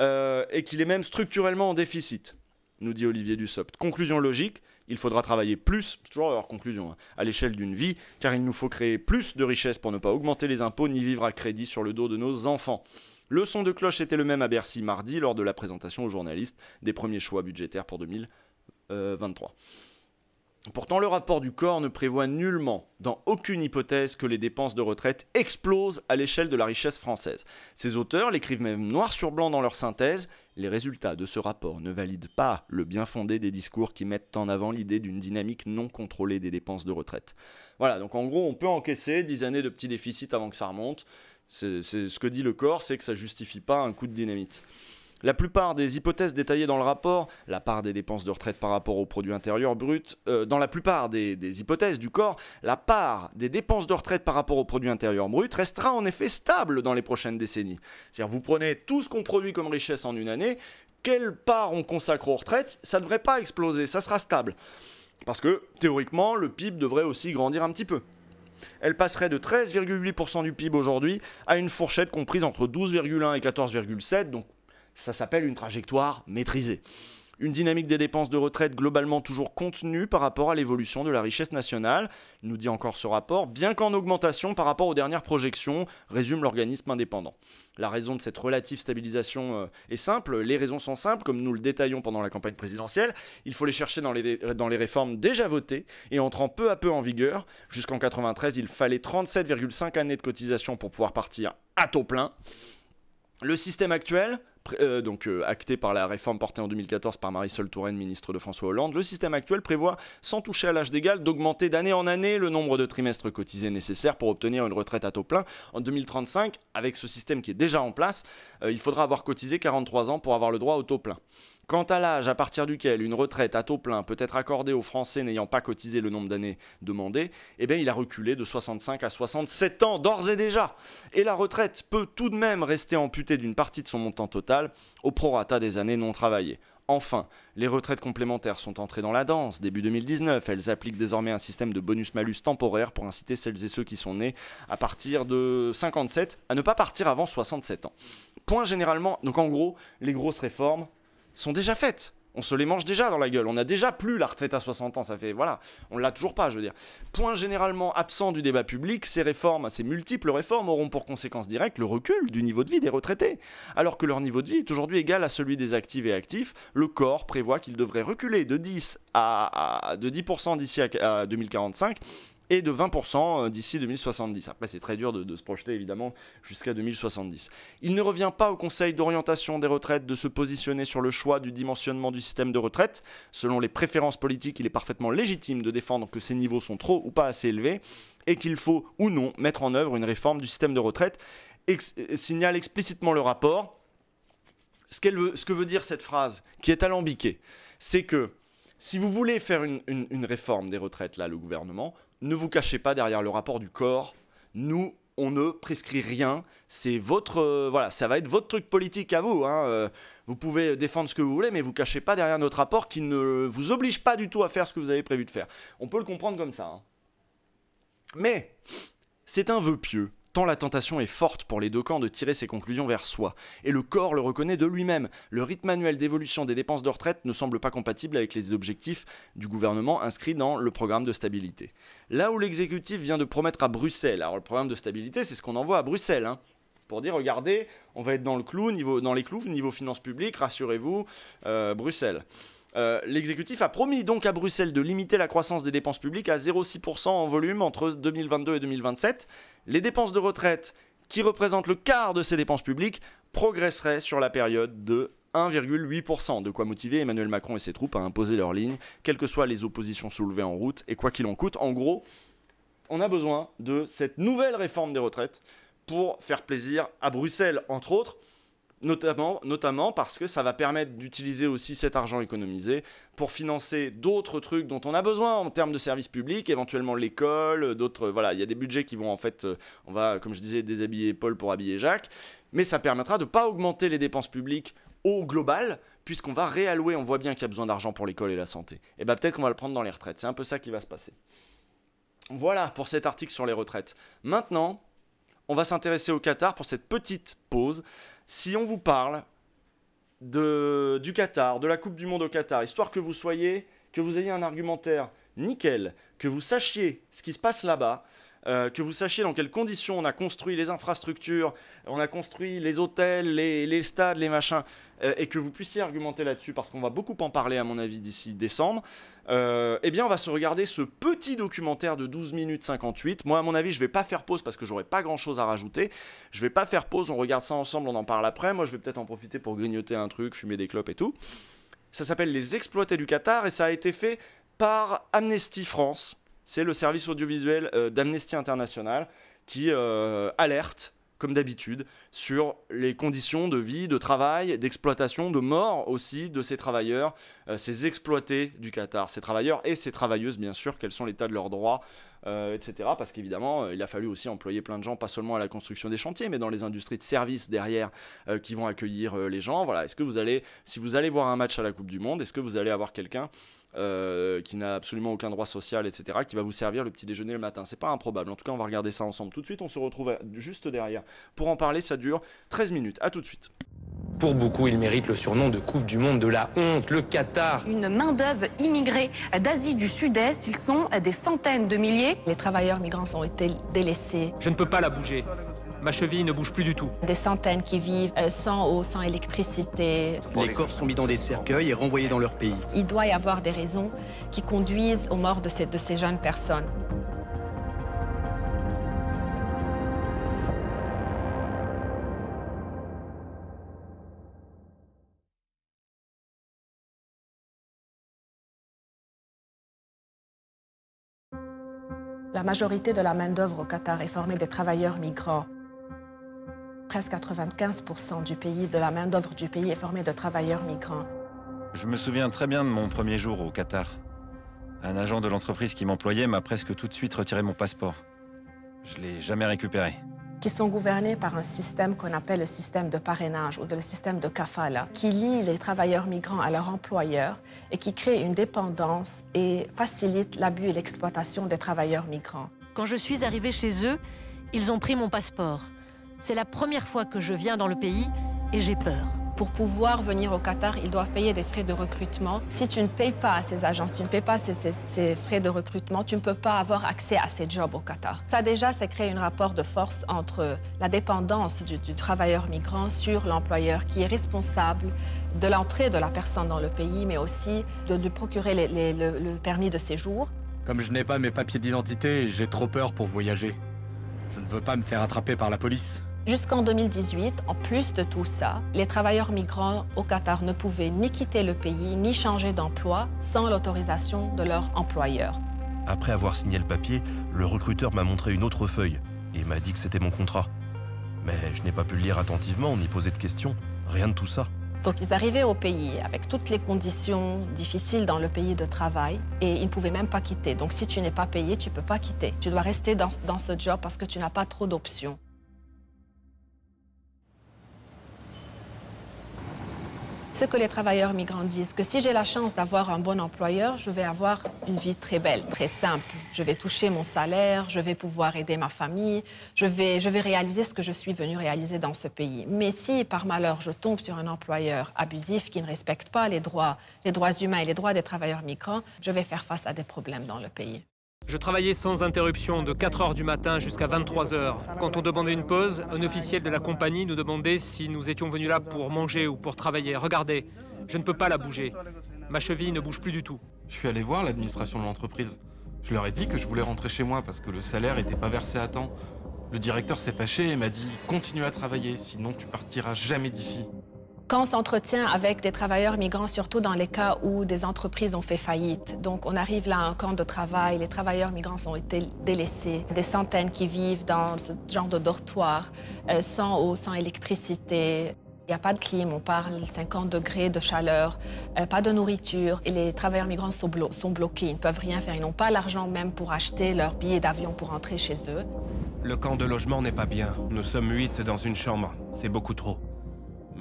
euh, et qu'il est même structurellement en déficit, nous dit Olivier Dussopt. Conclusion logique, il faudra travailler plus, toujours leur conclusion, hein, à l'échelle d'une vie, car il nous faut créer plus de richesses pour ne pas augmenter les impôts ni vivre à crédit sur le dos de nos enfants. Le son de cloche était le même à Bercy mardi lors de la présentation aux journalistes des premiers choix budgétaires pour 2023. Pourtant, le rapport du corps ne prévoit nullement, dans aucune hypothèse, que les dépenses de retraite explosent à l'échelle de la richesse française. Ces auteurs l'écrivent même noir sur blanc dans leur synthèse. Les résultats de ce rapport ne valident pas le bien fondé des discours qui mettent en avant l'idée d'une dynamique non contrôlée des dépenses de retraite. Voilà, donc en gros, on peut encaisser 10 années de petits déficits avant que ça remonte. C'est ce que dit le corps, c'est que ça justifie pas un coup de dynamite. La plupart des hypothèses détaillées dans le rapport, la part des dépenses de retraite par rapport au produit intérieur brut, euh, dans la plupart des, hypothèses du corps, la part des dépenses de retraite par rapport au produit intérieur brut restera en effet stable dans les prochaines décennies. C'est-à-dire vous prenez tout ce qu'on produit comme richesse en une année, quelle part on consacre aux retraites, ça ne devrait pas exploser, ça sera stable. Parce que théoriquement, le PIB devrait aussi grandir un petit peu. Elle passerait de 13,8% du PIB aujourd'hui à une fourchette comprise entre 12,1 et 14,7, donc ça s'appelle une trajectoire maîtrisée. Une dynamique des dépenses de retraite globalement toujours contenue par rapport à l'évolution de la richesse nationale, nous dit encore ce rapport, bien qu'en augmentation par rapport aux dernières projections, résume l'organisme indépendant. La raison de cette relative stabilisation euh, est simple, les raisons sont simples, comme nous le détaillons pendant la campagne présidentielle, il faut les chercher dans les, dans les réformes déjà votées et entrant peu à peu en vigueur. Jusqu'en 93, il fallait 37,5 années de cotisation pour pouvoir partir à taux plein. Le système actuel, euh, donc euh, acté par la réforme portée en 2014 par Marisol Touraine, ministre de François Hollande, le système actuel prévoit, sans toucher à l'âge d'égal, d'augmenter d'année en année le nombre de trimestres cotisés nécessaires pour obtenir une retraite à taux plein. En 2035, avec ce système qui est déjà en place, euh, il faudra avoir cotisé 43 ans pour avoir le droit au taux plein. Quant à l'âge à partir duquel une retraite à taux plein peut être accordée aux Français n'ayant pas cotisé le nombre d'années demandées, eh bien il a reculé de 65 à 67 ans d'ores et déjà. Et la retraite peut tout de même rester amputée d'une partie de son montant total au prorata des années non travaillées. Enfin, les retraites complémentaires sont entrées dans la danse. Début 2019, elles appliquent désormais un système de bonus-malus temporaire pour inciter celles et ceux qui sont nés à partir de 57 à ne pas partir avant 67 ans. Point généralement, donc en gros, les grosses réformes, sont déjà faites. On se les mange déjà dans la gueule. On n'a déjà plus la retraite à 60 ans. Ça fait voilà, on l'a toujours pas, je veux dire. Point généralement absent du débat public, ces réformes, ces multiples réformes auront pour conséquence directe le recul du niveau de vie des retraités, alors que leur niveau de vie est aujourd'hui égal à celui des actifs et actifs. Le corps prévoit qu'il devrait reculer de 10 à, de 10% d'ici à 2045 et de 20% euh, d'ici 2070. Après, c'est très dur de, se projeter évidemment jusqu'à 2070. Il ne revient pas au Conseil d'orientation des retraites de se positionner sur le choix du dimensionnement du système de retraite. Selon les préférences politiques, il est parfaitement légitime de défendre que ces niveaux sont trop ou pas assez élevés et qu'il faut ou non mettre en œuvre une réforme du système de retraite. Et euh, signale explicitement le rapport. Ce, ce que veut dire cette phrase, qui est alambiquée, c'est que si vous voulez faire une, réforme des retraites, là, le gouvernement, ne vous cachez pas derrière le rapport du corps. Nous, on ne prescrit rien. C'est votre, euh, voilà, ça va être votre truc politique à vous. Hein. Euh, vous pouvez défendre ce que vous voulez, mais vous cachez pas derrière notre rapport qui ne vous oblige pas du tout à faire ce que vous avez prévu de faire. On peut le comprendre comme ça. Hein. Mais c'est un vœu pieux tant la tentation est forte pour les deux camps de tirer ses conclusions vers soi. Et le corps le reconnaît de lui-même. Le rythme annuel d'évolution des dépenses de retraite ne semble pas compatible avec les objectifs du gouvernement inscrits dans le programme de stabilité. Là où l'exécutif vient de promettre à Bruxelles, alors le programme de stabilité, c'est ce qu'on envoie à Bruxelles, hein, pour dire regardez, on va être dans le clou, niveau, dans les clous, niveau finances publiques, rassurez-vous, euh, Bruxelles. Euh, l'exécutif a promis donc à Bruxelles de limiter la croissance des dépenses publiques à 0,6% en volume entre 2022 et 2027, les dépenses de retraite, qui représentent le quart de ces dépenses publiques, progresseraient sur la période de 1,8%, de quoi motiver Emmanuel Macron et ses troupes à imposer leur ligne, quelles que soient les oppositions soulevées en route, et quoi qu'il en coûte, en gros, on a besoin de cette nouvelle réforme des retraites pour faire plaisir à Bruxelles, entre autres. Notamment, parce que ça va permettre d'utiliser aussi cet argent économisé pour financer d'autres trucs dont on a besoin en termes de services publics, éventuellement l'école, d'autres. Voilà, il y a des budgets qui vont en fait, euh, on va, comme je disais, déshabiller Paul pour habiller Jacques, mais ça permettra de ne pas augmenter les dépenses publiques au global, puisqu'on va réallouer, on voit bien qu'il y a besoin d'argent pour l'école et la santé. Et eh bien peut-être qu'on va le prendre dans les retraites, c'est un peu ça qui va se passer. Voilà pour cet article sur les retraites. Maintenant, on va s'intéresser au Qatar pour cette petite pause si on vous parle du Qatar, de la Coupe du Monde au Qatar, histoire que vous soyez, que vous ayez un argumentaire nickel, que vous sachiez ce qui se passe là-bas, euh, que vous sachiez dans quelles conditions on a construit les infrastructures, on a construit les hôtels, les stades, les machins. Euh, et que vous puissiez argumenter là-dessus, parce qu'on va beaucoup en parler à mon avis d'ici décembre, euh, eh bien on va se regarder ce petit documentaire de 12 minutes 58. Moi à mon avis je vais pas faire pause parce que j'aurais pas grand-chose à rajouter. Je vais pas faire pause, on regarde ça ensemble, on en parle après. Moi je vais peut-être en profiter pour grignoter un truc, fumer des clopes et tout. Ça s'appelle Les exploités du Qatar et ça a été fait par Amnesty France. C'est le service audiovisuel euh, d'Amnesty International qui alerte comme d'habitude, sur les conditions de vie, de travail, d'exploitation, de mort aussi de ces travailleurs, euh, ces exploités du Qatar, ces travailleurs et ces travailleuses, bien sûr, quels sont l'état de leurs droits, euh, etc. Parce qu'évidemment, euh, il a fallu aussi employer plein de gens, pas seulement à la construction des chantiers, mais dans les industries de services derrière qui vont accueillir les gens. Voilà, est-ce que vous allez, si vous allez voir un match à la Coupe du Monde, est-ce que vous allez avoir quelqu'un euh, qui n'a absolument aucun droit social, etc., qui va vous servir le petit déjeuner le matin. C'est pas improbable. En tout cas, on va regarder ça ensemble tout de suite. On se retrouve juste derrière. Pour en parler, ça dure 13 minutes. À tout de suite. Pour beaucoup, il mérite le surnom de Coupe du Monde de la honte, le Qatar. Une main-d'œuvre immigrée d'Asie du Sud-Est, ils sont des centaines de milliers. Les travailleurs migrants ont été délaissés. Je ne peux pas la bouger. Ma cheville ne bouge plus du tout. Des centaines qui vivent euh, sans eau, sans électricité. Les corps sont mis dans des cercueils et renvoyés dans leur pays. Il doit y avoir des raisons qui conduisent aux morts de ces, jeunes personnes. La majorité de la main-d'œuvre au Qatar est formée des travailleurs migrants presque 95% du pays, de la main-d'œuvre du pays, est formée de travailleurs migrants. Je me souviens très bien de mon premier jour au Qatar. Un agent de l'entreprise qui m'employait m'a presque tout de suite retiré mon passeport. Je l'ai jamais récupéré. Qui sont gouvernés par un système qu'on appelle le système de parrainage ou le système de kafala, qui lie les travailleurs migrants à leur employeur et qui crée une dépendance et facilite l'abus et l'exploitation des travailleurs migrants. Quand je suis arrivée chez eux, ils ont pris mon passeport. C'est la première fois que je viens dans le pays et j'ai peur. Pour pouvoir venir au Qatar, ils doivent payer des frais de recrutement. Si tu ne payes pas à ces agences, si tu ne payes pas ces, frais de recrutement, tu ne peux pas avoir accès à ces jobs au Qatar. Ça déjà, ça crée un rapport de force entre la dépendance du, travailleur migrant sur l'employeur qui est responsable de l'entrée de la personne dans le pays, mais aussi de lui procurer le permis de séjour. Comme je n'ai pas mes papiers d'identité, j'ai trop peur pour voyager. Je ne veux pas me faire attraper par la police. Jusqu'en 2018, en plus de tout ça, les travailleurs migrants au Qatar ne pouvaient ni quitter le pays ni changer d'emploi sans l'autorisation de leur employeur. Après avoir signé le papier, le recruteur m'a montré une autre feuille et m'a dit que c'était mon contrat. Mais je n'ai pas pu lire attentivement ni poser de questions, rien de tout ça. Donc ils arrivaient au pays avec toutes les conditions difficiles dans le pays de travail et ils ne pouvaient même pas quitter. Donc si tu n'es pas payé, tu ne peux pas quitter. Tu dois rester dans, dans ce job parce que tu n'as pas trop d'options. que les travailleurs migrants disent, que si j'ai la chance d'avoir un bon employeur, je vais avoir une vie très belle, très simple. Je vais toucher mon salaire, je vais pouvoir aider ma famille, je vais, je vais réaliser ce que je suis venu réaliser dans ce pays. Mais si, par malheur, je tombe sur un employeur abusif qui ne respecte pas les droits, les droits humains et les droits des travailleurs migrants, je vais faire face à des problèmes dans le pays. Je travaillais sans interruption de 4h du matin jusqu'à 23h. Quand on demandait une pause, un officiel de la compagnie nous demandait si nous étions venus là pour manger ou pour travailler. Regardez, je ne peux pas la bouger. Ma cheville ne bouge plus du tout. Je suis allé voir l'administration de l'entreprise. Je leur ai dit que je voulais rentrer chez moi parce que le salaire n'était pas versé à temps. Le directeur s'est fâché et m'a dit Continue à travailler, sinon tu partiras jamais d'ici quand on s'entretient avec des travailleurs migrants, surtout dans les cas où des entreprises ont fait faillite, donc on arrive là à un camp de travail, les travailleurs migrants ont été délaissés, des centaines qui vivent dans ce genre de dortoir, euh, sans eau, sans électricité, il n'y a pas de clim, on parle 50 degrés de chaleur, euh, pas de nourriture. Et les travailleurs migrants sont, sont bloqués, ils ne peuvent rien faire. Ils n'ont pas l'argent même pour acheter leur billet d'avion pour rentrer chez eux. Le camp de logement n'est pas bien. Nous sommes huit dans une chambre. C'est beaucoup trop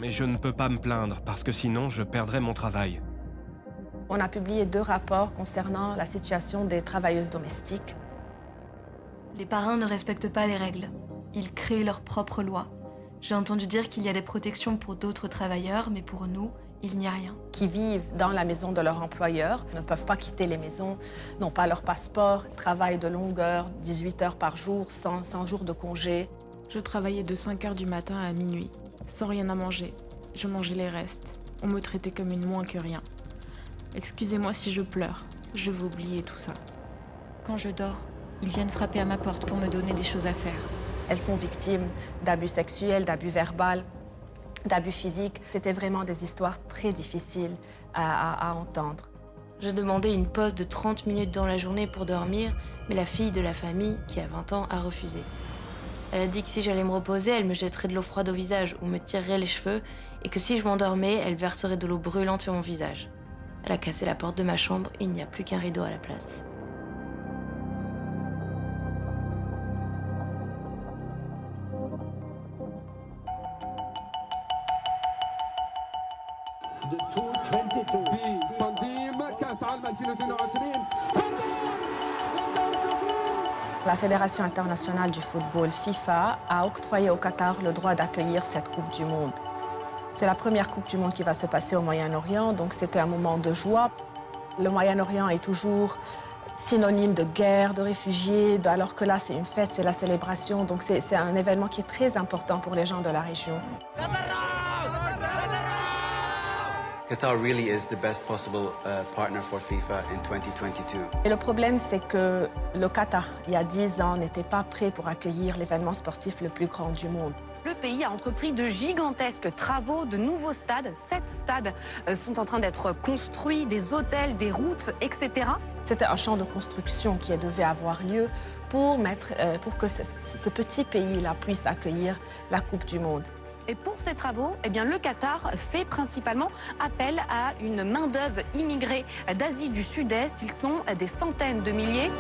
mais je ne peux pas me plaindre parce que sinon je perdrai mon travail. On a publié deux rapports concernant la situation des travailleuses domestiques. Les parrains ne respectent pas les règles. Ils créent leurs propres lois. J'ai entendu dire qu'il y a des protections pour d'autres travailleurs, mais pour nous, il n'y a rien. Qui vivent dans la maison de leur employeur, ne peuvent pas quitter les maisons, n'ont pas leur passeport, travaillent de longueur 18 heures par jour, sans, sans jours de congé. Je travaillais de 5 heures du matin à minuit. Sans rien à manger, je mangeais les restes. On me traitait comme une moins que rien. Excusez-moi si je pleure, je veux oublier tout ça. Quand je dors, ils viennent frapper à ma porte pour me donner des choses à faire. Elles sont victimes d'abus sexuels, d'abus verbal, d'abus physiques. C'était vraiment des histoires très difficiles à, à entendre. J'ai demandé une pause de 30 minutes dans la journée pour dormir, mais la fille de la famille, qui a 20 ans, a refusé. Elle a dit que si j'allais me reposer, elle me jetterait de l'eau froide au visage ou me tirerait les cheveux, et que si je m'endormais, elle verserait de l'eau brûlante sur mon visage. Elle a cassé la porte de ma chambre, et il n'y a plus qu'un rideau à la place. La Fédération internationale du football, FIFA, a octroyé au Qatar le droit d'accueillir cette Coupe du Monde. C'est la première Coupe du Monde qui va se passer au Moyen-Orient, donc c'était un moment de joie. Le Moyen-Orient est toujours synonyme de guerre, de réfugiés, alors que là c'est une fête, c'est la célébration, donc c'est un événement qui est très important pour les gens de la région. Qatar really is the best possible uh, partner FIFA in 2022. Et le problème, c'est que le Qatar, il y a 10 ans, n'était pas prêt pour accueillir l'événement sportif le plus grand du monde. Le pays a entrepris de gigantesques travaux, de nouveaux stades. Sept stades euh, sont en train d'être construits, des hôtels, des routes, etc. C'était un champ de construction qui devait avoir lieu pour, mettre, euh, pour que ce, ce petit pays-là puisse accueillir la Coupe du Monde. Et pour ces travaux, eh le Qatar fait principalement appel à une main-d'œuvre immigrée d'Asie du Sud-Est. Ils sont des centaines de milliers.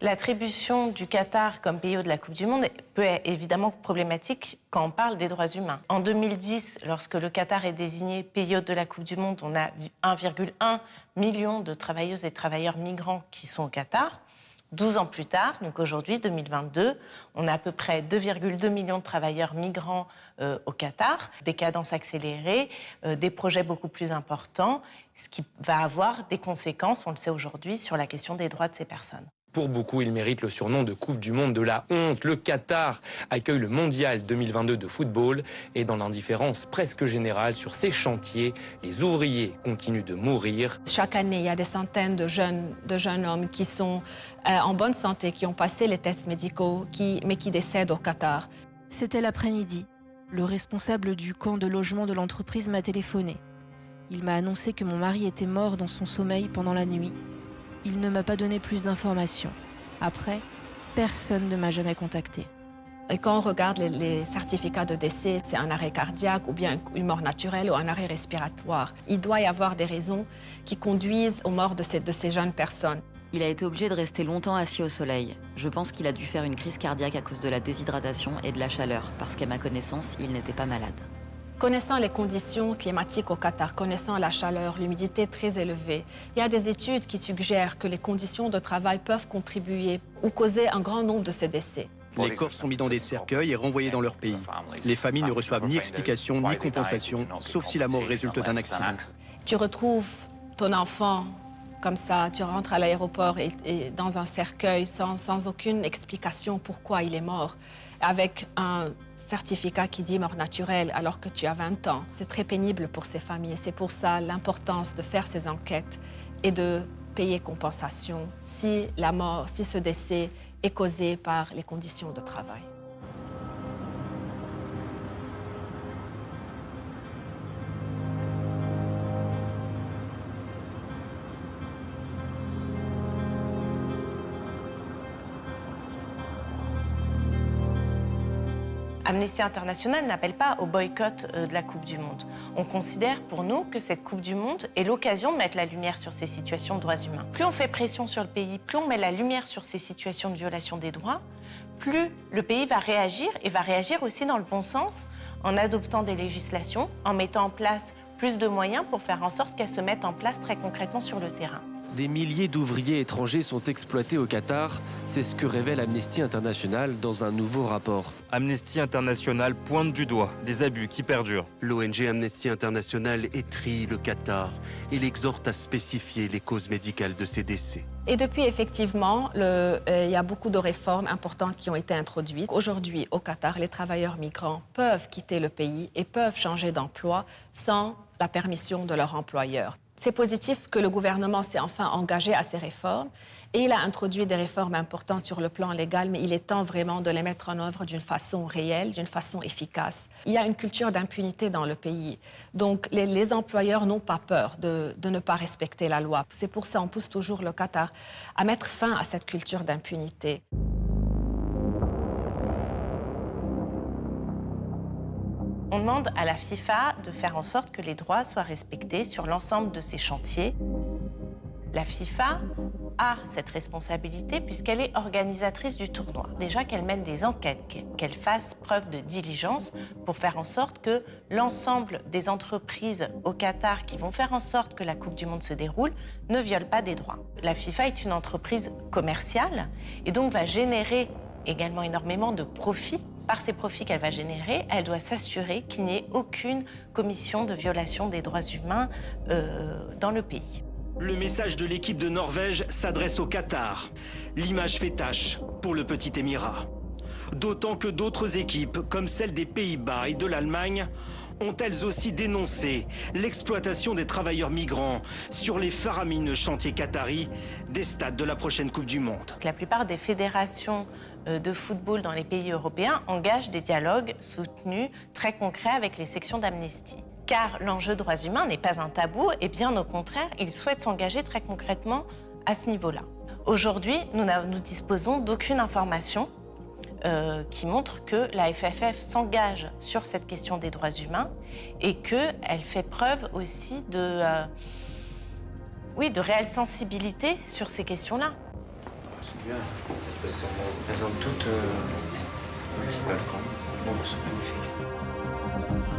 L'attribution du Qatar comme pays de la Coupe du Monde peut être évidemment problématique quand on parle des droits humains. En 2010, lorsque le Qatar est désigné pays de la Coupe du Monde, on a 1,1 million de travailleuses et travailleurs migrants qui sont au Qatar. 12 ans plus tard, donc aujourd'hui 2022, on a à peu près 2,2 millions de travailleurs migrants euh, au Qatar, des cadences accélérées, euh, des projets beaucoup plus importants, ce qui va avoir des conséquences, on le sait aujourd'hui, sur la question des droits de ces personnes. Pour beaucoup, il mérite le surnom de Coupe du Monde de la honte. Le Qatar accueille le Mondial 2022 de football et dans l'indifférence presque générale sur ses chantiers, les ouvriers continuent de mourir. Chaque année, il y a des centaines de jeunes, de jeunes hommes qui sont euh, en bonne santé, qui ont passé les tests médicaux, mais qui décèdent au Qatar. C'était l'après-midi. Le responsable du camp de logement de l'entreprise m'a téléphoné. Il m'a annoncé que mon mari était mort dans son sommeil pendant la nuit il ne m'a pas donné plus d'informations. Après, personne ne m'a jamais contacté. Et quand on regarde les, certificats de décès, c'est un arrêt cardiaque ou bien une mort naturelle ou un arrêt respiratoire. Il doit y avoir des raisons qui conduisent aux morts de ces jeunes personnes. Il a été obligé de rester longtemps assis au soleil. Je pense qu'il a dû faire une crise cardiaque à cause de la déshydratation et de la chaleur, parce qu'à ma connaissance, il n'était pas malade. Connaissant les conditions climatiques au Qatar, connaissant la chaleur, l'humidité très élevée, il y a des études qui suggèrent que les conditions de travail peuvent contribuer ou causer un grand nombre de ces décès. Les corps sont mis dans des cercueils et renvoyés dans leur pays. Les familles ne reçoivent ni explication ni compensation, sauf si la mort résulte d'un accident. Tu retrouves ton enfant comme ça, tu rentres à l'aéroport et, dans un cercueil sans, sans aucune explication pourquoi il est mort, avec un certificat qui dit mort naturelle alors que tu as 20 ans. C'est très pénible pour ces familles et c'est pour ça l'importance de faire ces enquêtes et de payer compensation si la mort, si ce décès est causé par les conditions de travail. Amnesty International n'appelle pas au boycott euh, de la Coupe du Monde. On considère pour nous que cette Coupe du Monde est l'occasion de mettre la lumière sur ces situations de droits humains. Plus on fait pression sur le pays, plus on met la lumière sur ces situations de violation des droits, plus le pays va réagir et va réagir aussi dans le bon sens en adoptant des législations, en mettant en place plus de moyens pour faire en sorte qu'elles se mettent en place très concrètement sur le terrain des milliers d'ouvriers étrangers sont exploités au Qatar. C'est ce que révèle Amnesty International dans un nouveau rapport. Amnesty International pointe du doigt des abus qui perdurent. L'ONG Amnesty International étrie le Qatar et l'exhorte à spécifier les causes médicales de ses décès. Et depuis, effectivement, euh, il y a beaucoup de réformes importantes qui ont été introduites. Aujourd'hui, au Qatar, les travailleurs migrants peuvent quitter le pays et peuvent changer d'emploi sans la permission de leur employeur. C'est positif que le gouvernement s'est enfin engagé à ces réformes et il a introduit des réformes importantes sur le plan légal, mais il est temps vraiment de les mettre en œuvre d'une façon réelle, d'une façon efficace. Il y a une culture d'impunité dans le pays, donc les, employeurs n'ont pas peur de, de, ne pas respecter la loi. C'est pour ça qu'on pousse toujours le Qatar à mettre fin à cette culture d'impunité. On demande à la FIFA de faire en sorte que les droits soient respectés sur l'ensemble de ses chantiers. La FIFA a cette responsabilité puisqu'elle est organisatrice du tournoi. Déjà qu'elle mène des enquêtes, qu'elle fasse preuve de diligence pour faire en sorte que l'ensemble des entreprises au Qatar qui vont faire en sorte que la Coupe du Monde se déroule ne violent pas des droits. La FIFA est une entreprise commerciale et donc va générer également énormément de profits par ses profits qu'elle va générer, elle doit s'assurer qu'il n'y ait aucune commission de violation des droits humains euh, dans le pays. Le message de l'équipe de Norvège s'adresse au Qatar. L'image fait tache pour le petit Émirat. D'autant que d'autres équipes, comme celle des Pays-Bas et de l'Allemagne, ont elles aussi dénoncé l'exploitation des travailleurs migrants sur les faramineux chantiers qataris des stades de la prochaine Coupe du Monde. La plupart des fédérations euh, de football dans les pays européens engage des dialogues soutenus, très concrets avec les sections d'Amnesty. Car l'enjeu droits humains n'est pas un tabou et bien au contraire, ils souhaitent s'engager très concrètement à ce niveau-là. Aujourd'hui, nous, disposons d'aucune information euh, qui montre que la FFF s'engage sur cette question des droits humains et qu'elle fait preuve aussi de, euh, oui, de réelle sensibilité sur ces questions-là bien. Elles ont toutes. Euh... Bon, c'est magnifique.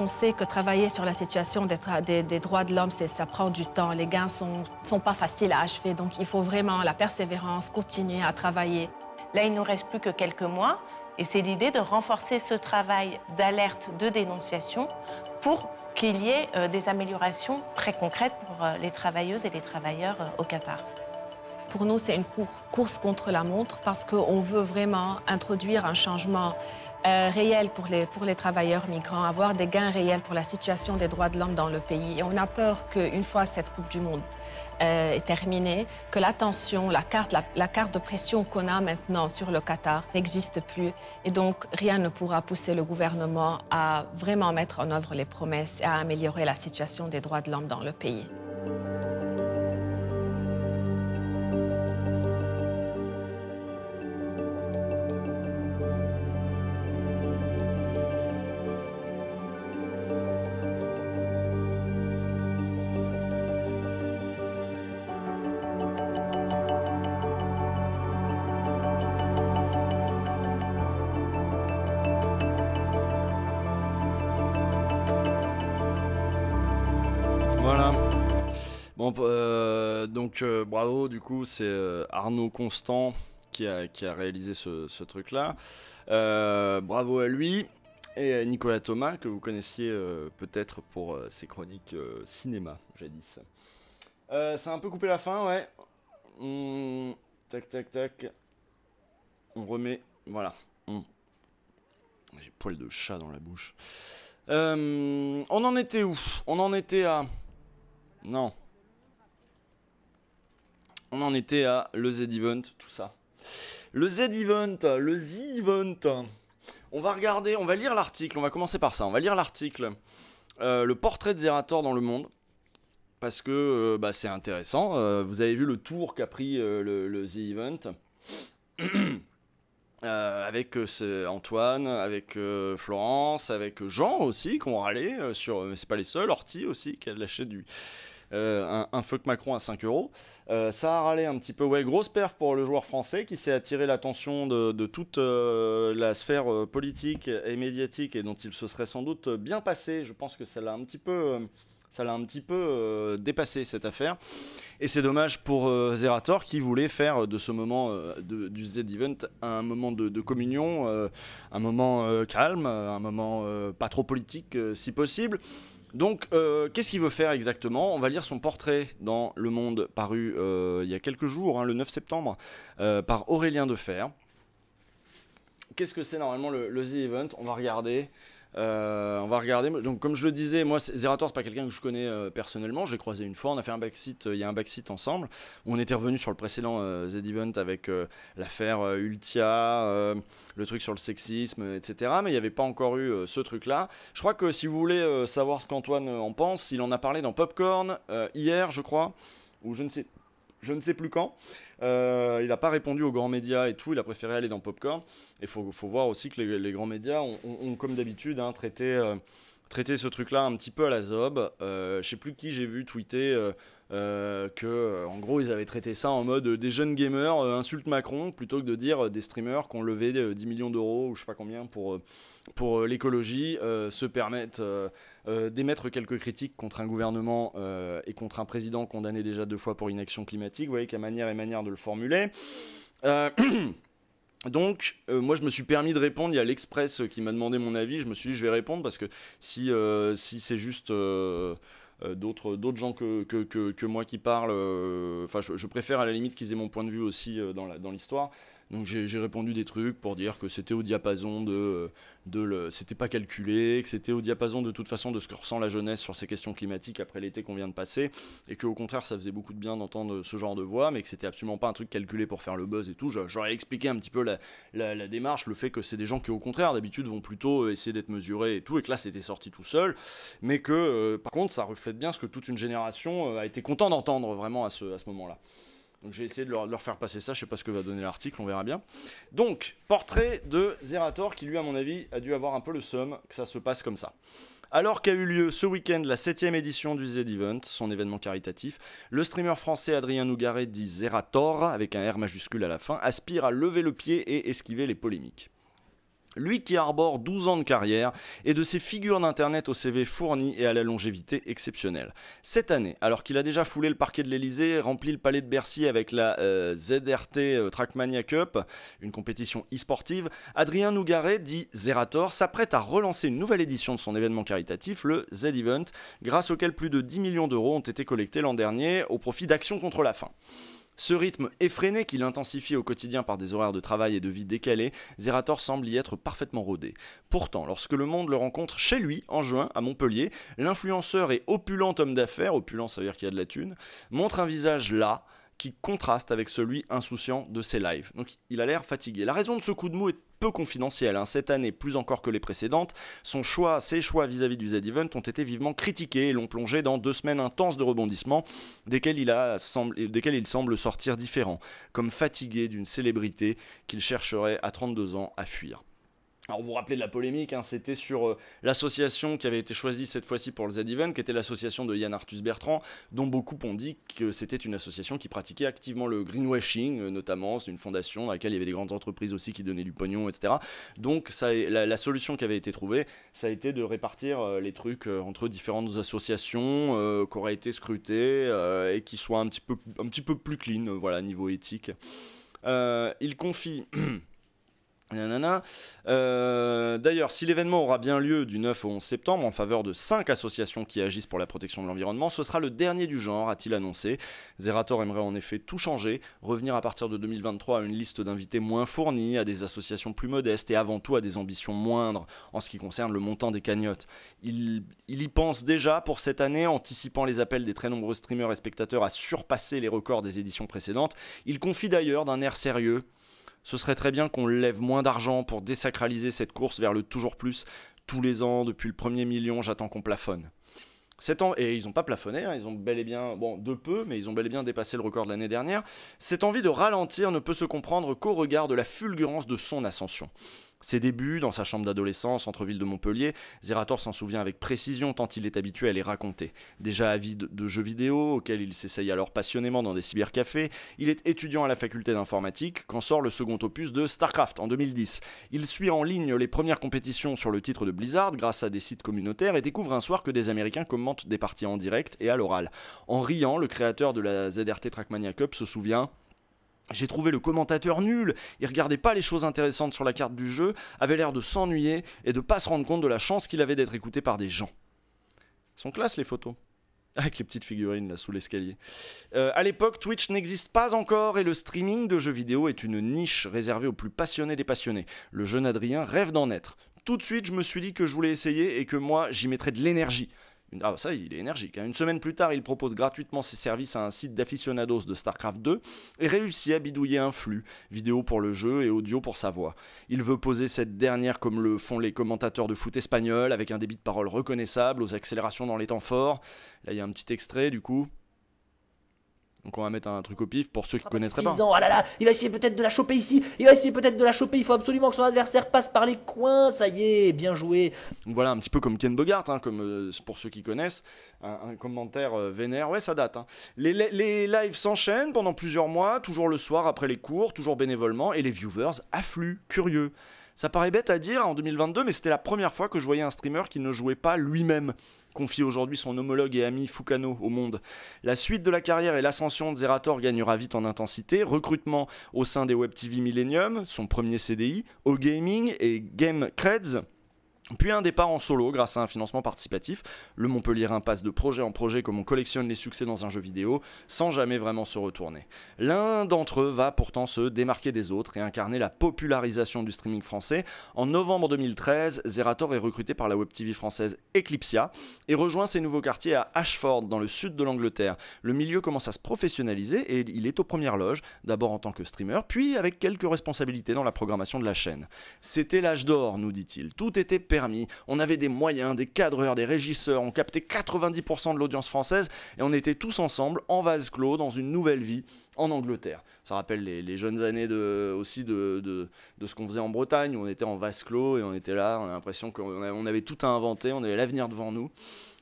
On sait que travailler sur la situation des, droits de l'homme, ça prend du temps. Les gains ne sont, pas faciles à achever. Donc, il faut vraiment la persévérance, continuer à travailler. Là, il ne nous reste plus que quelques mois. Et c'est l'idée de renforcer ce travail d'alerte, de dénonciation pour qu'il y ait euh, des améliorations très concrètes pour euh, les travailleuses et les travailleurs euh, au Qatar. Pour nous, c'est une course contre la montre parce qu'on veut vraiment introduire un changement euh, réel pour les, pour les travailleurs migrants, avoir des gains réels pour la situation des droits de l'homme dans le pays. Et on a peur qu'une fois cette Coupe du Monde euh, est terminée, que la tension, la carte, la carte de pression qu'on a maintenant sur le Qatar n'existe plus. Et donc, rien ne pourra pousser le gouvernement à vraiment mettre en œuvre les promesses et à améliorer la situation des droits de l'homme dans le pays. Bravo, du coup, c'est euh, Arnaud Constant qui a, réalisé ce, truc-là. Euh, bravo à lui. Et Nicolas Thomas, que vous connaissiez euh, peut-être pour ses chroniques cinéma, jadis. ça a un peu coupé la fin, ouais. Hmm, tac, tac, tac. On remet. Voilà. Hmm. J'ai poil de chat dans la bouche. on en était où On en était à. Non on en était à le Z-Event, tout ça. Le Z-Event, le Z-Event. On va regarder, on va lire l'article, on va commencer par ça. On va lire l'article euh, Le portrait de Zerator dans le monde. Parce que euh, bah, c'est intéressant. Euh, vous avez vu le tour qu'a pris le, Z-Event. avec Antoine, avec Florence, avec Jean aussi, qu'on râlé sur. c'est pas les seuls, Orti aussi, qui a lâché du, euh, un, fuck feu Macron à 5 euros. Euh, ça a râlé un petit peu. Ouais, grosse perf pour le joueur français qui s'est attiré l'attention de, toute euh, la sphère politique et médiatique et dont il se serait sans doute bien passé. Je pense que ça l'a un petit peu ça l'a un petit peu dépassé cette affaire. Et c'est dommage pour Zerator qui voulait faire de ce moment du Z-Event un moment de communion, un moment calme, un moment pas trop politique si possible. Donc, euh, qu'est-ce qu'il veut faire exactement On va lire son portrait dans Le Monde paru euh, il y a quelques jours, hein, le 9 septembre, euh, par Aurélien Defer. Qu'est-ce que c'est normalement le, le The Event On va regarder. Euh, on va regarder. Donc, comme je le disais, moi, Zerator, c'est pas quelqu'un que je connais euh, personnellement. Je l'ai croisé une fois. On a fait un backseat. Euh, il y a un backseat ensemble. On était revenu sur le précédent Z-Event avec l'affaire Ultia, le truc sur le sexisme, etc. Mais il n'y avait pas encore eu ce truc-là. Je crois que si vous voulez savoir ce qu'Antoine en pense, il en a parlé dans Popcorn hier, je crois, ou je ne sais pas je ne sais plus quand. Euh, il n'a pas répondu aux grands médias et tout, il a préféré aller dans Popcorn. Et il faut, voir aussi que les, grands médias ont, comme d'habitude, hein, traité... Euh, traiter ce truc-là un petit peu à la zob. Je euh, je sais plus qui j'ai vu tweeter euh, euh que, euh, en gros, ils avaient traité ça en mode des jeunes gamers insultent Macron plutôt que de dire des streamers qui ont levé 10 millions d'euros ou je sais pas combien pour, pour l'écologie se permettent d'émettre quelques critiques contre un gouvernement et contre un président condamné déjà deux fois pour inaction climatique. Vous voyez qu'il y a manière et manière de le formuler. Donc, euh, moi, je me suis permis de répondre. Il y a l'Express euh, qui m'a demandé mon avis. Je me suis dit, je vais répondre parce que si, euh, si c'est juste d'autres gens que, moi qui parlent, je, préfère à la limite qu'ils aient mon point de vue aussi dans l'histoire. Donc j'ai répondu des trucs pour dire que c'était au diapason de, c'était pas calculé, que c'était au diapason de toute façon de ce que ressent la jeunesse sur ces questions climatiques après l'été qu'on vient de passer, et que au contraire ça faisait beaucoup de bien d'entendre ce genre de voix, mais que c'était absolument pas un truc calculé pour faire le buzz et tout. J'aurais expliqué un petit peu la, démarche, le fait que c'est des gens qui au contraire d'habitude vont plutôt essayer d'être mesurés et tout, et que là c'était sorti tout seul, mais que euh, par contre ça reflète bien ce que toute une génération euh, a été content d'entendre vraiment à ce moment-là. Donc j'ai essayé de leur, faire passer ça, je sais pas ce que va donner l'article, on verra bien. Donc, portrait de Zerator qui lui à mon avis a dû avoir un peu le seum que ça se passe comme ça. Alors qu'a eu lieu ce week-end la 7 édition du Z-Event, son événement caritatif, le streamer français Adrien Nougaret dit Zerator, avec un R majuscule à la fin, aspire à lever le pied et esquiver les polémiques. Lui qui arbore 12 ans de carrière et de ses figures d'Internet au CV fourni et à la longévité exceptionnelle. Cette année, alors qu'il a déjà foulé le parquet de l'Elysée, rempli le palais de Bercy avec la euh, ZRT euh, Trackmania Cup, une compétition e-sportive, Adrien Nougaret, dit Zerator, s'apprête à relancer une nouvelle édition de son événement caritatif, le Z-Event, grâce auquel plus de 10 millions d'euros ont été collectés l'an dernier au profit d'Action contre la faim. Ce rythme effréné qu'il intensifie au quotidien par des horaires de travail et de vie décalés, Zerator semble y être parfaitement rodé. Pourtant, lorsque le monde le rencontre chez lui, en juin, à Montpellier, l'influenceur et opulent homme d'affaires, opulent ça veut dire qu'il y a de la thune, montre un visage là, qui contraste avec celui insouciant de ses lives. Donc il a l'air fatigué. La raison de ce coup de mou est peu confidentiel. Hein. Cette année, plus encore que les précédentes, son choix, ses choix vis-à-vis du Z-Event ont été vivement critiqués et l'ont plongé dans deux semaines intenses de rebondissements, desquels il, a, semble, desquels il semble sortir différent, comme fatigué d'une célébrité qu'il chercherait à 32 ans à fuir. Alors vous vous rappelez de la polémique, hein, c'était sur euh, l'association qui avait été choisie cette fois-ci pour le Z-Event, qui était l'association de Yann Arthus Bertrand, dont beaucoup ont dit que c'était une association qui pratiquait activement le greenwashing, euh, notamment, c'est une fondation dans laquelle il y avait des grandes entreprises aussi qui donnaient du pognon, etc. Donc ça, la, solution qui avait été trouvée, ça a été de répartir euh, les trucs entre différentes associations qui auraient été scrutées et qui soient un petit peu, un petit peu plus clean, voilà, niveau éthique. il confie... Euh, d'ailleurs, si l'événement aura bien lieu du 9 au 11 septembre en faveur de 5 associations qui agissent pour la protection de l'environnement, ce sera le dernier du genre, a-t-il annoncé. Zerator aimerait en effet tout changer, revenir à partir de 2023 à une liste d'invités moins fournie, à des associations plus modestes et avant tout à des ambitions moindres en ce qui concerne le montant des cagnottes. il y pense déjà pour cette année, anticipant les appels des très nombreux streamers et spectateurs à surpasser les records des éditions précédentes. Il confie d'ailleurs d'un air sérieux ce serait très bien qu'on lève moins d'argent pour désacraliser cette course vers le toujours plus. Tous les ans, depuis le premier million, j'attends qu'on plafonne. et ils n'ont pas plafonné, hein, ils ont bel et bien, bon, de peu, mais ils ont bel et bien dépassé le record de l'année dernière, cette envie de ralentir ne peut se comprendre qu'au regard de la fulgurance de son ascension. Ses débuts, dans sa chambre d'adolescence, entre ville de Montpellier, Zerator s'en souvient avec précision tant il est habitué à les raconter. Déjà avide de jeux vidéo, auxquels il s'essaye alors passionnément dans des cybercafés, il est étudiant à la faculté d'informatique, quand sort le second opus de StarCraft en 2010. Il suit en ligne les premières compétitions sur le titre de Blizzard grâce à des sites communautaires et découvre un soir que des Américains commentent des parties en direct et à l'oral. En riant, le créateur de la ZRT Trackmania Cup se souvient j'ai trouvé le commentateur nul, il regardait pas les choses intéressantes sur la carte du jeu, avait l'air de s'ennuyer et de pas se rendre compte de la chance qu'il avait d'être écouté par des gens. sont classe les photos. Avec les petites figurines là sous l'escalier. Euh, à l'époque, Twitch n'existe pas encore et le streaming de jeux vidéo est une niche réservée aux plus passionnés des passionnés. Le jeune Adrien rêve d'en être. Tout de suite, je me suis dit que je voulais essayer et que moi, j'y mettrais de l'énergie. Ah, ça, il est énergique. Hein. Une semaine plus tard, il propose gratuitement ses services à un site d'aficionados de StarCraft 2 et réussit à bidouiller un flux, vidéo pour le jeu et audio pour sa voix. Il veut poser cette dernière comme le font les commentateurs de foot espagnol, avec un débit de parole reconnaissable, aux accélérations dans les temps forts. Là, il y a un petit extrait du coup. Donc on va mettre un truc au pif pour ceux qui ah, bah, connaîtraient pas. Oh là là, il va essayer peut-être de la choper ici, il va essayer peut-être de la choper, il faut absolument que son adversaire passe par les coins, ça y est, bien joué. Donc voilà, un petit peu comme Ken Bogart, hein, comme, euh, pour ceux qui connaissent, un, commentaire euh, vénère, ouais ça date. Hein. Les, les, les, lives s'enchaînent pendant plusieurs mois, toujours le soir après les cours, toujours bénévolement, et les viewers affluent, curieux. Ça paraît bête à dire en 2022, mais c'était la première fois que je voyais un streamer qui ne jouait pas lui-même confie aujourd'hui son homologue et ami Fukano au monde. La suite de la carrière et l'ascension de Zerator gagnera vite en intensité, recrutement au sein des Web TV Millennium, son premier CDI, au gaming et Game puis un départ en solo grâce à un financement participatif. Le Montpellierin passe de projet en projet comme on collectionne les succès dans un jeu vidéo sans jamais vraiment se retourner. L'un d'entre eux va pourtant se démarquer des autres et incarner la popularisation du streaming français. En novembre 2013, Zerator est recruté par la web TV française Eclipsia et rejoint ses nouveaux quartiers à Ashford dans le sud de l'Angleterre. Le milieu commence à se professionnaliser et il est aux premières loges, d'abord en tant que streamer, puis avec quelques responsabilités dans la programmation de la chaîne. C'était l'âge d'or, nous dit-il. Tout était on avait des moyens, des cadreurs, des régisseurs, on captait 90% de l'audience française et on était tous ensemble en vase clos dans une nouvelle vie en Angleterre. Ça rappelle les, jeunes années aussi de, ce qu'on faisait en Bretagne, où on était en vase clos et on était là, on a l'impression qu'on avait tout à inventer, on avait l'avenir devant nous.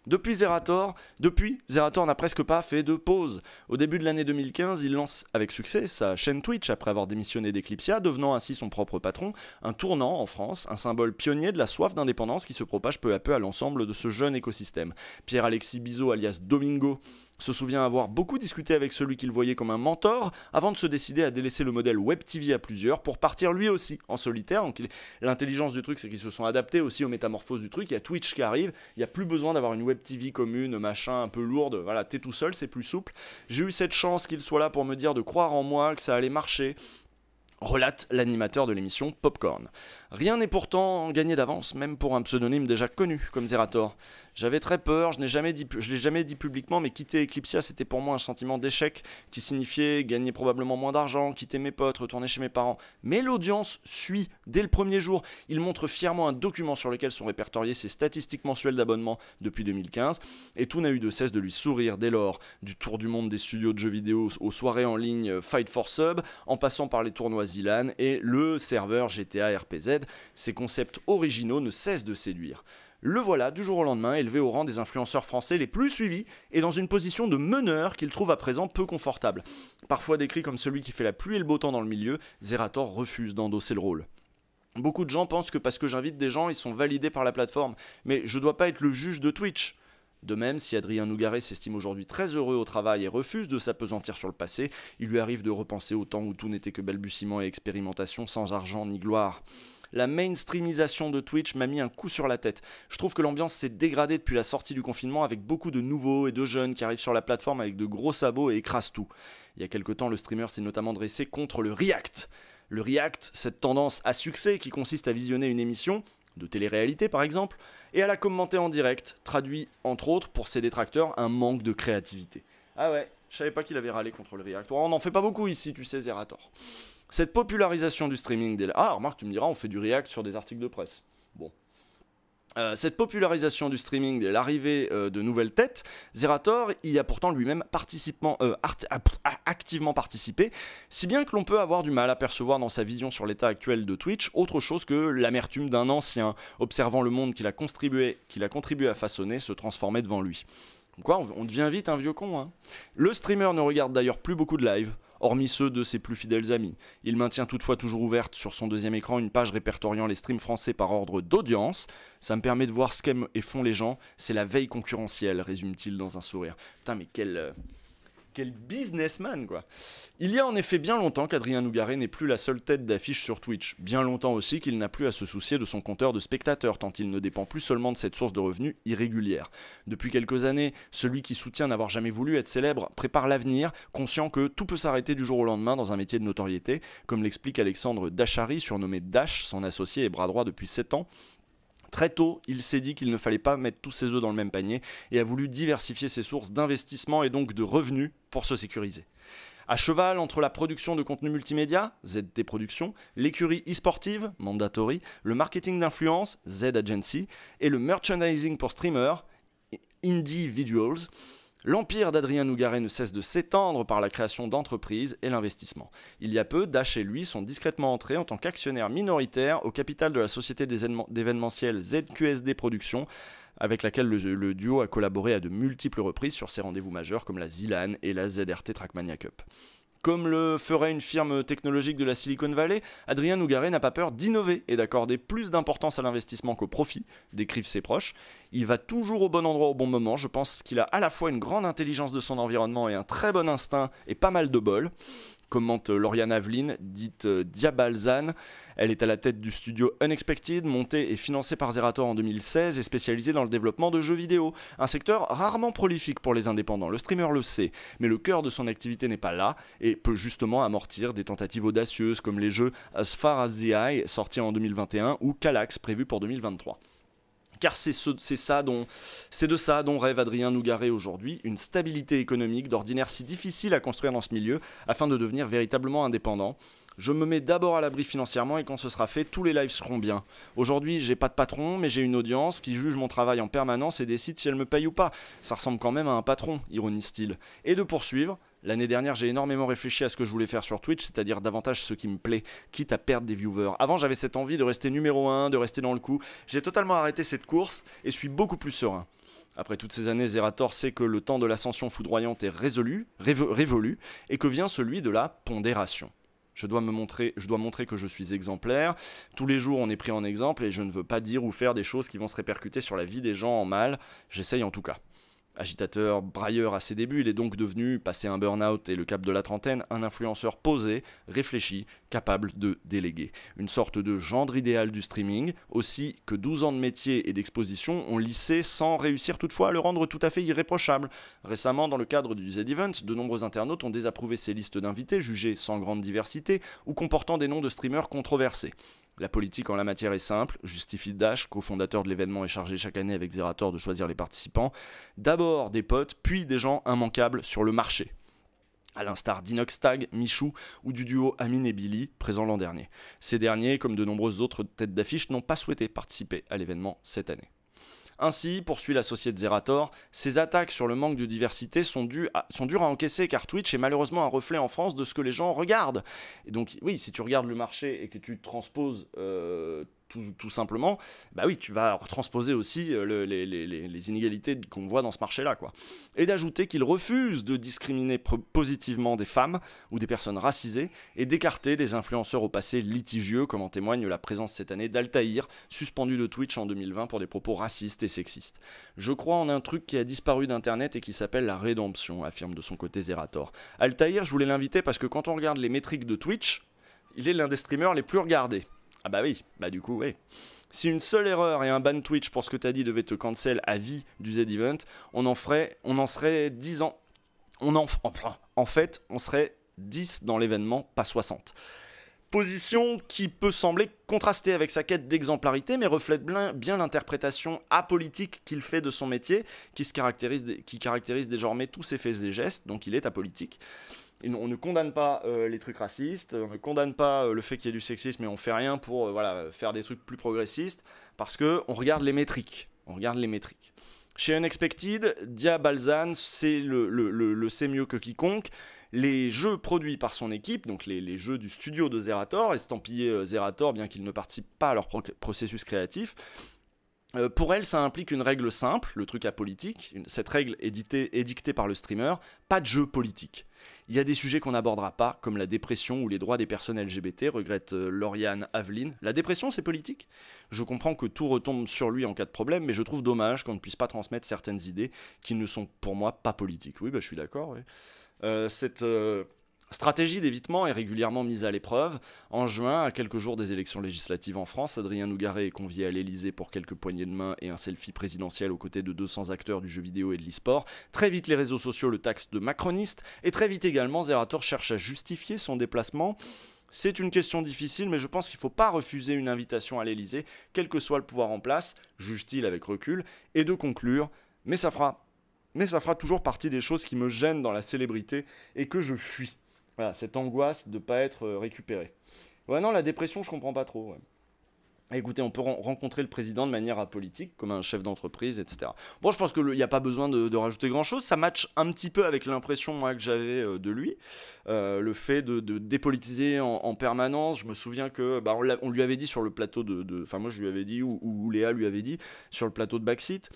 Depuis Zerator, depuis, Zerator n'a presque pas fait de pause. Au début de l'année 2015, il lance avec succès sa chaîne Twitch après avoir démissionné d'Eclipsia, devenant ainsi son propre patron, un tournant en France, un symbole pionnier de la soif d'indépendance qui se propage peu à peu à l'ensemble de ce jeune écosystème. Pierre-Alexis Bizot alias Domingo se souvient avoir beaucoup discuté avec celui qu'il voyait comme un mentor avant de se décider à délaisser le modèle Web TV à plusieurs pour partir lui aussi en solitaire. Donc l'intelligence du truc, c'est qu'ils se sont adaptés aussi aux métamorphoses du truc. Il y a Twitch qui arrive, il n'y a plus besoin d'avoir une Web TV commune, machin, un peu lourde. Voilà, t'es tout seul, c'est plus souple. J'ai eu cette chance qu'il soit là pour me dire de croire en moi, que ça allait marcher relate l'animateur de l'émission Popcorn. Rien n'est pourtant gagné d'avance, même pour un pseudonyme déjà connu comme Zerator. J'avais très peur, je n'ai jamais dit, je l'ai jamais dit publiquement, mais quitter Eclipsia, c'était pour moi un sentiment d'échec qui signifiait gagner probablement moins d'argent, quitter mes potes, retourner chez mes parents. Mais l'audience suit dès le premier jour. Il montre fièrement un document sur lequel sont répertoriées ses statistiques mensuelles d'abonnement depuis 2015, et tout n'a eu de cesse de lui sourire dès lors, du tour du monde des studios de jeux vidéo aux soirées en ligne euh, Fight for Sub, en passant par les tournois Zilan et le serveur GTA RPZ ses concepts originaux ne cessent de séduire. Le voilà, du jour au lendemain, élevé au rang des influenceurs français les plus suivis et dans une position de meneur qu'il trouve à présent peu confortable. Parfois décrit comme celui qui fait la pluie et le beau temps dans le milieu, Zerator refuse d'endosser le rôle. Beaucoup de gens pensent que parce que j'invite des gens, ils sont validés par la plateforme, mais je dois pas être le juge de Twitch. De même, si Adrien Nougaret s'estime aujourd'hui très heureux au travail et refuse de s'apesantir sur le passé, il lui arrive de repenser au temps où tout n'était que balbutiement et expérimentation sans argent ni gloire la mainstreamisation de Twitch m'a mis un coup sur la tête. Je trouve que l'ambiance s'est dégradée depuis la sortie du confinement avec beaucoup de nouveaux et de jeunes qui arrivent sur la plateforme avec de gros sabots et écrasent tout. Il y a quelque temps, le streamer s'est notamment dressé contre le React. Le React, cette tendance à succès qui consiste à visionner une émission, de télé-réalité par exemple, et à la commenter en direct, traduit entre autres pour ses détracteurs un manque de créativité. Ah ouais, je savais pas qu'il avait râlé contre le React. Oh, on n'en fait pas beaucoup ici, tu sais, Zerator. Cette popularisation du streaming des Ah, tu me diras, on fait du react sur des articles de presse. Bon. Euh, cette popularisation du streaming l'arrivée euh, de nouvelles têtes, Zerator y a pourtant lui-même participé euh, activement participé, si bien que l'on peut avoir du mal à percevoir dans sa vision sur l'état actuel de Twitch autre chose que l'amertume d'un ancien observant le monde qu'il a, contribué, qu'il a contribué à façonner se transformer devant lui. Quoi, on, devient vite un vieux con. Hein. Le streamer ne regarde d'ailleurs plus beaucoup de live hormis ceux de ses plus fidèles amis. Il maintient toutefois toujours ouverte sur son deuxième écran une page répertoriant les streams français par ordre d'audience. Ça me permet de voir ce qu'aiment et font les gens, c'est la veille concurrentielle, résume-t-il dans un sourire. Putain mais quel... Euh, quel businessman, quoi. Il y a en effet bien longtemps qu'Adrien Nougaré n'est plus la seule tête d'affiche sur Twitch. Bien longtemps aussi qu'il n'a plus à se soucier de son compteur de spectateurs, tant il ne dépend plus seulement de cette source de revenus irrégulière. Depuis quelques années, celui qui soutient n'avoir jamais voulu être célèbre prépare l'avenir, conscient que tout peut s'arrêter du jour au lendemain dans un métier de notoriété, comme l'explique Alexandre Dachary, surnommé Dash, son associé et bras droit depuis 7 ans, Très tôt, il s'est dit qu'il ne fallait pas mettre tous ses œufs dans le même panier et a voulu diversifier ses sources d'investissement et donc de revenus pour se sécuriser. À cheval entre la production de contenu multimédia, ZT Productions, l'écurie e-sportive, Mandatory, le marketing d'influence, Z Agency, et le merchandising pour streamers, Individuals, L'empire d'Adrien Nougaret ne cesse de s'étendre par la création d'entreprises et l'investissement. Il y a peu, Dash et lui sont discrètement entrés en tant qu'actionnaires minoritaires au capital de la société d'événementiel ZQSD Productions, avec laquelle le, duo a collaboré à de multiples reprises sur ses rendez-vous majeurs comme la ZILAN et la ZRT Trackmania Cup. Comme le ferait une firme technologique de la Silicon Valley, Adrien Nougaret n'a pas peur d'innover et d'accorder plus d'importance à l'investissement qu'au profit, décrivent ses proches. Il va toujours au bon endroit au bon moment, je pense qu'il a à la fois une grande intelligence de son environnement et un très bon instinct et pas mal de bol, commente Lauriane Aveline, dite euh, Diabalzane. Elle est à la tête du studio Unexpected, monté et financé par Zerator en 2016 et spécialisé dans le développement de jeux vidéo, un secteur rarement prolifique pour les indépendants, le streamer le sait, mais le cœur de son activité n'est pas là et peut justement amortir des tentatives audacieuses comme les jeux As Far As The Eye sorti en 2021 ou Calax prévu pour 2023 car c'est de ça dont rêve Adrien Nougaret aujourd'hui, une stabilité économique d'ordinaire si difficile à construire dans ce milieu afin de devenir véritablement indépendant. Je me mets d'abord à l'abri financièrement et quand ce sera fait, tous les lives seront bien. Aujourd'hui, j'ai pas de patron, mais j'ai une audience qui juge mon travail en permanence et décide si elle me paye ou pas. Ça ressemble quand même à un patron, ironise-t-il. Et de poursuivre, L'année dernière, j'ai énormément réfléchi à ce que je voulais faire sur Twitch, c'est-à-dire davantage ce qui me plaît, quitte à perdre des viewers. Avant, j'avais cette envie de rester numéro 1, de rester dans le coup. J'ai totalement arrêté cette course et suis beaucoup plus serein. Après toutes ces années, Zerator sait que le temps de l'ascension foudroyante est résolu, révolu, et que vient celui de la pondération. Je dois me montrer, je dois montrer que je suis exemplaire. Tous les jours, on est pris en exemple et je ne veux pas dire ou faire des choses qui vont se répercuter sur la vie des gens en mal. J'essaye en tout cas agitateur, brailleur à ses débuts, il est donc devenu, passé un burn-out et le cap de la trentaine, un influenceur posé, réfléchi, capable de déléguer. Une sorte de gendre idéal du streaming, aussi que 12 ans de métier et d'exposition ont lissé sans réussir toutefois à le rendre tout à fait irréprochable. Récemment, dans le cadre du Z-Event, de nombreux internautes ont désapprouvé ces listes d'invités jugées sans grande diversité ou comportant des noms de streamers controversés. La politique en la matière est simple, justifie Dash, cofondateur de l'événement est chargé chaque année avec Zerator de choisir les participants. D'abord des potes, puis des gens immanquables sur le marché à l'instar d'Inox Tag, Michou ou du duo Amine et Billy, présents l'an dernier. Ces derniers, comme de nombreuses autres têtes d'affiche, n'ont pas souhaité participer à l'événement cette année. Ainsi, poursuit la société Zerator, ces attaques sur le manque de diversité sont, dues sont dures à encaisser car Twitch est malheureusement un reflet en France de ce que les gens regardent. Et donc oui, si tu regardes le marché et que tu transposes euh, tout, simplement, bah oui, tu vas retransposer aussi euh, les, inégalités qu'on voit dans ce marché-là. quoi. Et d'ajouter qu'il refuse de discriminer positivement des femmes ou des personnes racisées et d'écarter des influenceurs au passé litigieux, comme en témoigne la présence cette année d'Altaïr, suspendu de Twitch en 2020 pour des propos racistes et sexistes. Je crois en un truc qui a disparu d'Internet et qui s'appelle la rédemption, affirme de son côté Zerator. Altaïr, je voulais l'inviter parce que quand on regarde les métriques de Twitch, il est l'un des streamers les plus regardés. Ah bah oui, bah du coup, oui. Si une seule erreur et un ban Twitch pour ce que t'as dit devait te cancel à vie du Z-Event, on en ferait, on en serait 10 ans. On en, en fait, on serait 10 dans l'événement, pas 60. Position qui peut sembler contrastée avec sa quête d'exemplarité, mais reflète bien l'interprétation apolitique qu'il fait de son métier, qui, se caractérise, qui caractérise désormais tous ses faits et gestes, donc il est apolitique on ne condamne pas euh, les trucs racistes, on ne condamne pas euh, le fait qu'il y ait du sexisme mais on fait rien pour euh, voilà, faire des trucs plus progressistes parce que on regarde les métriques. On regarde les métriques. Chez Unexpected, Dia Balzan, c'est le, le, mieux que quiconque. Les jeux produits par son équipe, donc les, jeux du studio de Zerator, estampillé Zerator, bien qu'il ne participe pas à leur processus créatif, pour elle, ça implique une règle simple, le truc apolitique. politique, cette règle est, dictée par le streamer, pas de jeu politique. Il y a des sujets qu'on n'abordera pas, comme la dépression ou les droits des personnes LGBT, regrette euh, Lauriane Aveline. La dépression, c'est politique Je comprends que tout retombe sur lui en cas de problème, mais je trouve dommage qu'on ne puisse pas transmettre certaines idées qui ne sont pour moi pas politiques. Oui, bah, je suis d'accord. Euh, cette. Euh, Stratégie d'évitement est régulièrement mise à l'épreuve. En juin, à quelques jours des élections législatives en France, Adrien Nougaré est convié à l'Elysée pour quelques poignées de main et un selfie présidentiel aux côtés de 200 acteurs du jeu vidéo et de l'e-sport. Très vite, les réseaux sociaux le taxent de macroniste et très vite également, Zerator cherche à justifier son déplacement. C'est une question difficile, mais je pense qu'il ne faut pas refuser une invitation à l'Elysée, quel que soit le pouvoir en place, juge-t-il avec recul, et de conclure, mais ça fera. Mais ça fera toujours partie des choses qui me gênent dans la célébrité et que je fuis. Voilà, cette angoisse de ne pas être euh, récupéré. Ouais, non, la dépression, je comprends pas trop. Écoutez, on peut rencontrer le président de manière apolitique, comme un chef d'entreprise, etc. Bon, je pense qu'il n'y a pas besoin de, rajouter grand-chose. Ça match un petit peu avec l'impression que j'avais euh, de lui, euh, le fait de, dépolitiser en, permanence. Je me souviens que bah, on, lui avait dit sur le plateau de, enfin moi je lui avais dit ou, Léa lui avait dit sur le plateau de Backseat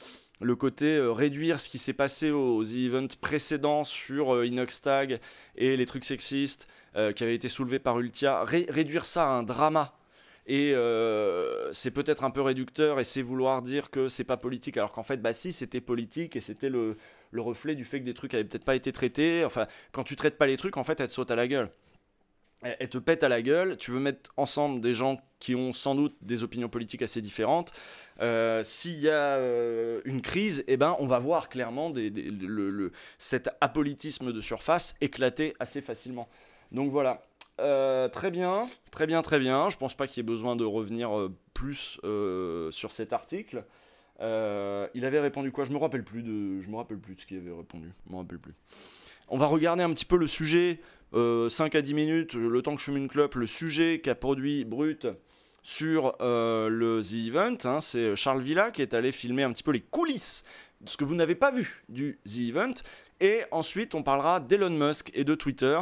le côté euh, réduire ce qui s'est passé aux, events précédents sur euh, Inoxtag et les trucs sexistes euh, qui avaient été soulevés par Ultia, réduire ça à un drama. Et euh, c'est peut-être un peu réducteur et c'est vouloir dire que c'est pas politique, alors qu'en fait, bah si, c'était politique et c'était le, le reflet du fait que des trucs avaient peut-être pas été traités. Enfin, quand tu traites pas les trucs, en fait, elles te sautent à la gueule elle te pète à la gueule, tu veux mettre ensemble des gens qui ont sans doute des opinions politiques assez différentes. Euh, s'il y a euh, une crise, eh ben, on va voir clairement des, cet apolitisme de surface éclater assez facilement. Donc voilà. Euh, très bien, très bien, très bien. Je pense pas qu'il y ait besoin de revenir plus sur cet article. il avait répondu quoi Je me rappelle plus de, je me rappelle plus de ce qu'il avait répondu. Je me rappelle plus. On va regarder un petit peu le sujet 5 euh, à 10 minutes, le temps que je fume une clope, le sujet qu'a produit Brut sur euh, le The Event. Hein, c'est Charles Villa qui est allé filmer un petit peu les coulisses de ce que vous n'avez pas vu du The Event. Et ensuite, on parlera d'Elon Musk et de Twitter.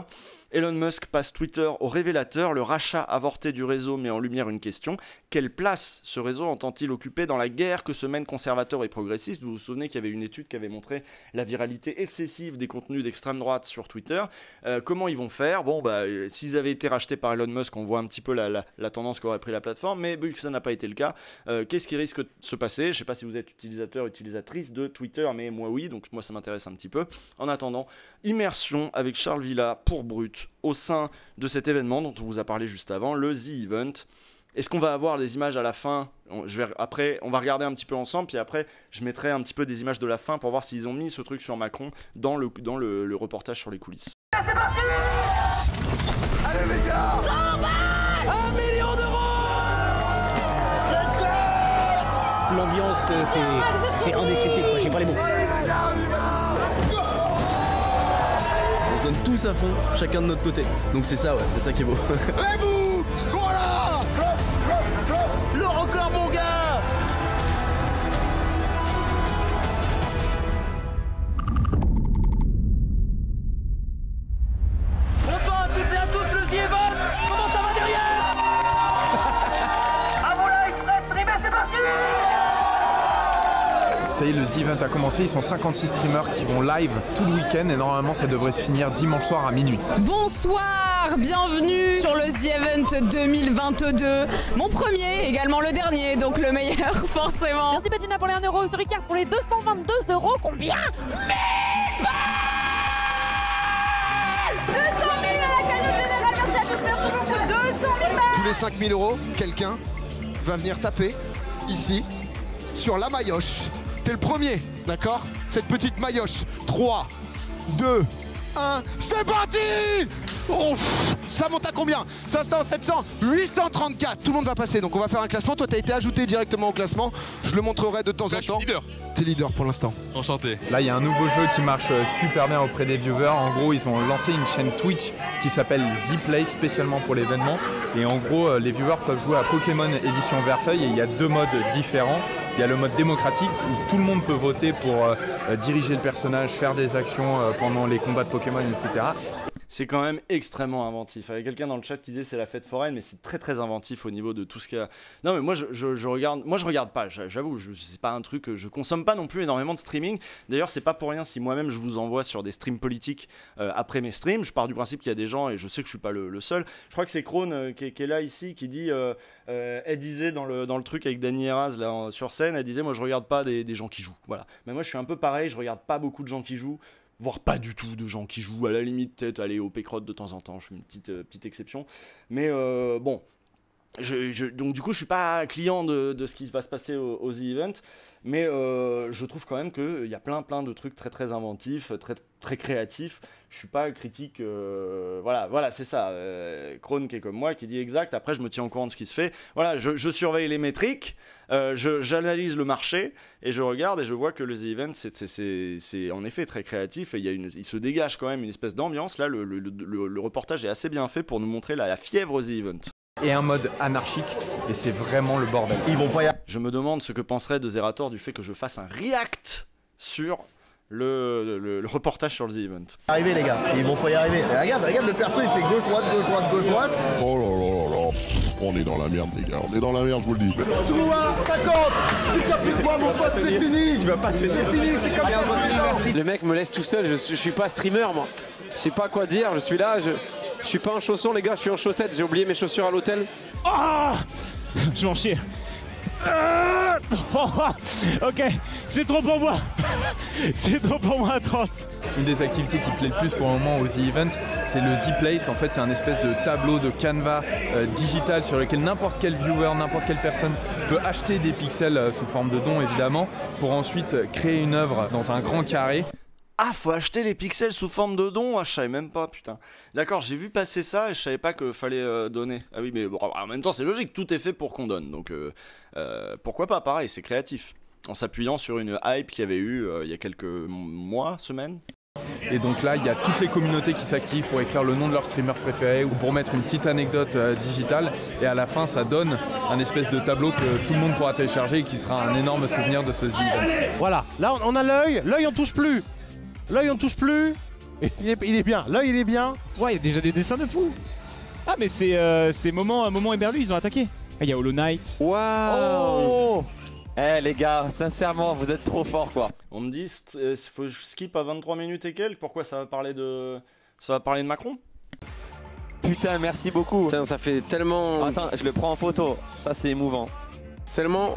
Elon Musk passe Twitter au révélateur, le rachat avorté du réseau met en lumière une question quelle place ce réseau entend-il occuper dans la guerre que se mènent conservateurs et progressistes Vous vous souvenez qu'il y avait une étude qui avait montré la viralité excessive des contenus d'extrême droite sur Twitter. Euh, comment ils vont faire Bon, bah, euh, s'ils avaient été rachetés par Elon Musk, on voit un petit peu la, tendance qu'aurait pris la plateforme, mais vu que ça n'a pas été le cas, euh, qu'est-ce qui risque de se passer Je ne sais pas si vous êtes utilisateur, utilisatrice de Twitter, mais moi oui, donc moi ça m'intéresse un petit peu. En attendant, immersion avec Charles Villa pour Brut au sein de cet événement dont on vous a parlé juste avant, le The Event. Est-ce qu'on va avoir des images à la fin Après, on va regarder un petit peu ensemble, puis après, je mettrai un petit peu des images de la fin pour voir s'ils ont mis ce truc sur Macron dans le, dans le, reportage sur les coulisses. Ah, c'est parti Allez les gars 100 balles 1 million d'euros Let's go L'ambiance, euh, c'est indescriptible, j'ai pas les mots. on se donne tous à fond, chacun de notre côté. Donc c'est ça, ouais, c'est ça qui est beau. Ça y est, le The event a commencé. Ils sont 56 streamers qui vont live tout le week-end et normalement ça devrait se finir dimanche soir à minuit. Bonsoir, bienvenue sur le The event 2022. Mon premier, également le dernier, donc le meilleur forcément. Merci Patina pour les 1€. euro, sur Ricard pour les 222 euros. Combien 1000 200 000 à la cagnotte générale, merci à tous, merci beaucoup, 200 000 les 5000 euros, quelqu'un va venir taper ici sur la Mayoche. T'es le premier, d'accord Cette petite maillotche. 3, 2, 1, c'est parti Oh, ça monte à combien 500, 700, 834. Tout le monde va passer. Donc on va faire un classement. Toi, t'as été ajouté directement au classement. Je le montrerai de temps en temps. leader. T'es leader pour l'instant. Enchanté. Là, il y a un nouveau jeu qui marche euh, super bien auprès des viewers. En gros, ils ont lancé une chaîne Twitch qui s'appelle Z-Play spécialement pour l'événement. Et en gros, euh, les viewers peuvent jouer à Pokémon édition Verfeuille. Et il y a deux modes différents. Il y a le mode démocratique où tout le monde peut voter pour euh, diriger le personnage, faire des actions pendant les combats de Pokémon, etc c'est quand même extrêmement inventif. Il y avait quelqu'un dans le chat qui disait c'est la fête foraine, mais c'est très très inventif au niveau de tout ce qu'il y a. Non, mais moi je, je, regarde, moi je regarde pas, j'avoue, c'est pas un truc, je consomme pas non plus énormément de streaming. D'ailleurs, c'est pas pour rien si moi-même je vous envoie sur des streams politiques euh, après mes streams. Je pars du principe qu'il y a des gens, et je sais que je suis pas le, seul. Je crois que c'est Krone euh, qui, est là ici qui dit, euh, elle disait dans le, dans le truc avec Dani Eras là, sur scène, elle disait moi je regarde pas des, des gens qui jouent. Voilà. Mais moi je suis un peu pareil, je regarde pas beaucoup de gens qui jouent voire pas du tout de gens qui jouent. À la limite, peut-être aller au Pécrotte de temps en temps, je suis une petite, euh, petite exception. Mais euh, bon, je, donc du coup, je suis pas client de, de ce qui va se passer aux events The mais euh, je trouve quand même qu'il y a plein plein de trucs très très inventifs, très très créatifs. Je suis pas critique, voilà, voilà, c'est ça. Euh, Krone qui est comme moi, qui dit exact. Après, je me tiens au courant de ce qui se fait. Voilà, je, je surveille les métriques. Euh, j'analyse le marché et je regarde et je vois que le The Event, c'est en effet très créatif et il, a une, il se dégage quand même une espèce d'ambiance. Là, le, reportage est assez bien fait pour nous montrer la, fièvre The Event et un mode anarchique et c'est vraiment le bordel. Ils vont Je me demande ce que penserait de Zerator du fait que je fasse un react sur le, reportage sur le The Event. Arrivez les gars, ils vont pas y arriver. regarde, regarde le perso, il fait gauche droite, gauche droite, gauche droite. Oh là là là là. On est dans la merde, les gars. On est dans la merde, je vous le dis. 50 Tu t'as mon pote, c'est fini Tu vas pas C'est fini, c'est comme ça. Le mec me laisse tout seul. Je suis, pas streamer, moi. Je sais pas quoi dire. Je suis là. Je, je suis pas en chausson, les gars. Je suis en chaussettes. J'ai oublié mes chaussures à l'hôtel. oh Je m'en chie. Ah ok, c'est trop pour moi. c'est trop pour moi à 30. Une des activités qui plaît le plus pour le moment au The Event, c'est le z Place. En fait, c'est un espèce de tableau de canevas euh, digital sur lequel n'importe quel viewer, n'importe quelle personne peut acheter des pixels euh, sous forme de dons, évidemment, pour ensuite créer une œuvre dans un grand carré. Ah, faut acheter les pixels sous forme de dons Ah, je savais même pas, putain. D'accord, j'ai vu passer ça et je savais pas qu'il fallait euh, donner. Ah oui, mais en même temps, c'est logique, tout est fait pour qu'on donne. Donc, euh, euh, pourquoi pas Pareil, c'est créatif. En s'appuyant sur une hype qu'il y avait eu il y a quelques mois, semaines. Et donc là, il y a toutes les communautés qui s'activent pour écrire le nom de leur streamer préféré ou pour mettre une petite anecdote digitale. Et à la fin, ça donne un espèce de tableau que tout le monde pourra télécharger et qui sera un énorme souvenir de ce z Voilà, là on a l'œil, l'œil on touche plus. L'œil, on touche plus. Il est, bien. L'œil, il est bien. Ouais, il y a déjà des dessins de fou. Ah, mais c'est euh, moment, moment ils ont attaqué. Ah, il y a Hollow Knight. Waouh oh. Eh les gars, sincèrement, vous êtes trop forts quoi. On me dit, euh, faut que je skip à 23 minutes et quelques, pourquoi ça va parler de, ça va parler de Macron Putain, merci beaucoup. ça fait tellement... Attends, je le prends en photo. Ça, c'est émouvant. Tellement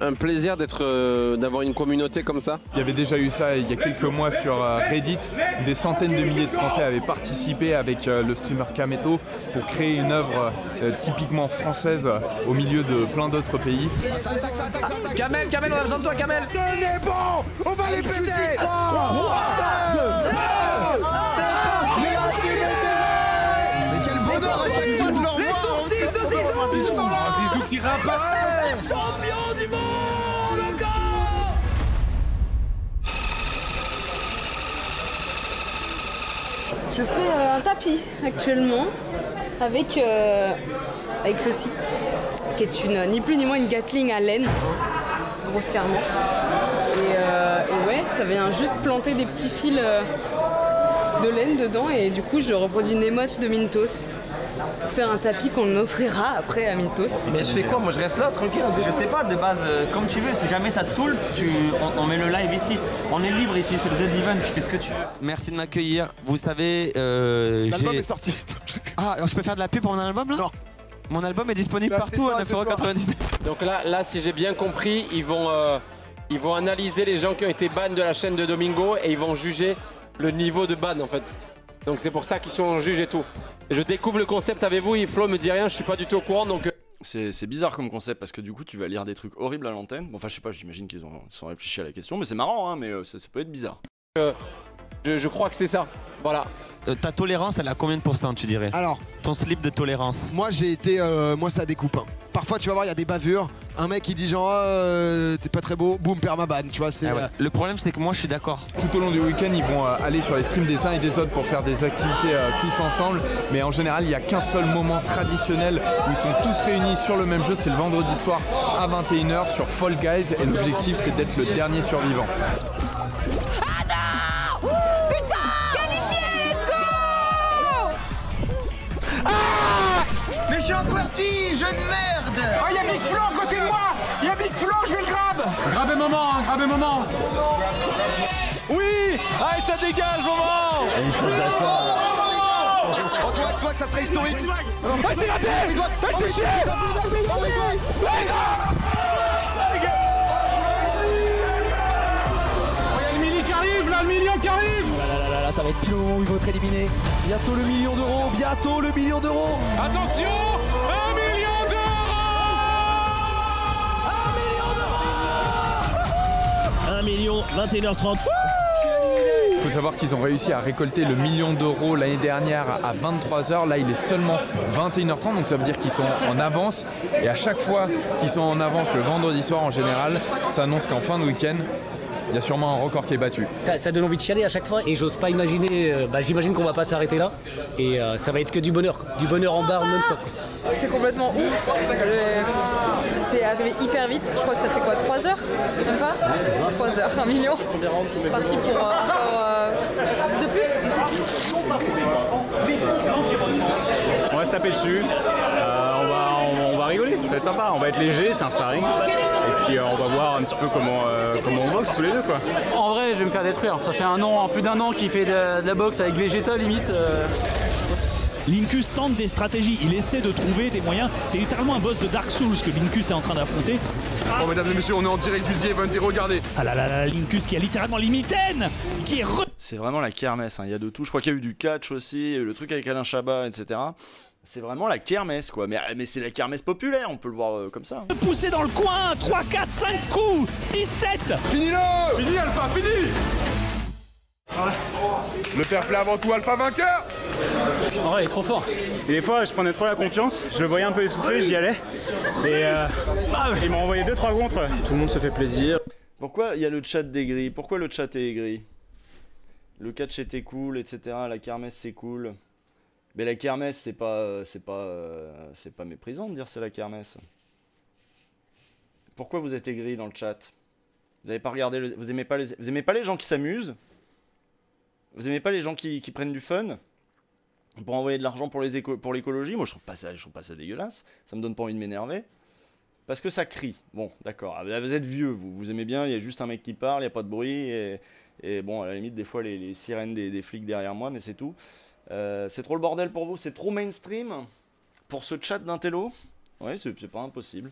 un plaisir d'être, d'avoir une communauté comme ça. Il y avait déjà eu ça il y a quelques mois sur Reddit. Des centaines de milliers de Français avaient participé avec le streamer Kameto pour créer une œuvre typiquement française au milieu de plein d'autres pays. Kamel, Kamel, on a besoin de toi, Kamel. bon, on va les péter. Les sourcils Un Je fais euh, un tapis actuellement avec, euh, avec ceci, qui est une, ni plus ni moins une Gatling à laine, grossièrement. Euh, et, ouais, ça vient juste planter des petits fils de laine dedans et du coup je reproduis une émos de Mintos faire un tapis qu'on offrira après à Mintos. Mais je fais quoi Moi je reste là tranquille. Je sais pas de base, euh, comme tu veux. Si jamais ça te saoule, tu, on, met le live ici. On est libre ici, c'est le Z-Event, tu fais ce que tu veux. Merci de m'accueillir. Vous savez, euh, L'album est sorti. ah, je peux faire de la pub pour mon album là Non. Mon album est disponible partout à 9,99€. Donc là, là, si j'ai bien compris, ils vont, euh, ils vont analyser les gens qui ont été ban de la chaîne de Domingo et ils vont juger le niveau de ban en fait. Donc c'est pour ça qu'ils sont en juge et tout. Je découvre le concept avec vous, il Flo me dit rien, je suis pas du tout au courant donc. Euh. C'est bizarre comme concept parce que du coup tu vas lire des trucs horribles à l'antenne. Bon, enfin je sais pas, j'imagine qu'ils ont, sont à la question, mais c'est marrant, hein, mais euh, ça, peut être bizarre. Euh, je crois que c'est ça. Voilà. Euh, ta tolérance, elle a combien de pourcents, tu dirais Alors, ton slip de tolérance moi j'ai été, euh, moi ça découpe. Hein. Parfois tu vas voir, il y a des bavures. Un mec qui dit genre, oh, euh, t'es pas très beau, boum, ban, tu vois. Ah le problème, c'est que moi, je suis d'accord. Tout au long du week-end, ils vont aller sur les streams des uns et des autres pour faire des activités tous ensemble. Mais en général, il n'y a qu'un seul moment traditionnel où ils sont tous réunis sur le même jeu. C'est le vendredi soir à 21h sur Fall Guys. Et l'objectif, c'est d'être le dernier survivant. Ah Ah mais je suis jeune merde Oh, ah, y'a Big Flo à côté de moi Y'a Big Flo, je vais le grab Grabé moment, hein, moment Oui Allez, ah, ça dégage, moment Oh toi, toi que ça serait historique Elle s'est ratée oh, Elle s'est oh, oh, Là le million qui arrive ça va être plus au moment être éliminé. Bientôt le million d'euros, bientôt le million d'euros. Attention, un million d'euros Un million d'euros Un million, 21h30. Il faut savoir qu'ils ont réussi à récolter le million d'euros l'année dernière à 23h. Là, il est seulement 21h30, donc ça veut dire qu'ils sont en avance. Et à chaque fois qu'ils sont en avance le vendredi soir en général, ça annonce qu'en fin de week-end, il y a sûrement un record qui est battu. Ça, donne envie de chialer à chaque fois et j'ose pas imaginer. Euh, bah, J'imagine qu'on va pas s'arrêter là et euh, ça va être que du bonheur, du bonheur en barre non-stop. C'est complètement ouf. Euh, c'est arrivé hyper vite. Je crois que ça fait quoi 3 heures Même pas 3 heures, 1 million. Parti pour encore de plus. On va se taper dessus. on, va, on, va rigoler. Ça va être sympa. On va être léger. C'est un sparring. Euh, on va voir un petit peu comment, euh, comment on boxe tous les deux. Quoi. En vrai, je vais me faire détruire. Ça fait un an, en plus d'un an qu'il fait de la, boxe avec Vegeta limite. Euh. Linkus tente des stratégies, il essaie de trouver des moyens. C'est littéralement un boss de Dark Souls que Linkus est en train d'affronter. Oh, mesdames et messieurs, on est en direct du The regardez Ah là là là, Linkus qui a littéralement l'imitaine Qui est C'est vraiment la kermesse, hein. il y a de tout. Je crois qu'il y a eu du catch aussi, le truc avec Alain Chabat, etc. C'est vraiment la kermesse, quoi. Mais, mais c'est la kermesse populaire, on peut le voir euh, comme ça. me hein. Pousser dans le coin 3, 4, 5 coups 6, 7 Finis-le Fini, Alpha, fini Le fair play avant tout, Alpha vainqueur Oh, il est trop fort. Et des fois, je prenais trop la confiance, je le voyais un peu essoufflé, j'y allais. Et euh, ah il m'a envoyé 2-3 contre. Tout le monde se fait plaisir. Pourquoi il y a le chat des gris Pourquoi le chat est gris Le catch était cool, etc. La kermesse c'est cool. Mais la kermesse, c'est pas, euh, c'est pas, euh, c'est pas méprisant de dire c'est la kermesse. Pourquoi vous êtes aigri dans le chat Vous avez pas regardé, vous aimez pas les, vous aimez pas les gens qui s'amusent Vous aimez pas les gens qui, prennent du fun pour envoyer de l'argent pour les pour l'écologie Moi, je trouve pas ça, je trouve pas ça dégueulasse. Ça me donne pas envie de m'énerver. Parce que ça crie. Bon, d'accord. Ah, vous êtes vieux, vous. Vous aimez bien, il y a juste un mec qui parle, il n'y a pas de bruit. Et, bon, à la limite, des fois, les, sirènes des, des, flics derrière moi, mais c'est tout. Euh, c'est trop le bordel pour vous, c'est trop mainstream pour ce chat d'intello Oui, c'est pas impossible.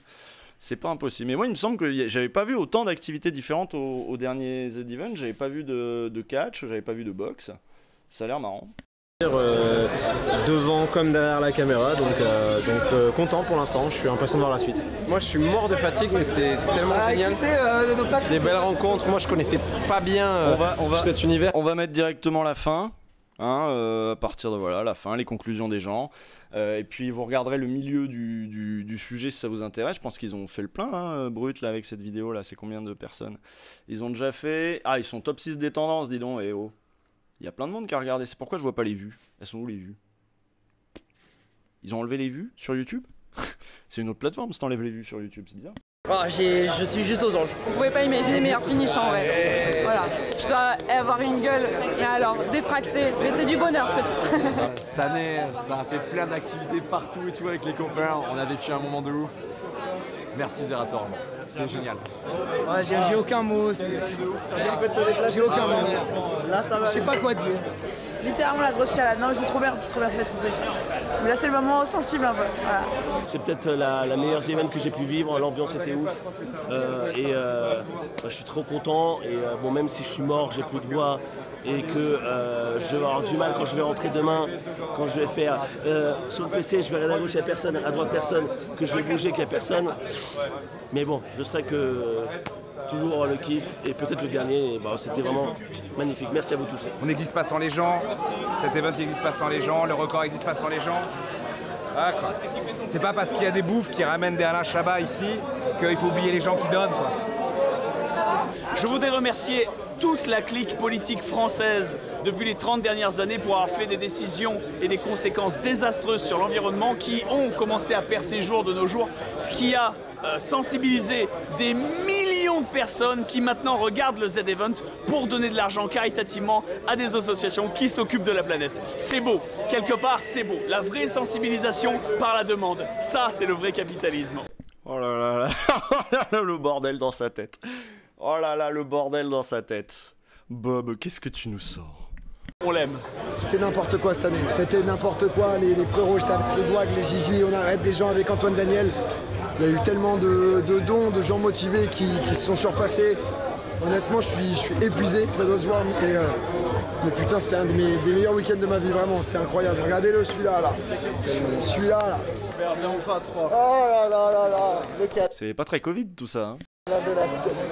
C'est pas impossible. Mais moi, il me semble que j'avais pas vu autant d'activités différentes aux, derniers Z-Events. J'avais pas vu de, catch, j'avais pas vu de boxe. Ça a l'air marrant. Euh, devant comme derrière la caméra, donc, euh, content pour l'instant, je suis impatient de voir la suite. Moi je suis mort de fatigue mais c'était tellement ah, génial. Des belles rencontres, moi je connaissais pas bien cet univers. On va mettre directement la fin. Hein, euh, à partir de voilà, la fin, les conclusions des gens. Euh, et puis vous regarderez le milieu du, sujet si ça vous intéresse. Je pense qu'ils ont fait le plein, hein, Brut, avec cette vidéo. là C'est combien de personnes Ils ont déjà fait. Ah, ils sont top 6 des tendances, dis donc. Et eh oh. Il y a plein de monde qui a regardé. C'est pourquoi je vois pas les vues. Elles sont où les vues Ils ont enlevé les vues sur YouTube C'est une autre plateforme si t'enlèves les vues sur YouTube, c'est bizarre. Ah, je suis juste aux anges. Vous pouvez pas imaginer meilleurs finish en vrai. Voilà. Je dois avoir une gueule, mais alors défractée. Mais c'est du bonheur, c'est tout. Ah, cette année, ça a fait plein d'activités partout, et tout avec les copains. On a vécu un moment de ouf. Merci Zerator. C'était génial. j'ai aucun mot. J'ai aucun mot. Là, ça va. Je sais pas quoi dire. Littéralement la grosse chialade. Non, mais c'est trop bien, c'est trop bien, ça fait trop plaisir. Mais là, c'est le moment sensible un hein, peu. C'est peut-être euh, la, meilleure événement que j'ai pu vivre. L'ambiance était ouf. Euh, et euh, bah, je suis trop content. Et bon, même si je suis mort, j'ai plus de voix et que euh, je vais avoir du mal quand je vais rentrer demain, quand je vais faire euh, sur le PC, je verrai à gauche, il n'y a personne, à droite, personne, que je vais bouger, qu'il n'y a personne. Mais bon, je serai que toujours le kiff et peut-être le dernier, bah, c'était vraiment magnifique. Merci à vous tous. On n'existe pas sans les gens, cet event n'existe pas sans les gens, le record n'existe pas sans les gens. C'est pas parce qu'il y a des bouffes qui ramènent des Alain Chabat ici qu'il faut oublier les gens qui donnent. Je voudrais remercier toute la clique politique française depuis les 30 dernières années pour avoir fait des décisions et des conséquences désastreuses sur l'environnement qui ont commencé à percer jour de nos jours, ce qui a euh, sensibilisé des millions de personnes qui maintenant regardent le Z-Event pour donner de l'argent caritativement à des associations qui s'occupent de la planète. C'est beau, quelque part c'est beau. La vraie sensibilisation par la demande, ça c'est le vrai capitalisme. Oh là là là, oh le bordel dans sa tête. Oh là là, le bordel dans sa tête. Bob, qu'est-ce que tu nous sors on l'aime. C'était n'importe quoi cette année. C'était n'importe quoi. Les, les je j'étais les doigts, les Gigi, on arrête des gens avec Antoine Daniel. Il y a eu tellement de, dons, de gens motivés qui, se sont surpassés. Honnêtement, je suis, je suis épuisé, ça doit se voir. Mais, euh, putain, c'était un des meilleurs week-ends de ma vie, vraiment. C'était incroyable. Regardez-le, celui-là, là. Celui-là, là. Celui -là, 3. Oh là là là là. C'est pas très Covid tout ça. Hein.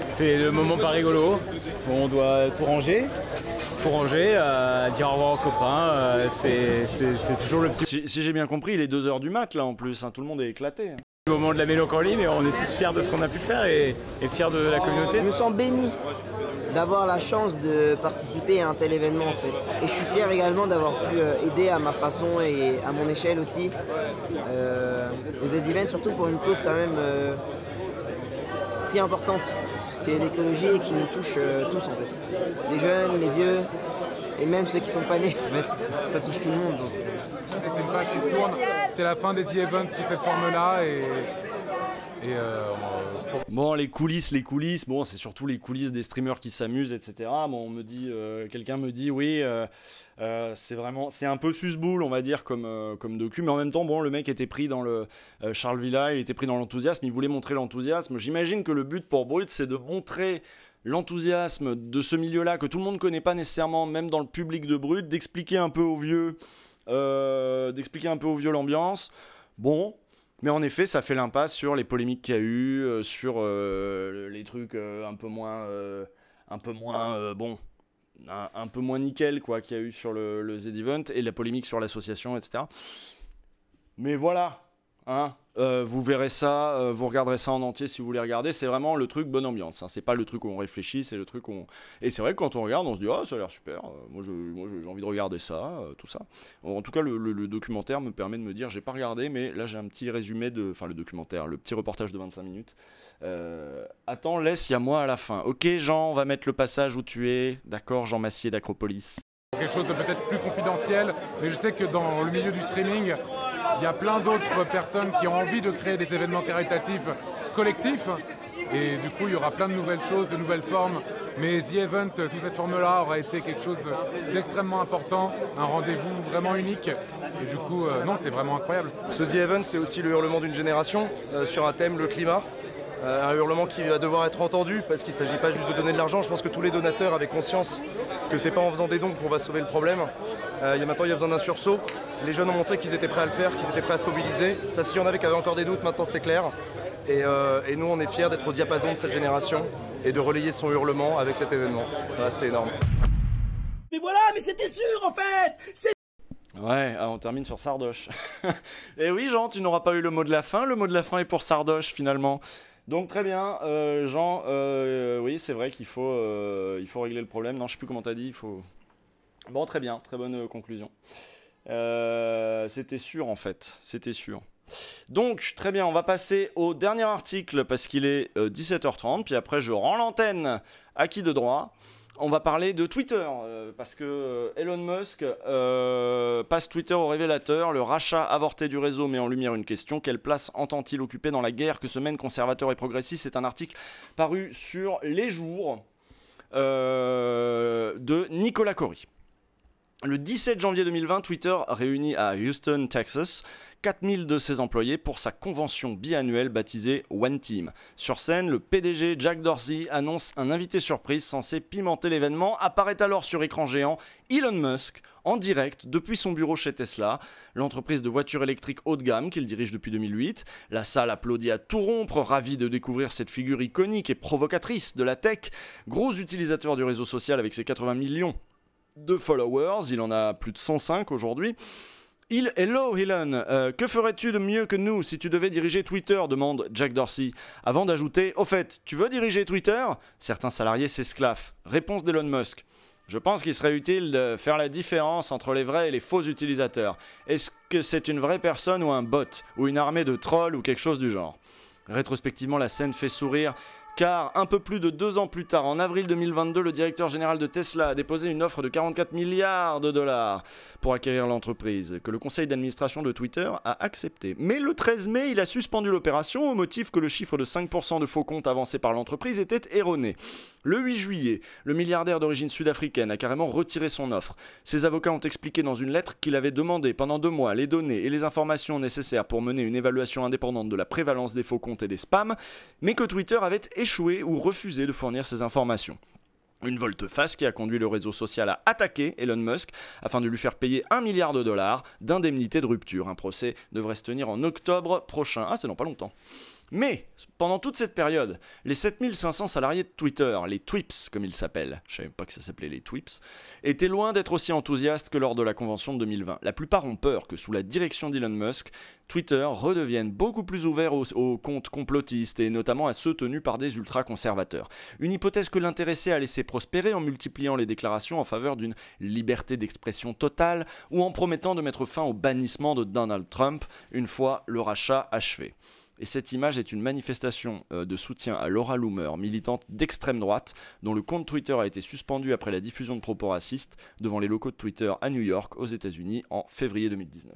C'est le moment pas rigolo. on doit tout ranger. Tout ranger, euh, dire au revoir aux copains. Euh, c'est toujours le petit. Si, j'ai bien compris, il est 2h du mat là en plus. Hein, tout le monde est éclaté. C'est Le moment de la mélancolie, mais on est tous fiers de ce qu'on a pu faire et, fiers de la communauté. Je me sens béni d'avoir la chance de participer à un tel événement en fait. Et je suis fier également d'avoir pu euh, aider à ma façon et à mon échelle aussi euh, aux Events, surtout pour une cause quand même si importante qu'est l'écologie et qui nous touche euh, tous en fait. Les jeunes, les vieux, et même ceux qui sont pas nés en fait, ça touche tout le monde. Donc. c'est une page qui se tourne, c'est la fin des e-events sous cette forme-là et, euh, Bon, les coulisses, les coulisses, bon, c'est surtout les coulisses des streamers qui s'amusent, etc. Bon, on me dit, euh, quelqu'un me dit, oui, euh, c'est vraiment, c'est un peu susboule, on va dire, comme, euh, comme docu, mais en même temps, bon, le mec était pris dans le euh, Charles Villa, il était pris dans l'enthousiasme, il voulait montrer l'enthousiasme. J'imagine que le but pour Brut, c'est de montrer l'enthousiasme de ce milieu-là que tout le monde connaît pas nécessairement, même dans le public de Brut, d'expliquer un peu au vieux, d'expliquer un peu aux vieux l'ambiance. Bon, mais en effet, ça fait l'impasse sur les polémiques qu'il y a eu, sur les trucs un peu moins, un peu moins bon, un, peu moins nickel quoi qu'il y a eu sur le, le Z-Event et la polémique sur l'association, etc. Mais voilà, Hein euh, vous verrez ça, euh, vous regarderez ça en entier si vous voulez regarder. C'est vraiment le truc bonne ambiance. Hein. C'est pas le truc où on réfléchit, c'est le truc où on... Et c'est vrai que quand on regarde, on se dit Ah, oh, ça a l'air super, euh, moi j'ai envie de regarder ça, tout ça. En tout cas, le, documentaire me permet de me dire J'ai pas regardé, mais là j'ai un petit résumé de. Enfin, le documentaire, le petit reportage de 25 minutes. Attends, laisse, il y a moi à la fin. Ok, Jean, on va mettre le passage où tu es. D'accord, Jean Massier d'Acropolis. Quelque chose de peut-être plus confidentiel, mais je sais que dans le milieu du streaming, il y a plein d'autres personnes qui ont envie de créer des événements caritatifs collectifs. Et du coup, il y aura plein de nouvelles choses, de nouvelles formes. Mais The Event, sous cette forme-là, aura été quelque chose d'extrêmement important, un rendez-vous vraiment unique. Et du coup, euh, non, c'est vraiment incroyable. Ce The Event, c'est aussi le hurlement d'une génération euh, sur un thème, le climat. Euh, un hurlement qui va devoir être entendu parce qu'il ne s'agit pas juste de donner de l'argent. Je pense que tous les donateurs avaient conscience que c'est pas en faisant des dons qu'on va sauver le problème. Euh, maintenant, il y a besoin d'un sursaut. Les jeunes ont montré qu'ils étaient prêts à le faire, qu'ils étaient prêts à se mobiliser. Ça, s'il y en avait qui avaient encore des doutes, maintenant c'est clair. Et, euh, nous, on est fiers d'être au diapason de cette génération et de relayer son hurlement avec cet événement. c'était énorme. Mais voilà, mais c'était sûr en fait Ouais, ah, on termine sur Sardoche. et eh oui, Jean, tu n'auras pas eu le mot de la fin. Le mot de la fin est pour Sardoche finalement. Donc très bien, euh, Jean, oui c'est vrai qu'il faut, faut régler le problème. Non, je ne sais plus comment as dit, il faut... Bon, très bien, très bonne euh, conclusion. Euh, c'était sûr en fait, c'était sûr. Donc, très bien, on va passer au dernier article parce qu'il est 17h30, euh, puis après je rends l'antenne à qui de droit. On va parler de Twitter parce que Elon Musk passe Twitter au révélateur. Le rachat avorté du réseau met en lumière une question quelle place entend-il occuper dans la guerre que se mènent conservateurs et progressistes C'est un article paru sur Les Jours de Nicolas Corry. Le 17 janvier 2020, Twitter réunit à Houston, Texas, 4000 de ses employés pour sa convention biannuelle baptisée One Team. Sur scène, le PDG Jack Dorsey annonce un invité surprise censé pimenter l'événement. Apparaît alors sur écran géant Elon Musk en direct depuis son bureau chez Tesla, l'entreprise de voitures électriques haut de gamme qu'il dirige depuis 2008. La salle applaudit à tout rompre, ravie de découvrir cette figure iconique et provocatrice de la tech, gros utilisateur du réseau social avec ses 80 millions de followers, il en a plus de 105 aujourd'hui. Il Hello Elon, euh, que ferais-tu de mieux que nous si tu devais diriger Twitter demande Jack Dorsey, avant d'ajouter Au fait, tu veux diriger Twitter Certains salariés s'esclaffent. Réponse d'Elon Musk. Je pense qu'il serait utile de faire la différence entre les vrais et les faux utilisateurs. Est-ce que c'est une vraie personne ou un bot, ou une armée de trolls ou quelque chose du genre Rétrospectivement, la scène fait sourire, car un peu plus de deux ans plus tard, en avril 2022, le directeur général de Tesla a déposé une offre de 44 milliards de dollars pour acquérir l'entreprise, que le conseil d'administration de Twitter a accepté. Mais le 13 mai, il a suspendu l'opération au motif que le chiffre de 5% de faux comptes avancés par l'entreprise était erroné. Le 8 juillet, le milliardaire d'origine sud-africaine a carrément retiré son offre. Ses avocats ont expliqué dans une lettre qu'il avait demandé pendant deux mois les données et les informations nécessaires pour mener une évaluation indépendante de la prévalence des faux comptes et des spams, mais que Twitter avait échouer ou refuser de fournir ces informations. Une volte-face qui a conduit le réseau social à attaquer Elon Musk afin de lui faire payer un milliard de dollars d'indemnité de rupture. Un procès devrait se tenir en octobre prochain. Ah, c'est dans pas longtemps. Mais, pendant toute cette période, les 7500 salariés de Twitter, les Twips comme ils s'appellent, je savais pas que ça s'appelait les Twips, étaient loin d'être aussi enthousiastes que lors de la convention de 2020. La plupart ont peur que sous la direction d'Elon Musk, Twitter redevienne beaucoup plus ouvert aux, aux, comptes complotistes et notamment à ceux tenus par des ultra-conservateurs. Une hypothèse que l'intéressé a laissé prospérer en multipliant les déclarations en faveur d'une liberté d'expression totale ou en promettant de mettre fin au bannissement de Donald Trump une fois le rachat achevé. Et cette image est une manifestation euh, de soutien à Laura Loomer, militante d'extrême droite, dont le compte Twitter a été suspendu après la diffusion de propos racistes devant les locaux de Twitter à New York, aux États-Unis, en février 2019.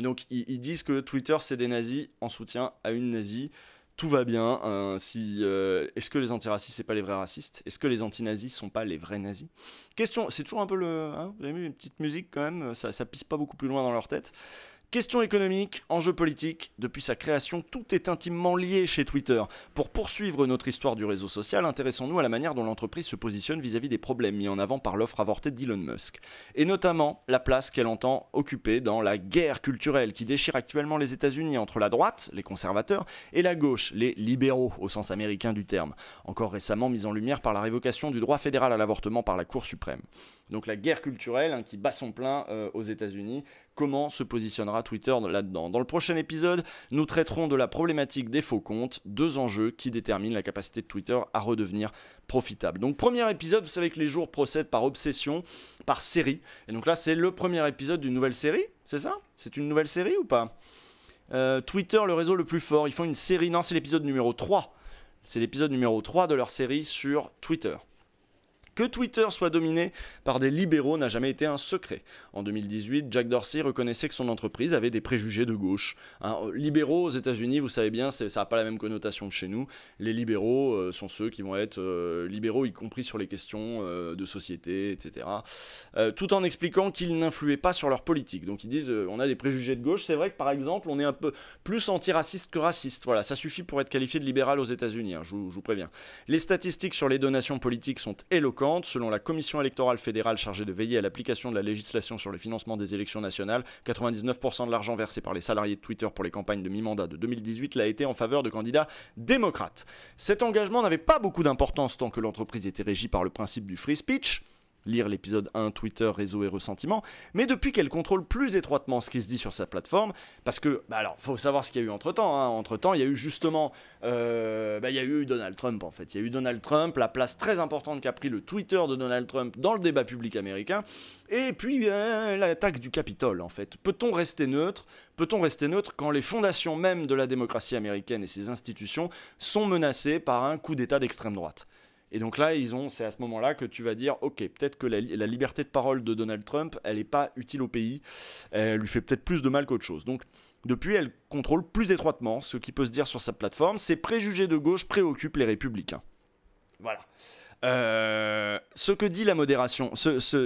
Donc ils, disent que Twitter c'est des nazis en soutien à une nazie tout va bien. Hein, si, euh, est-ce que les antiracistes, c'est pas les vrais racistes Est-ce que les antinazis sont pas les vrais nazis Question, c'est toujours un peu le. Hein, vous avez mis une petite musique quand même, ça, ça pisse pas beaucoup plus loin dans leur tête. Question économique, enjeu politique, depuis sa création, tout est intimement lié chez Twitter. Pour poursuivre notre histoire du réseau social, intéressons-nous à la manière dont l'entreprise se positionne vis-à-vis des problèmes mis en avant par l'offre avortée d'Elon Musk, et notamment la place qu'elle entend occuper dans la guerre culturelle qui déchire actuellement les États-Unis entre la droite, les conservateurs, et la gauche, les libéraux au sens américain du terme, encore récemment mise en lumière par la révocation du droit fédéral à l'avortement par la Cour suprême. Donc la guerre culturelle hein, qui bat son plein euh, aux États-Unis comment se positionnera Twitter là-dedans. Dans le prochain épisode, nous traiterons de la problématique des faux comptes, deux enjeux qui déterminent la capacité de Twitter à redevenir profitable. Donc premier épisode, vous savez que les jours procèdent par obsession, par série. Et donc là, c'est le premier épisode d'une nouvelle série, c'est ça C'est une nouvelle série ou pas euh, Twitter, le réseau le plus fort, ils font une série, non, c'est l'épisode numéro 3. C'est l'épisode numéro 3 de leur série sur Twitter. Que Twitter soit dominé par des libéraux n'a jamais été un secret. En 2018, Jack Dorsey reconnaissait que son entreprise avait des préjugés de gauche. Hein, euh, libéraux aux États-Unis, vous savez bien, ça n'a pas la même connotation que chez nous. Les libéraux euh, sont ceux qui vont être euh, libéraux, y compris sur les questions de société, etc. tout en expliquant qu'ils n'influaient pas sur leur politique. Donc ils disent, on a des préjugés de gauche. C'est vrai que par exemple, on est un peu plus antiraciste que raciste. Voilà, ça suffit pour être qualifié de libéral aux États-Unis. Hein, je vous préviens. Les statistiques sur les donations politiques sont éloquentes Selon la Commission électorale fédérale chargée de veiller à l'application de la législation sur le financement des élections nationales, 99% de l'argent versé par les salariés de Twitter pour les campagnes de mi-mandat de 2018 l'a été en faveur de candidats démocrates. Cet engagement n'avait pas beaucoup d'importance tant que l'entreprise était régie par le principe du free speech lire l'épisode 1 Twitter, réseau et ressentiment, mais depuis qu'elle contrôle plus étroitement ce qui se dit sur sa plateforme, parce que, bah alors, faut savoir ce qu'il y a eu entre-temps, hein. entre-temps, il y a eu justement, euh, bah, il y a eu Donald Trump en fait, il y a eu Donald Trump, la place très importante qu'a pris le Twitter de Donald Trump dans le débat public américain, et puis euh, l'attaque du Capitole en fait. Peut-on rester neutre Peut-on rester neutre quand les fondations même de la démocratie américaine et ses institutions sont menacées par un coup d'État d'extrême droite et donc là, ils ont, c'est à ce moment-là que tu vas dire, ok, peut-être que la, liberté de parole de Donald Trump, elle n'est pas utile au pays, elle lui fait peut-être plus de mal qu'autre chose. Donc depuis, elle contrôle plus étroitement ce qui peut se dire sur sa plateforme. Ses préjugés de gauche préoccupent les républicains. Voilà. Euh, ce que dit la modération,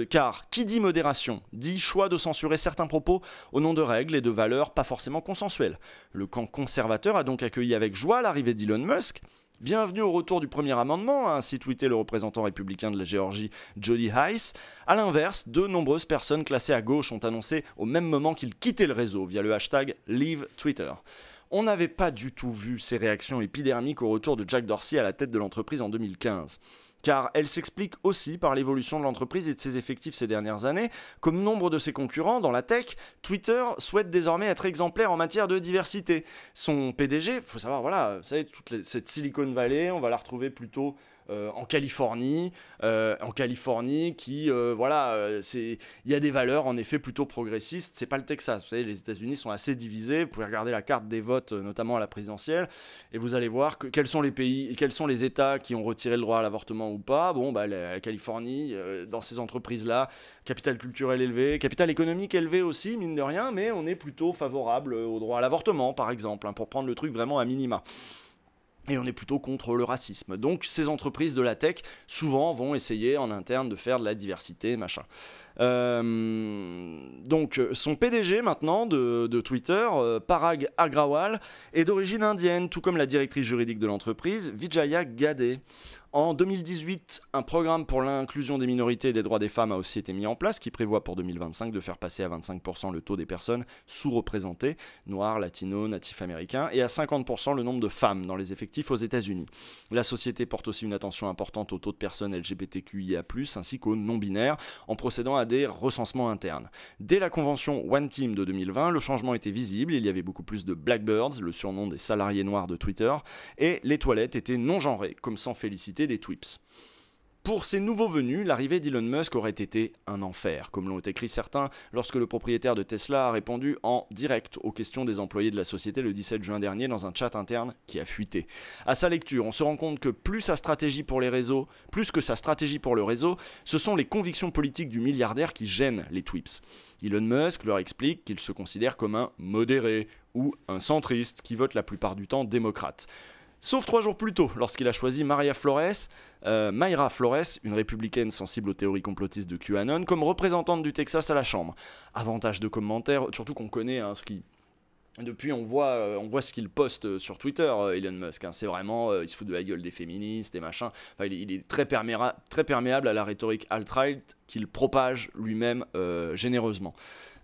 car qui dit modération dit choix de censurer certains propos au nom de règles et de valeurs pas forcément consensuelles. Le camp conservateur a donc accueilli avec joie l'arrivée d'Elon Musk, Bienvenue au retour du premier amendement, a ainsi tweeté le représentant républicain de la Géorgie, Jody Heiss. A l'inverse, de nombreuses personnes classées à gauche ont annoncé au même moment qu'ils quittaient le réseau via le hashtag #LeaveTwitter. Twitter. On n'avait pas du tout vu ces réactions épidermiques au retour de Jack Dorsey à la tête de l'entreprise en 2015 car elle s'explique aussi par l'évolution de l'entreprise et de ses effectifs ces dernières années. Comme nombre de ses concurrents dans la tech, Twitter souhaite désormais être exemplaire en matière de diversité. Son PDG, faut savoir, voilà, vous savez, toute cette Silicon Valley, on va la retrouver plutôt euh, en Californie, euh, en Californie qui, euh, voilà, il y a des valeurs en effet plutôt progressistes. C'est pas le Texas. Vous savez, les États-Unis sont assez divisés. Vous pouvez regarder la carte des votes, notamment à la présidentielle, et vous allez voir quels sont les pays, quels sont les États qui ont retiré le droit à l'avortement ou pas. Bon, bah, la, Californie, dans ces entreprises-là, capital culturel élevé, capital économique élevé aussi, mine de rien, mais on est plutôt favorable au droit à l'avortement, par exemple, hein, pour prendre le truc vraiment à minima et on est plutôt contre le racisme. Donc ces entreprises de la tech, souvent, vont essayer en interne de faire de la diversité, machin. Euh, donc son PDG maintenant de, Twitter, euh, Parag Agrawal, est d'origine indienne, tout comme la directrice juridique de l'entreprise, Vijaya Gadeh. En 2018, un programme pour l'inclusion des minorités et des droits des femmes a aussi été mis en place qui prévoit pour 2025 de faire passer à 25% le taux des personnes sous-représentées, noirs, latinos, natifs américains, et à 50% le nombre de femmes dans les effectifs aux États-Unis. La société porte aussi une attention importante au taux de personnes LGBTQIA, ainsi qu'aux non-binaires, en procédant à des recensements internes. Dès la convention One Team de 2020, le changement était visible, il y avait beaucoup plus de Blackbirds, le surnom des salariés noirs de Twitter, et les toilettes étaient non genrées, comme sans féliciter des Twips. Pour ces nouveaux venus, l'arrivée d'Elon Musk aurait été un enfer, comme l'ont écrit certains lorsque le propriétaire de Tesla a répondu en direct aux questions des employés de la société le 17 juin dernier dans un chat interne qui a fuité. À sa lecture, on se rend compte que plus sa stratégie pour les réseaux, plus que sa stratégie pour le réseau, ce sont les convictions politiques du milliardaire qui gênent les Twips. Elon Musk leur explique qu'il se considère comme un modéré ou un centriste qui vote la plupart du temps démocrate. Sauf trois jours plus tôt, lorsqu'il a choisi Maria Flores, euh, Myra Flores, une républicaine sensible aux théories complotistes de QAnon, comme représentante du Texas à la Chambre. Avantage de commentaires, surtout qu'on connaît hein, ce qui depuis, on voit, euh, on voit ce qu'il poste euh, sur Twitter, Elon Musk. Hein. c'est vraiment, il se fout de la gueule des féministes et machin. il, est, très, perméable à la rhétorique alt-right qu'il propage lui-même généreusement.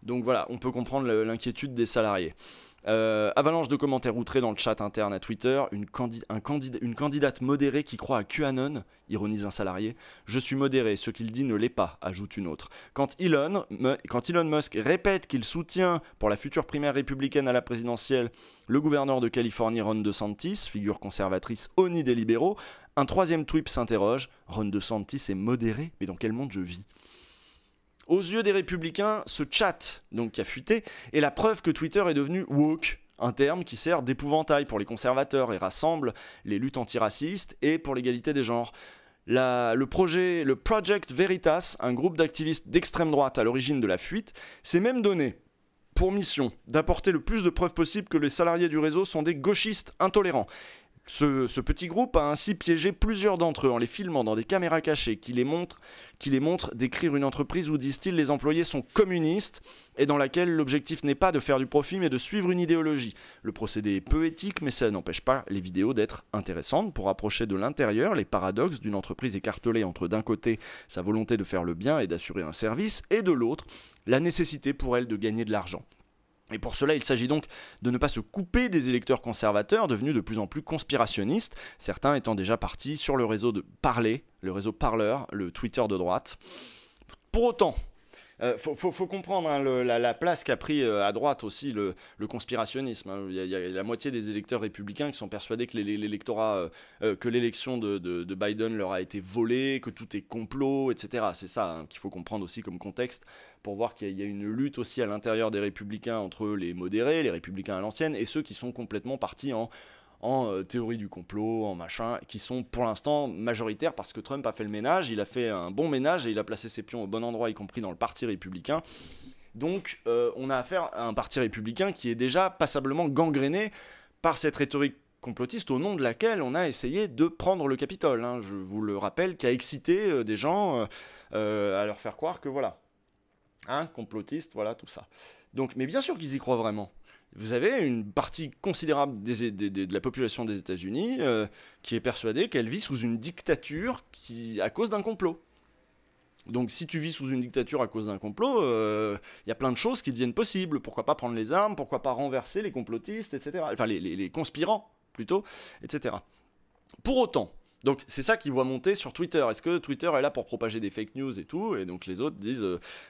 Donc voilà, on peut comprendre l'inquiétude des salariés. Euh, avalanche de commentaires outrés dans le chat interne à Twitter. Une, candidate modérée qui croit à QAnon, ironise un salarié. Je suis modéré, ce qu'il dit ne l'est pas, ajoute une autre. Quand Elon, Musk répète qu'il soutient pour la future primaire républicaine à la présidentielle le gouverneur de Californie Ron DeSantis, figure conservatrice nid des libéraux, un troisième tweet s'interroge. Ron DeSantis est modéré, mais dans quel monde je vis aux yeux des républicains, ce chat, donc qui a fuité, est la preuve que Twitter est devenu woke, un terme qui sert d'épouvantail pour les conservateurs et rassemble les luttes antiracistes et pour l'égalité des genres. le projet, le Project Veritas, un groupe d'activistes d'extrême droite à l'origine de la fuite, s'est même donné pour mission d'apporter le plus de preuves possible que les salariés du réseau sont des gauchistes intolérants. Ce, petit groupe a ainsi piégé plusieurs d'entre eux en les filmant dans des caméras cachées qui les montrent, qui les montrent décrire une entreprise où, disent-ils, les employés sont communistes et dans laquelle l'objectif n'est pas de faire du profit mais de suivre une idéologie. Le procédé est peu éthique mais ça n'empêche pas les vidéos d'être intéressantes pour approcher de l'intérieur les paradoxes d'une entreprise écartelée entre d'un côté sa volonté de faire le bien et d'assurer un service et de l'autre la nécessité pour elle de gagner de l'argent. Et pour cela, il s'agit donc de ne pas se couper des électeurs conservateurs devenus de plus en plus conspirationnistes, certains étant déjà partis sur le réseau de Parler, le réseau Parleur, le Twitter de droite. Pour autant, il euh, faut, comprendre hein, la, place qu'a pris euh, à droite aussi le, conspirationnisme. Hein. Il, y a, la moitié des électeurs républicains qui sont persuadés que l'électorat, euh, que l'élection de, Biden leur a été volée, que tout est complot, etc. C'est ça hein, qu'il faut comprendre aussi comme contexte pour voir qu'il y a une lutte aussi à l'intérieur des républicains entre les modérés, les républicains à l'ancienne, et ceux qui sont complètement partis en en euh, théorie du complot, en machin, qui sont pour l'instant majoritaires parce que Trump a fait le ménage, il a fait un bon ménage et il a placé ses pions au bon endroit, y compris dans le Parti républicain. Donc euh, on a affaire à un Parti républicain qui est déjà passablement gangréné par cette rhétorique complotiste au nom de laquelle on a essayé de prendre le Capitole, hein. je vous le rappelle, qui a excité euh, des gens à leur faire croire que voilà, un hein, complotiste, voilà tout ça. Donc, mais bien sûr qu'ils y croient vraiment vous avez une partie considérable des, de la population des États-Unis euh, qui est persuadée qu'elle vit sous une dictature qui, à cause d'un complot. Donc si tu vis sous une dictature à cause d'un complot, il euh, y a plein de choses qui deviennent possibles. Pourquoi pas prendre les armes, pourquoi pas renverser les complotistes, etc. Enfin les conspirants plutôt, etc. Pour autant, donc c'est ça qu'ils voit monter sur Twitter. Est-ce que Twitter est là pour propager des fake news et tout Et donc les autres disent,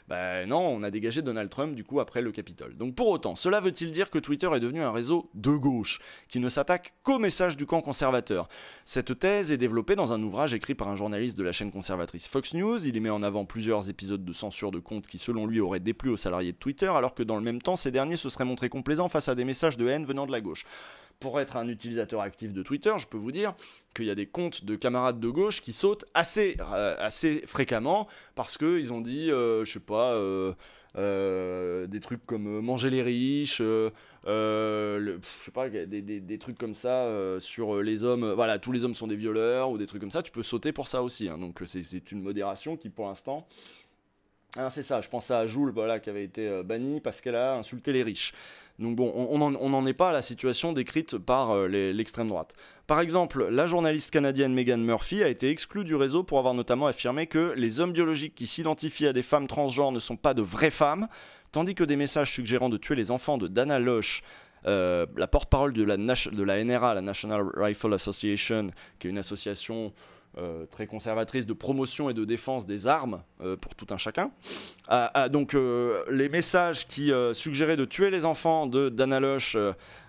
Ben non, on a dégagé Donald Trump du coup après le Capitole. Donc pour autant, cela veut-il dire que Twitter est devenu un réseau de gauche, qui ne s'attaque qu'aux messages du camp conservateur Cette thèse est développée dans un ouvrage écrit par un journaliste de la chaîne conservatrice Fox News. Il y met en avant plusieurs épisodes de censure de comptes qui selon lui auraient déplu aux salariés de Twitter, alors que dans le même temps, ces derniers se seraient montrés complaisants face à des messages de haine venant de la gauche pour être un utilisateur actif de Twitter, je peux vous dire qu'il y a des comptes de camarades de gauche qui sautent assez, euh, assez fréquemment parce qu'ils ont dit, je sais pas, des trucs comme manger les riches, je sais pas, des, trucs comme ça euh, sur euh, les hommes, voilà, tous les hommes sont des violeurs ou des trucs comme ça, tu peux sauter pour ça aussi. Hein. donc c'est une modération qui pour l'instant ah, c'est ça, je pense à Jules voilà, qui avait été bannie euh, banni parce qu'elle a insulté les riches. Donc bon, on n'en est pas à la situation décrite par euh, l'extrême droite. Par exemple, la journaliste canadienne Megan Murphy a été exclue du réseau pour avoir notamment affirmé que les hommes biologiques qui s'identifient à des femmes transgenres ne sont pas de vraies femmes, tandis que des messages suggérant de tuer les enfants de Dana loche euh, la porte-parole de, de la, NRA, la National Rifle Association, qui est une association euh, très conservatrice de promotion et de défense des armes euh, pour tout un chacun. donc euh, les messages qui suggéraient de tuer les enfants de Dana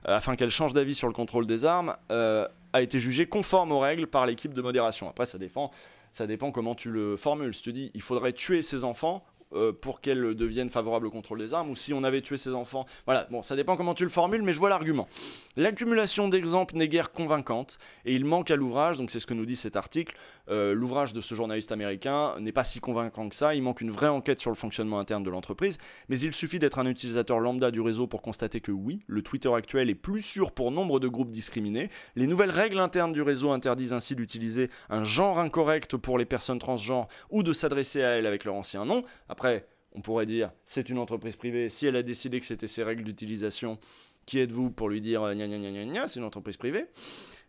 afin qu'elle change d'avis sur le contrôle des armes a été jugé conforme aux règles par l'équipe de modération. Après ça dépend, ça dépend comment tu le formules. Si tu dis il faudrait tuer ces enfants euh, pour qu'elle deviennent favorable au contrôle des armes, ou si on avait tué ses enfants. Voilà, bon, ça dépend comment tu le formules, mais je vois l'argument. L'accumulation d'exemples n'est guère convaincante, et il manque à l'ouvrage, donc c'est ce que nous dit cet article, euh, l'ouvrage de ce journaliste américain n'est pas si convaincant que ça, il manque une vraie enquête sur le fonctionnement interne de l'entreprise, mais il suffit d'être un utilisateur lambda du réseau pour constater que oui, le Twitter actuel est plus sûr pour nombre de groupes discriminés, les nouvelles règles internes du réseau interdisent ainsi d'utiliser un genre incorrect pour les personnes transgenres ou de s'adresser à elles avec leur ancien nom, après... On pourrait dire, c'est une entreprise privée, si elle a décidé que c'était ses règles d'utilisation, qui êtes-vous pour lui dire euh, c'est une entreprise privée.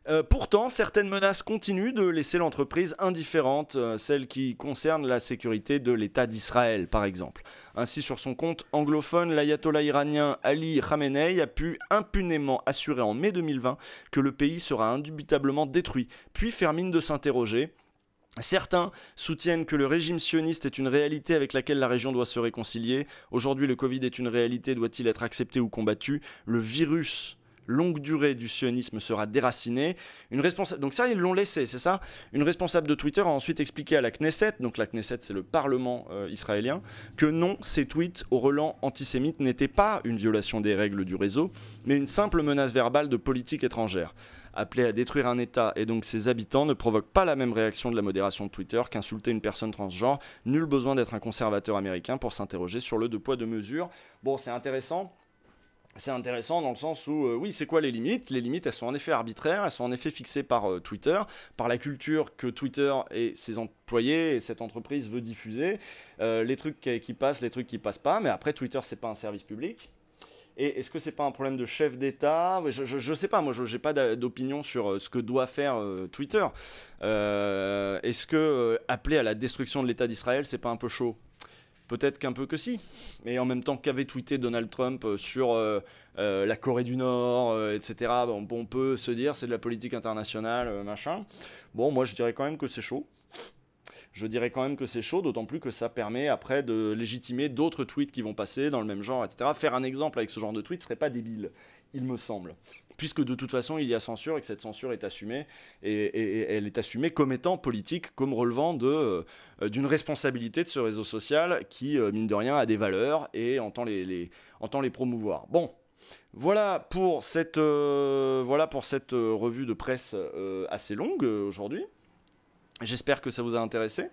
Euh, pourtant, certaines menaces continuent de laisser l'entreprise indifférente, euh, celle celles qui concernent la sécurité de l'État d'Israël par exemple. Ainsi, sur son compte anglophone, l'ayatollah iranien Ali Khamenei a pu impunément assurer en mai 2020 que le pays sera indubitablement détruit, puis faire de s'interroger. Certains soutiennent que le régime sioniste est une réalité avec laquelle la région doit se réconcilier. Aujourd'hui, le Covid est une réalité, doit-il être accepté ou combattu Le virus longue durée du sionisme sera déracinée. Une responsable, donc ça ils l'ont laissé, c'est ça. Une responsable de Twitter a ensuite expliqué à la Knesset, donc la Knesset c'est le Parlement euh, israélien, que non, ces tweets au relent antisémite n'étaient pas une violation des règles du réseau, mais une simple menace verbale de politique étrangère. Appeler à détruire un État et donc ses habitants ne provoque pas la même réaction de la modération de Twitter qu'insulter une personne transgenre. Nul besoin d'être un conservateur américain pour s'interroger sur le deux poids deux mesures. Bon, c'est intéressant c'est intéressant dans le sens où, euh, oui, c'est quoi les limites Les limites, elles sont en effet arbitraires, elles sont en effet fixées par euh, Twitter, par la culture que Twitter et ses employés et cette entreprise veut diffuser, euh, les trucs qui, passent, les trucs qui passent pas, mais après, Twitter, c'est pas un service public. Et est-ce que c'est pas un problème de chef d'État je, ne sais pas, moi je n'ai pas d'opinion sur ce que doit faire Twitter. est-ce que appeler à la destruction de l'État d'Israël, c'est pas un peu chaud Peut-être qu'un peu que si. Mais en même temps, qu'avait tweeté Donald Trump euh, sur euh, euh, la Corée du Nord, etc. on peut se dire, c'est de la politique internationale, machin. Bon, moi, je dirais quand même que c'est chaud. Je dirais quand même que c'est chaud, d'autant plus que ça permet après de légitimer d'autres tweets qui vont passer dans le même genre, etc. Faire un exemple avec ce genre de tweet serait pas débile, il me semble puisque de toute façon il y a censure et que cette censure est assumée et, elle est assumée comme étant politique, comme relevant euh, d'une responsabilité de ce réseau social qui euh, mine de rien a des valeurs et entend les, les promouvoir. Bon. Voilà pour cette, euh, voilà pour cette revue de presse assez longue aujourd'hui. J'espère que ça vous a intéressé.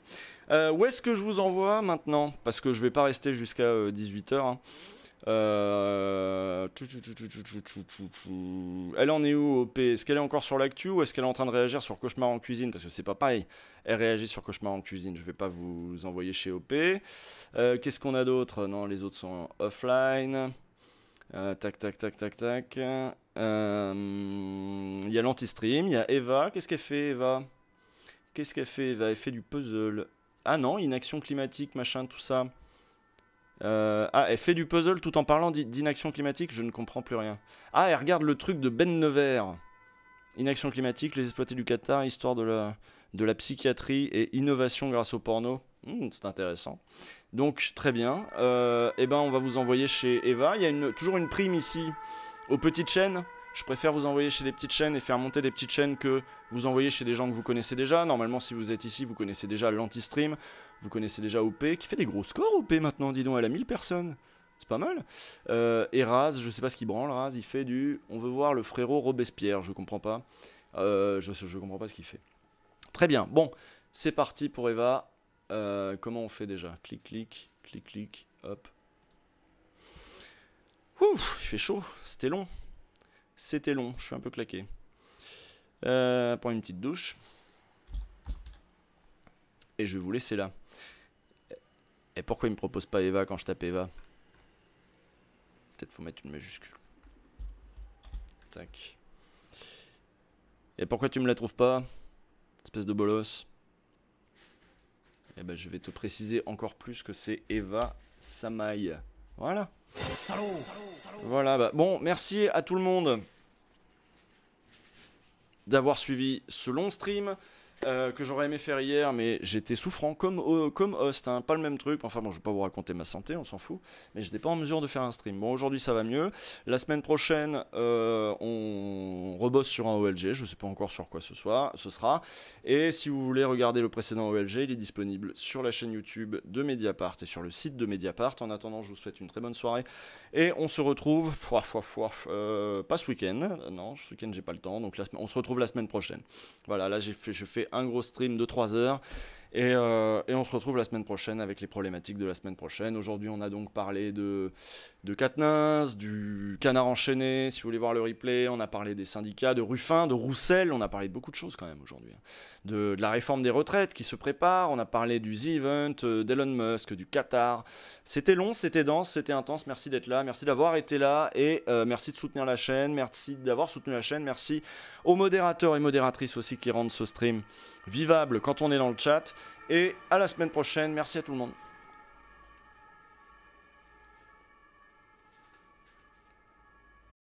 où est-ce que je vous envoie maintenant Parce que je ne vais pas rester jusqu'à 18h. Elle en est où, OP Est-ce qu'elle est encore sur l'actu ou est-ce qu'elle est en train de réagir sur Cauchemar en cuisine Parce que c'est pas pareil. Elle réagit sur Cauchemar en cuisine. Je vais pas vous envoyer chez OP. Qu'est-ce qu'on a d'autre Non, les autres sont offline. tac, tac, tac, tac, tac. Il y a l'anti-stream. Il y a Eva. Qu'est-ce qu'elle fait, Eva Qu'est-ce qu'elle fait Eva Elle fait du puzzle. Ah non, inaction climatique, machin, tout ça. Euh, ah, elle fait du puzzle tout en parlant d'inaction climatique, je ne comprends plus rien. Ah, elle regarde le truc de Ben Nevers. Inaction climatique, les exploités du Qatar, histoire de la, de la psychiatrie et innovation grâce au porno. Hmm, c'est intéressant. Donc, très bien. Euh, eh ben, on va vous envoyer chez Eva. Il y a une, toujours une prime ici aux petites chaînes. Je préfère vous envoyer chez des petites chaînes et faire monter des petites chaînes que vous envoyer chez des gens que vous connaissez déjà. Normalement, si vous êtes ici, vous connaissez déjà l'anti-stream. Vous connaissez déjà OP, qui fait des gros scores OP maintenant, dis donc, elle a 1000 personnes. C'est pas mal. Euh, et Raz, je sais pas ce qu'il branle, Raz, il fait du... On veut voir le frérot Robespierre, je comprends pas. Euh, je, je comprends pas ce qu'il fait. Très bien, bon, c'est parti pour Eva. Euh, comment on fait déjà Clic, clic, clic, clic, hop. Ouh, il fait chaud, c'était long. C'était long, je suis un peu claqué. Prends une petite douche. Et je vais vous laisser là. Et pourquoi il me propose pas Eva quand je tape Eva Peut-être faut mettre une majuscule. Tac. Et pourquoi tu me la trouves pas Espèce de bolos. Eh ben je vais te préciser encore plus que c'est Eva Samaï. Voilà. voilà, bah, bon, merci à tout le monde d'avoir suivi ce long stream. Euh, que j'aurais aimé faire hier, mais j'étais souffrant comme, comme host, hein, pas le même truc. Enfin bon, je vais pas vous raconter ma santé, on s'en fout, mais j'étais pas en mesure de faire un stream. Bon, aujourd'hui ça va mieux. La semaine prochaine, euh, on rebosse sur un OLG, je sais pas encore sur quoi ce, soit, ce sera. Et si vous voulez regarder le précédent OLG, il est disponible sur la chaîne YouTube de Mediapart et sur le site de Mediapart. En attendant, je vous souhaite une très bonne soirée et on se retrouve, fois, fois, fois, pas ce week-end, non, ce week-end j'ai pas le temps, donc on se retrouve la semaine prochaine. Voilà, là j'ai fait, je fais un gros stream de 3 heures. Euh, et, on se retrouve la semaine prochaine avec les problématiques de la semaine prochaine. Aujourd'hui, on a donc parlé de, de du canard enchaîné, si vous voulez voir le replay. On a parlé des syndicats, de Ruffin, de Roussel. On a parlé de beaucoup de choses quand même aujourd'hui. Hein de, la réforme des retraites qui se prépare, on a parlé du Z-Event, euh, d'Elon Musk, du Qatar. C'était long, c'était dense, c'était intense, merci d'être là, merci d'avoir été là et euh, merci de soutenir la chaîne, merci d'avoir soutenu la chaîne, merci aux modérateurs et modératrices aussi qui rendent ce stream vivable quand on est dans le chat. Et à la semaine prochaine, merci à tout le monde.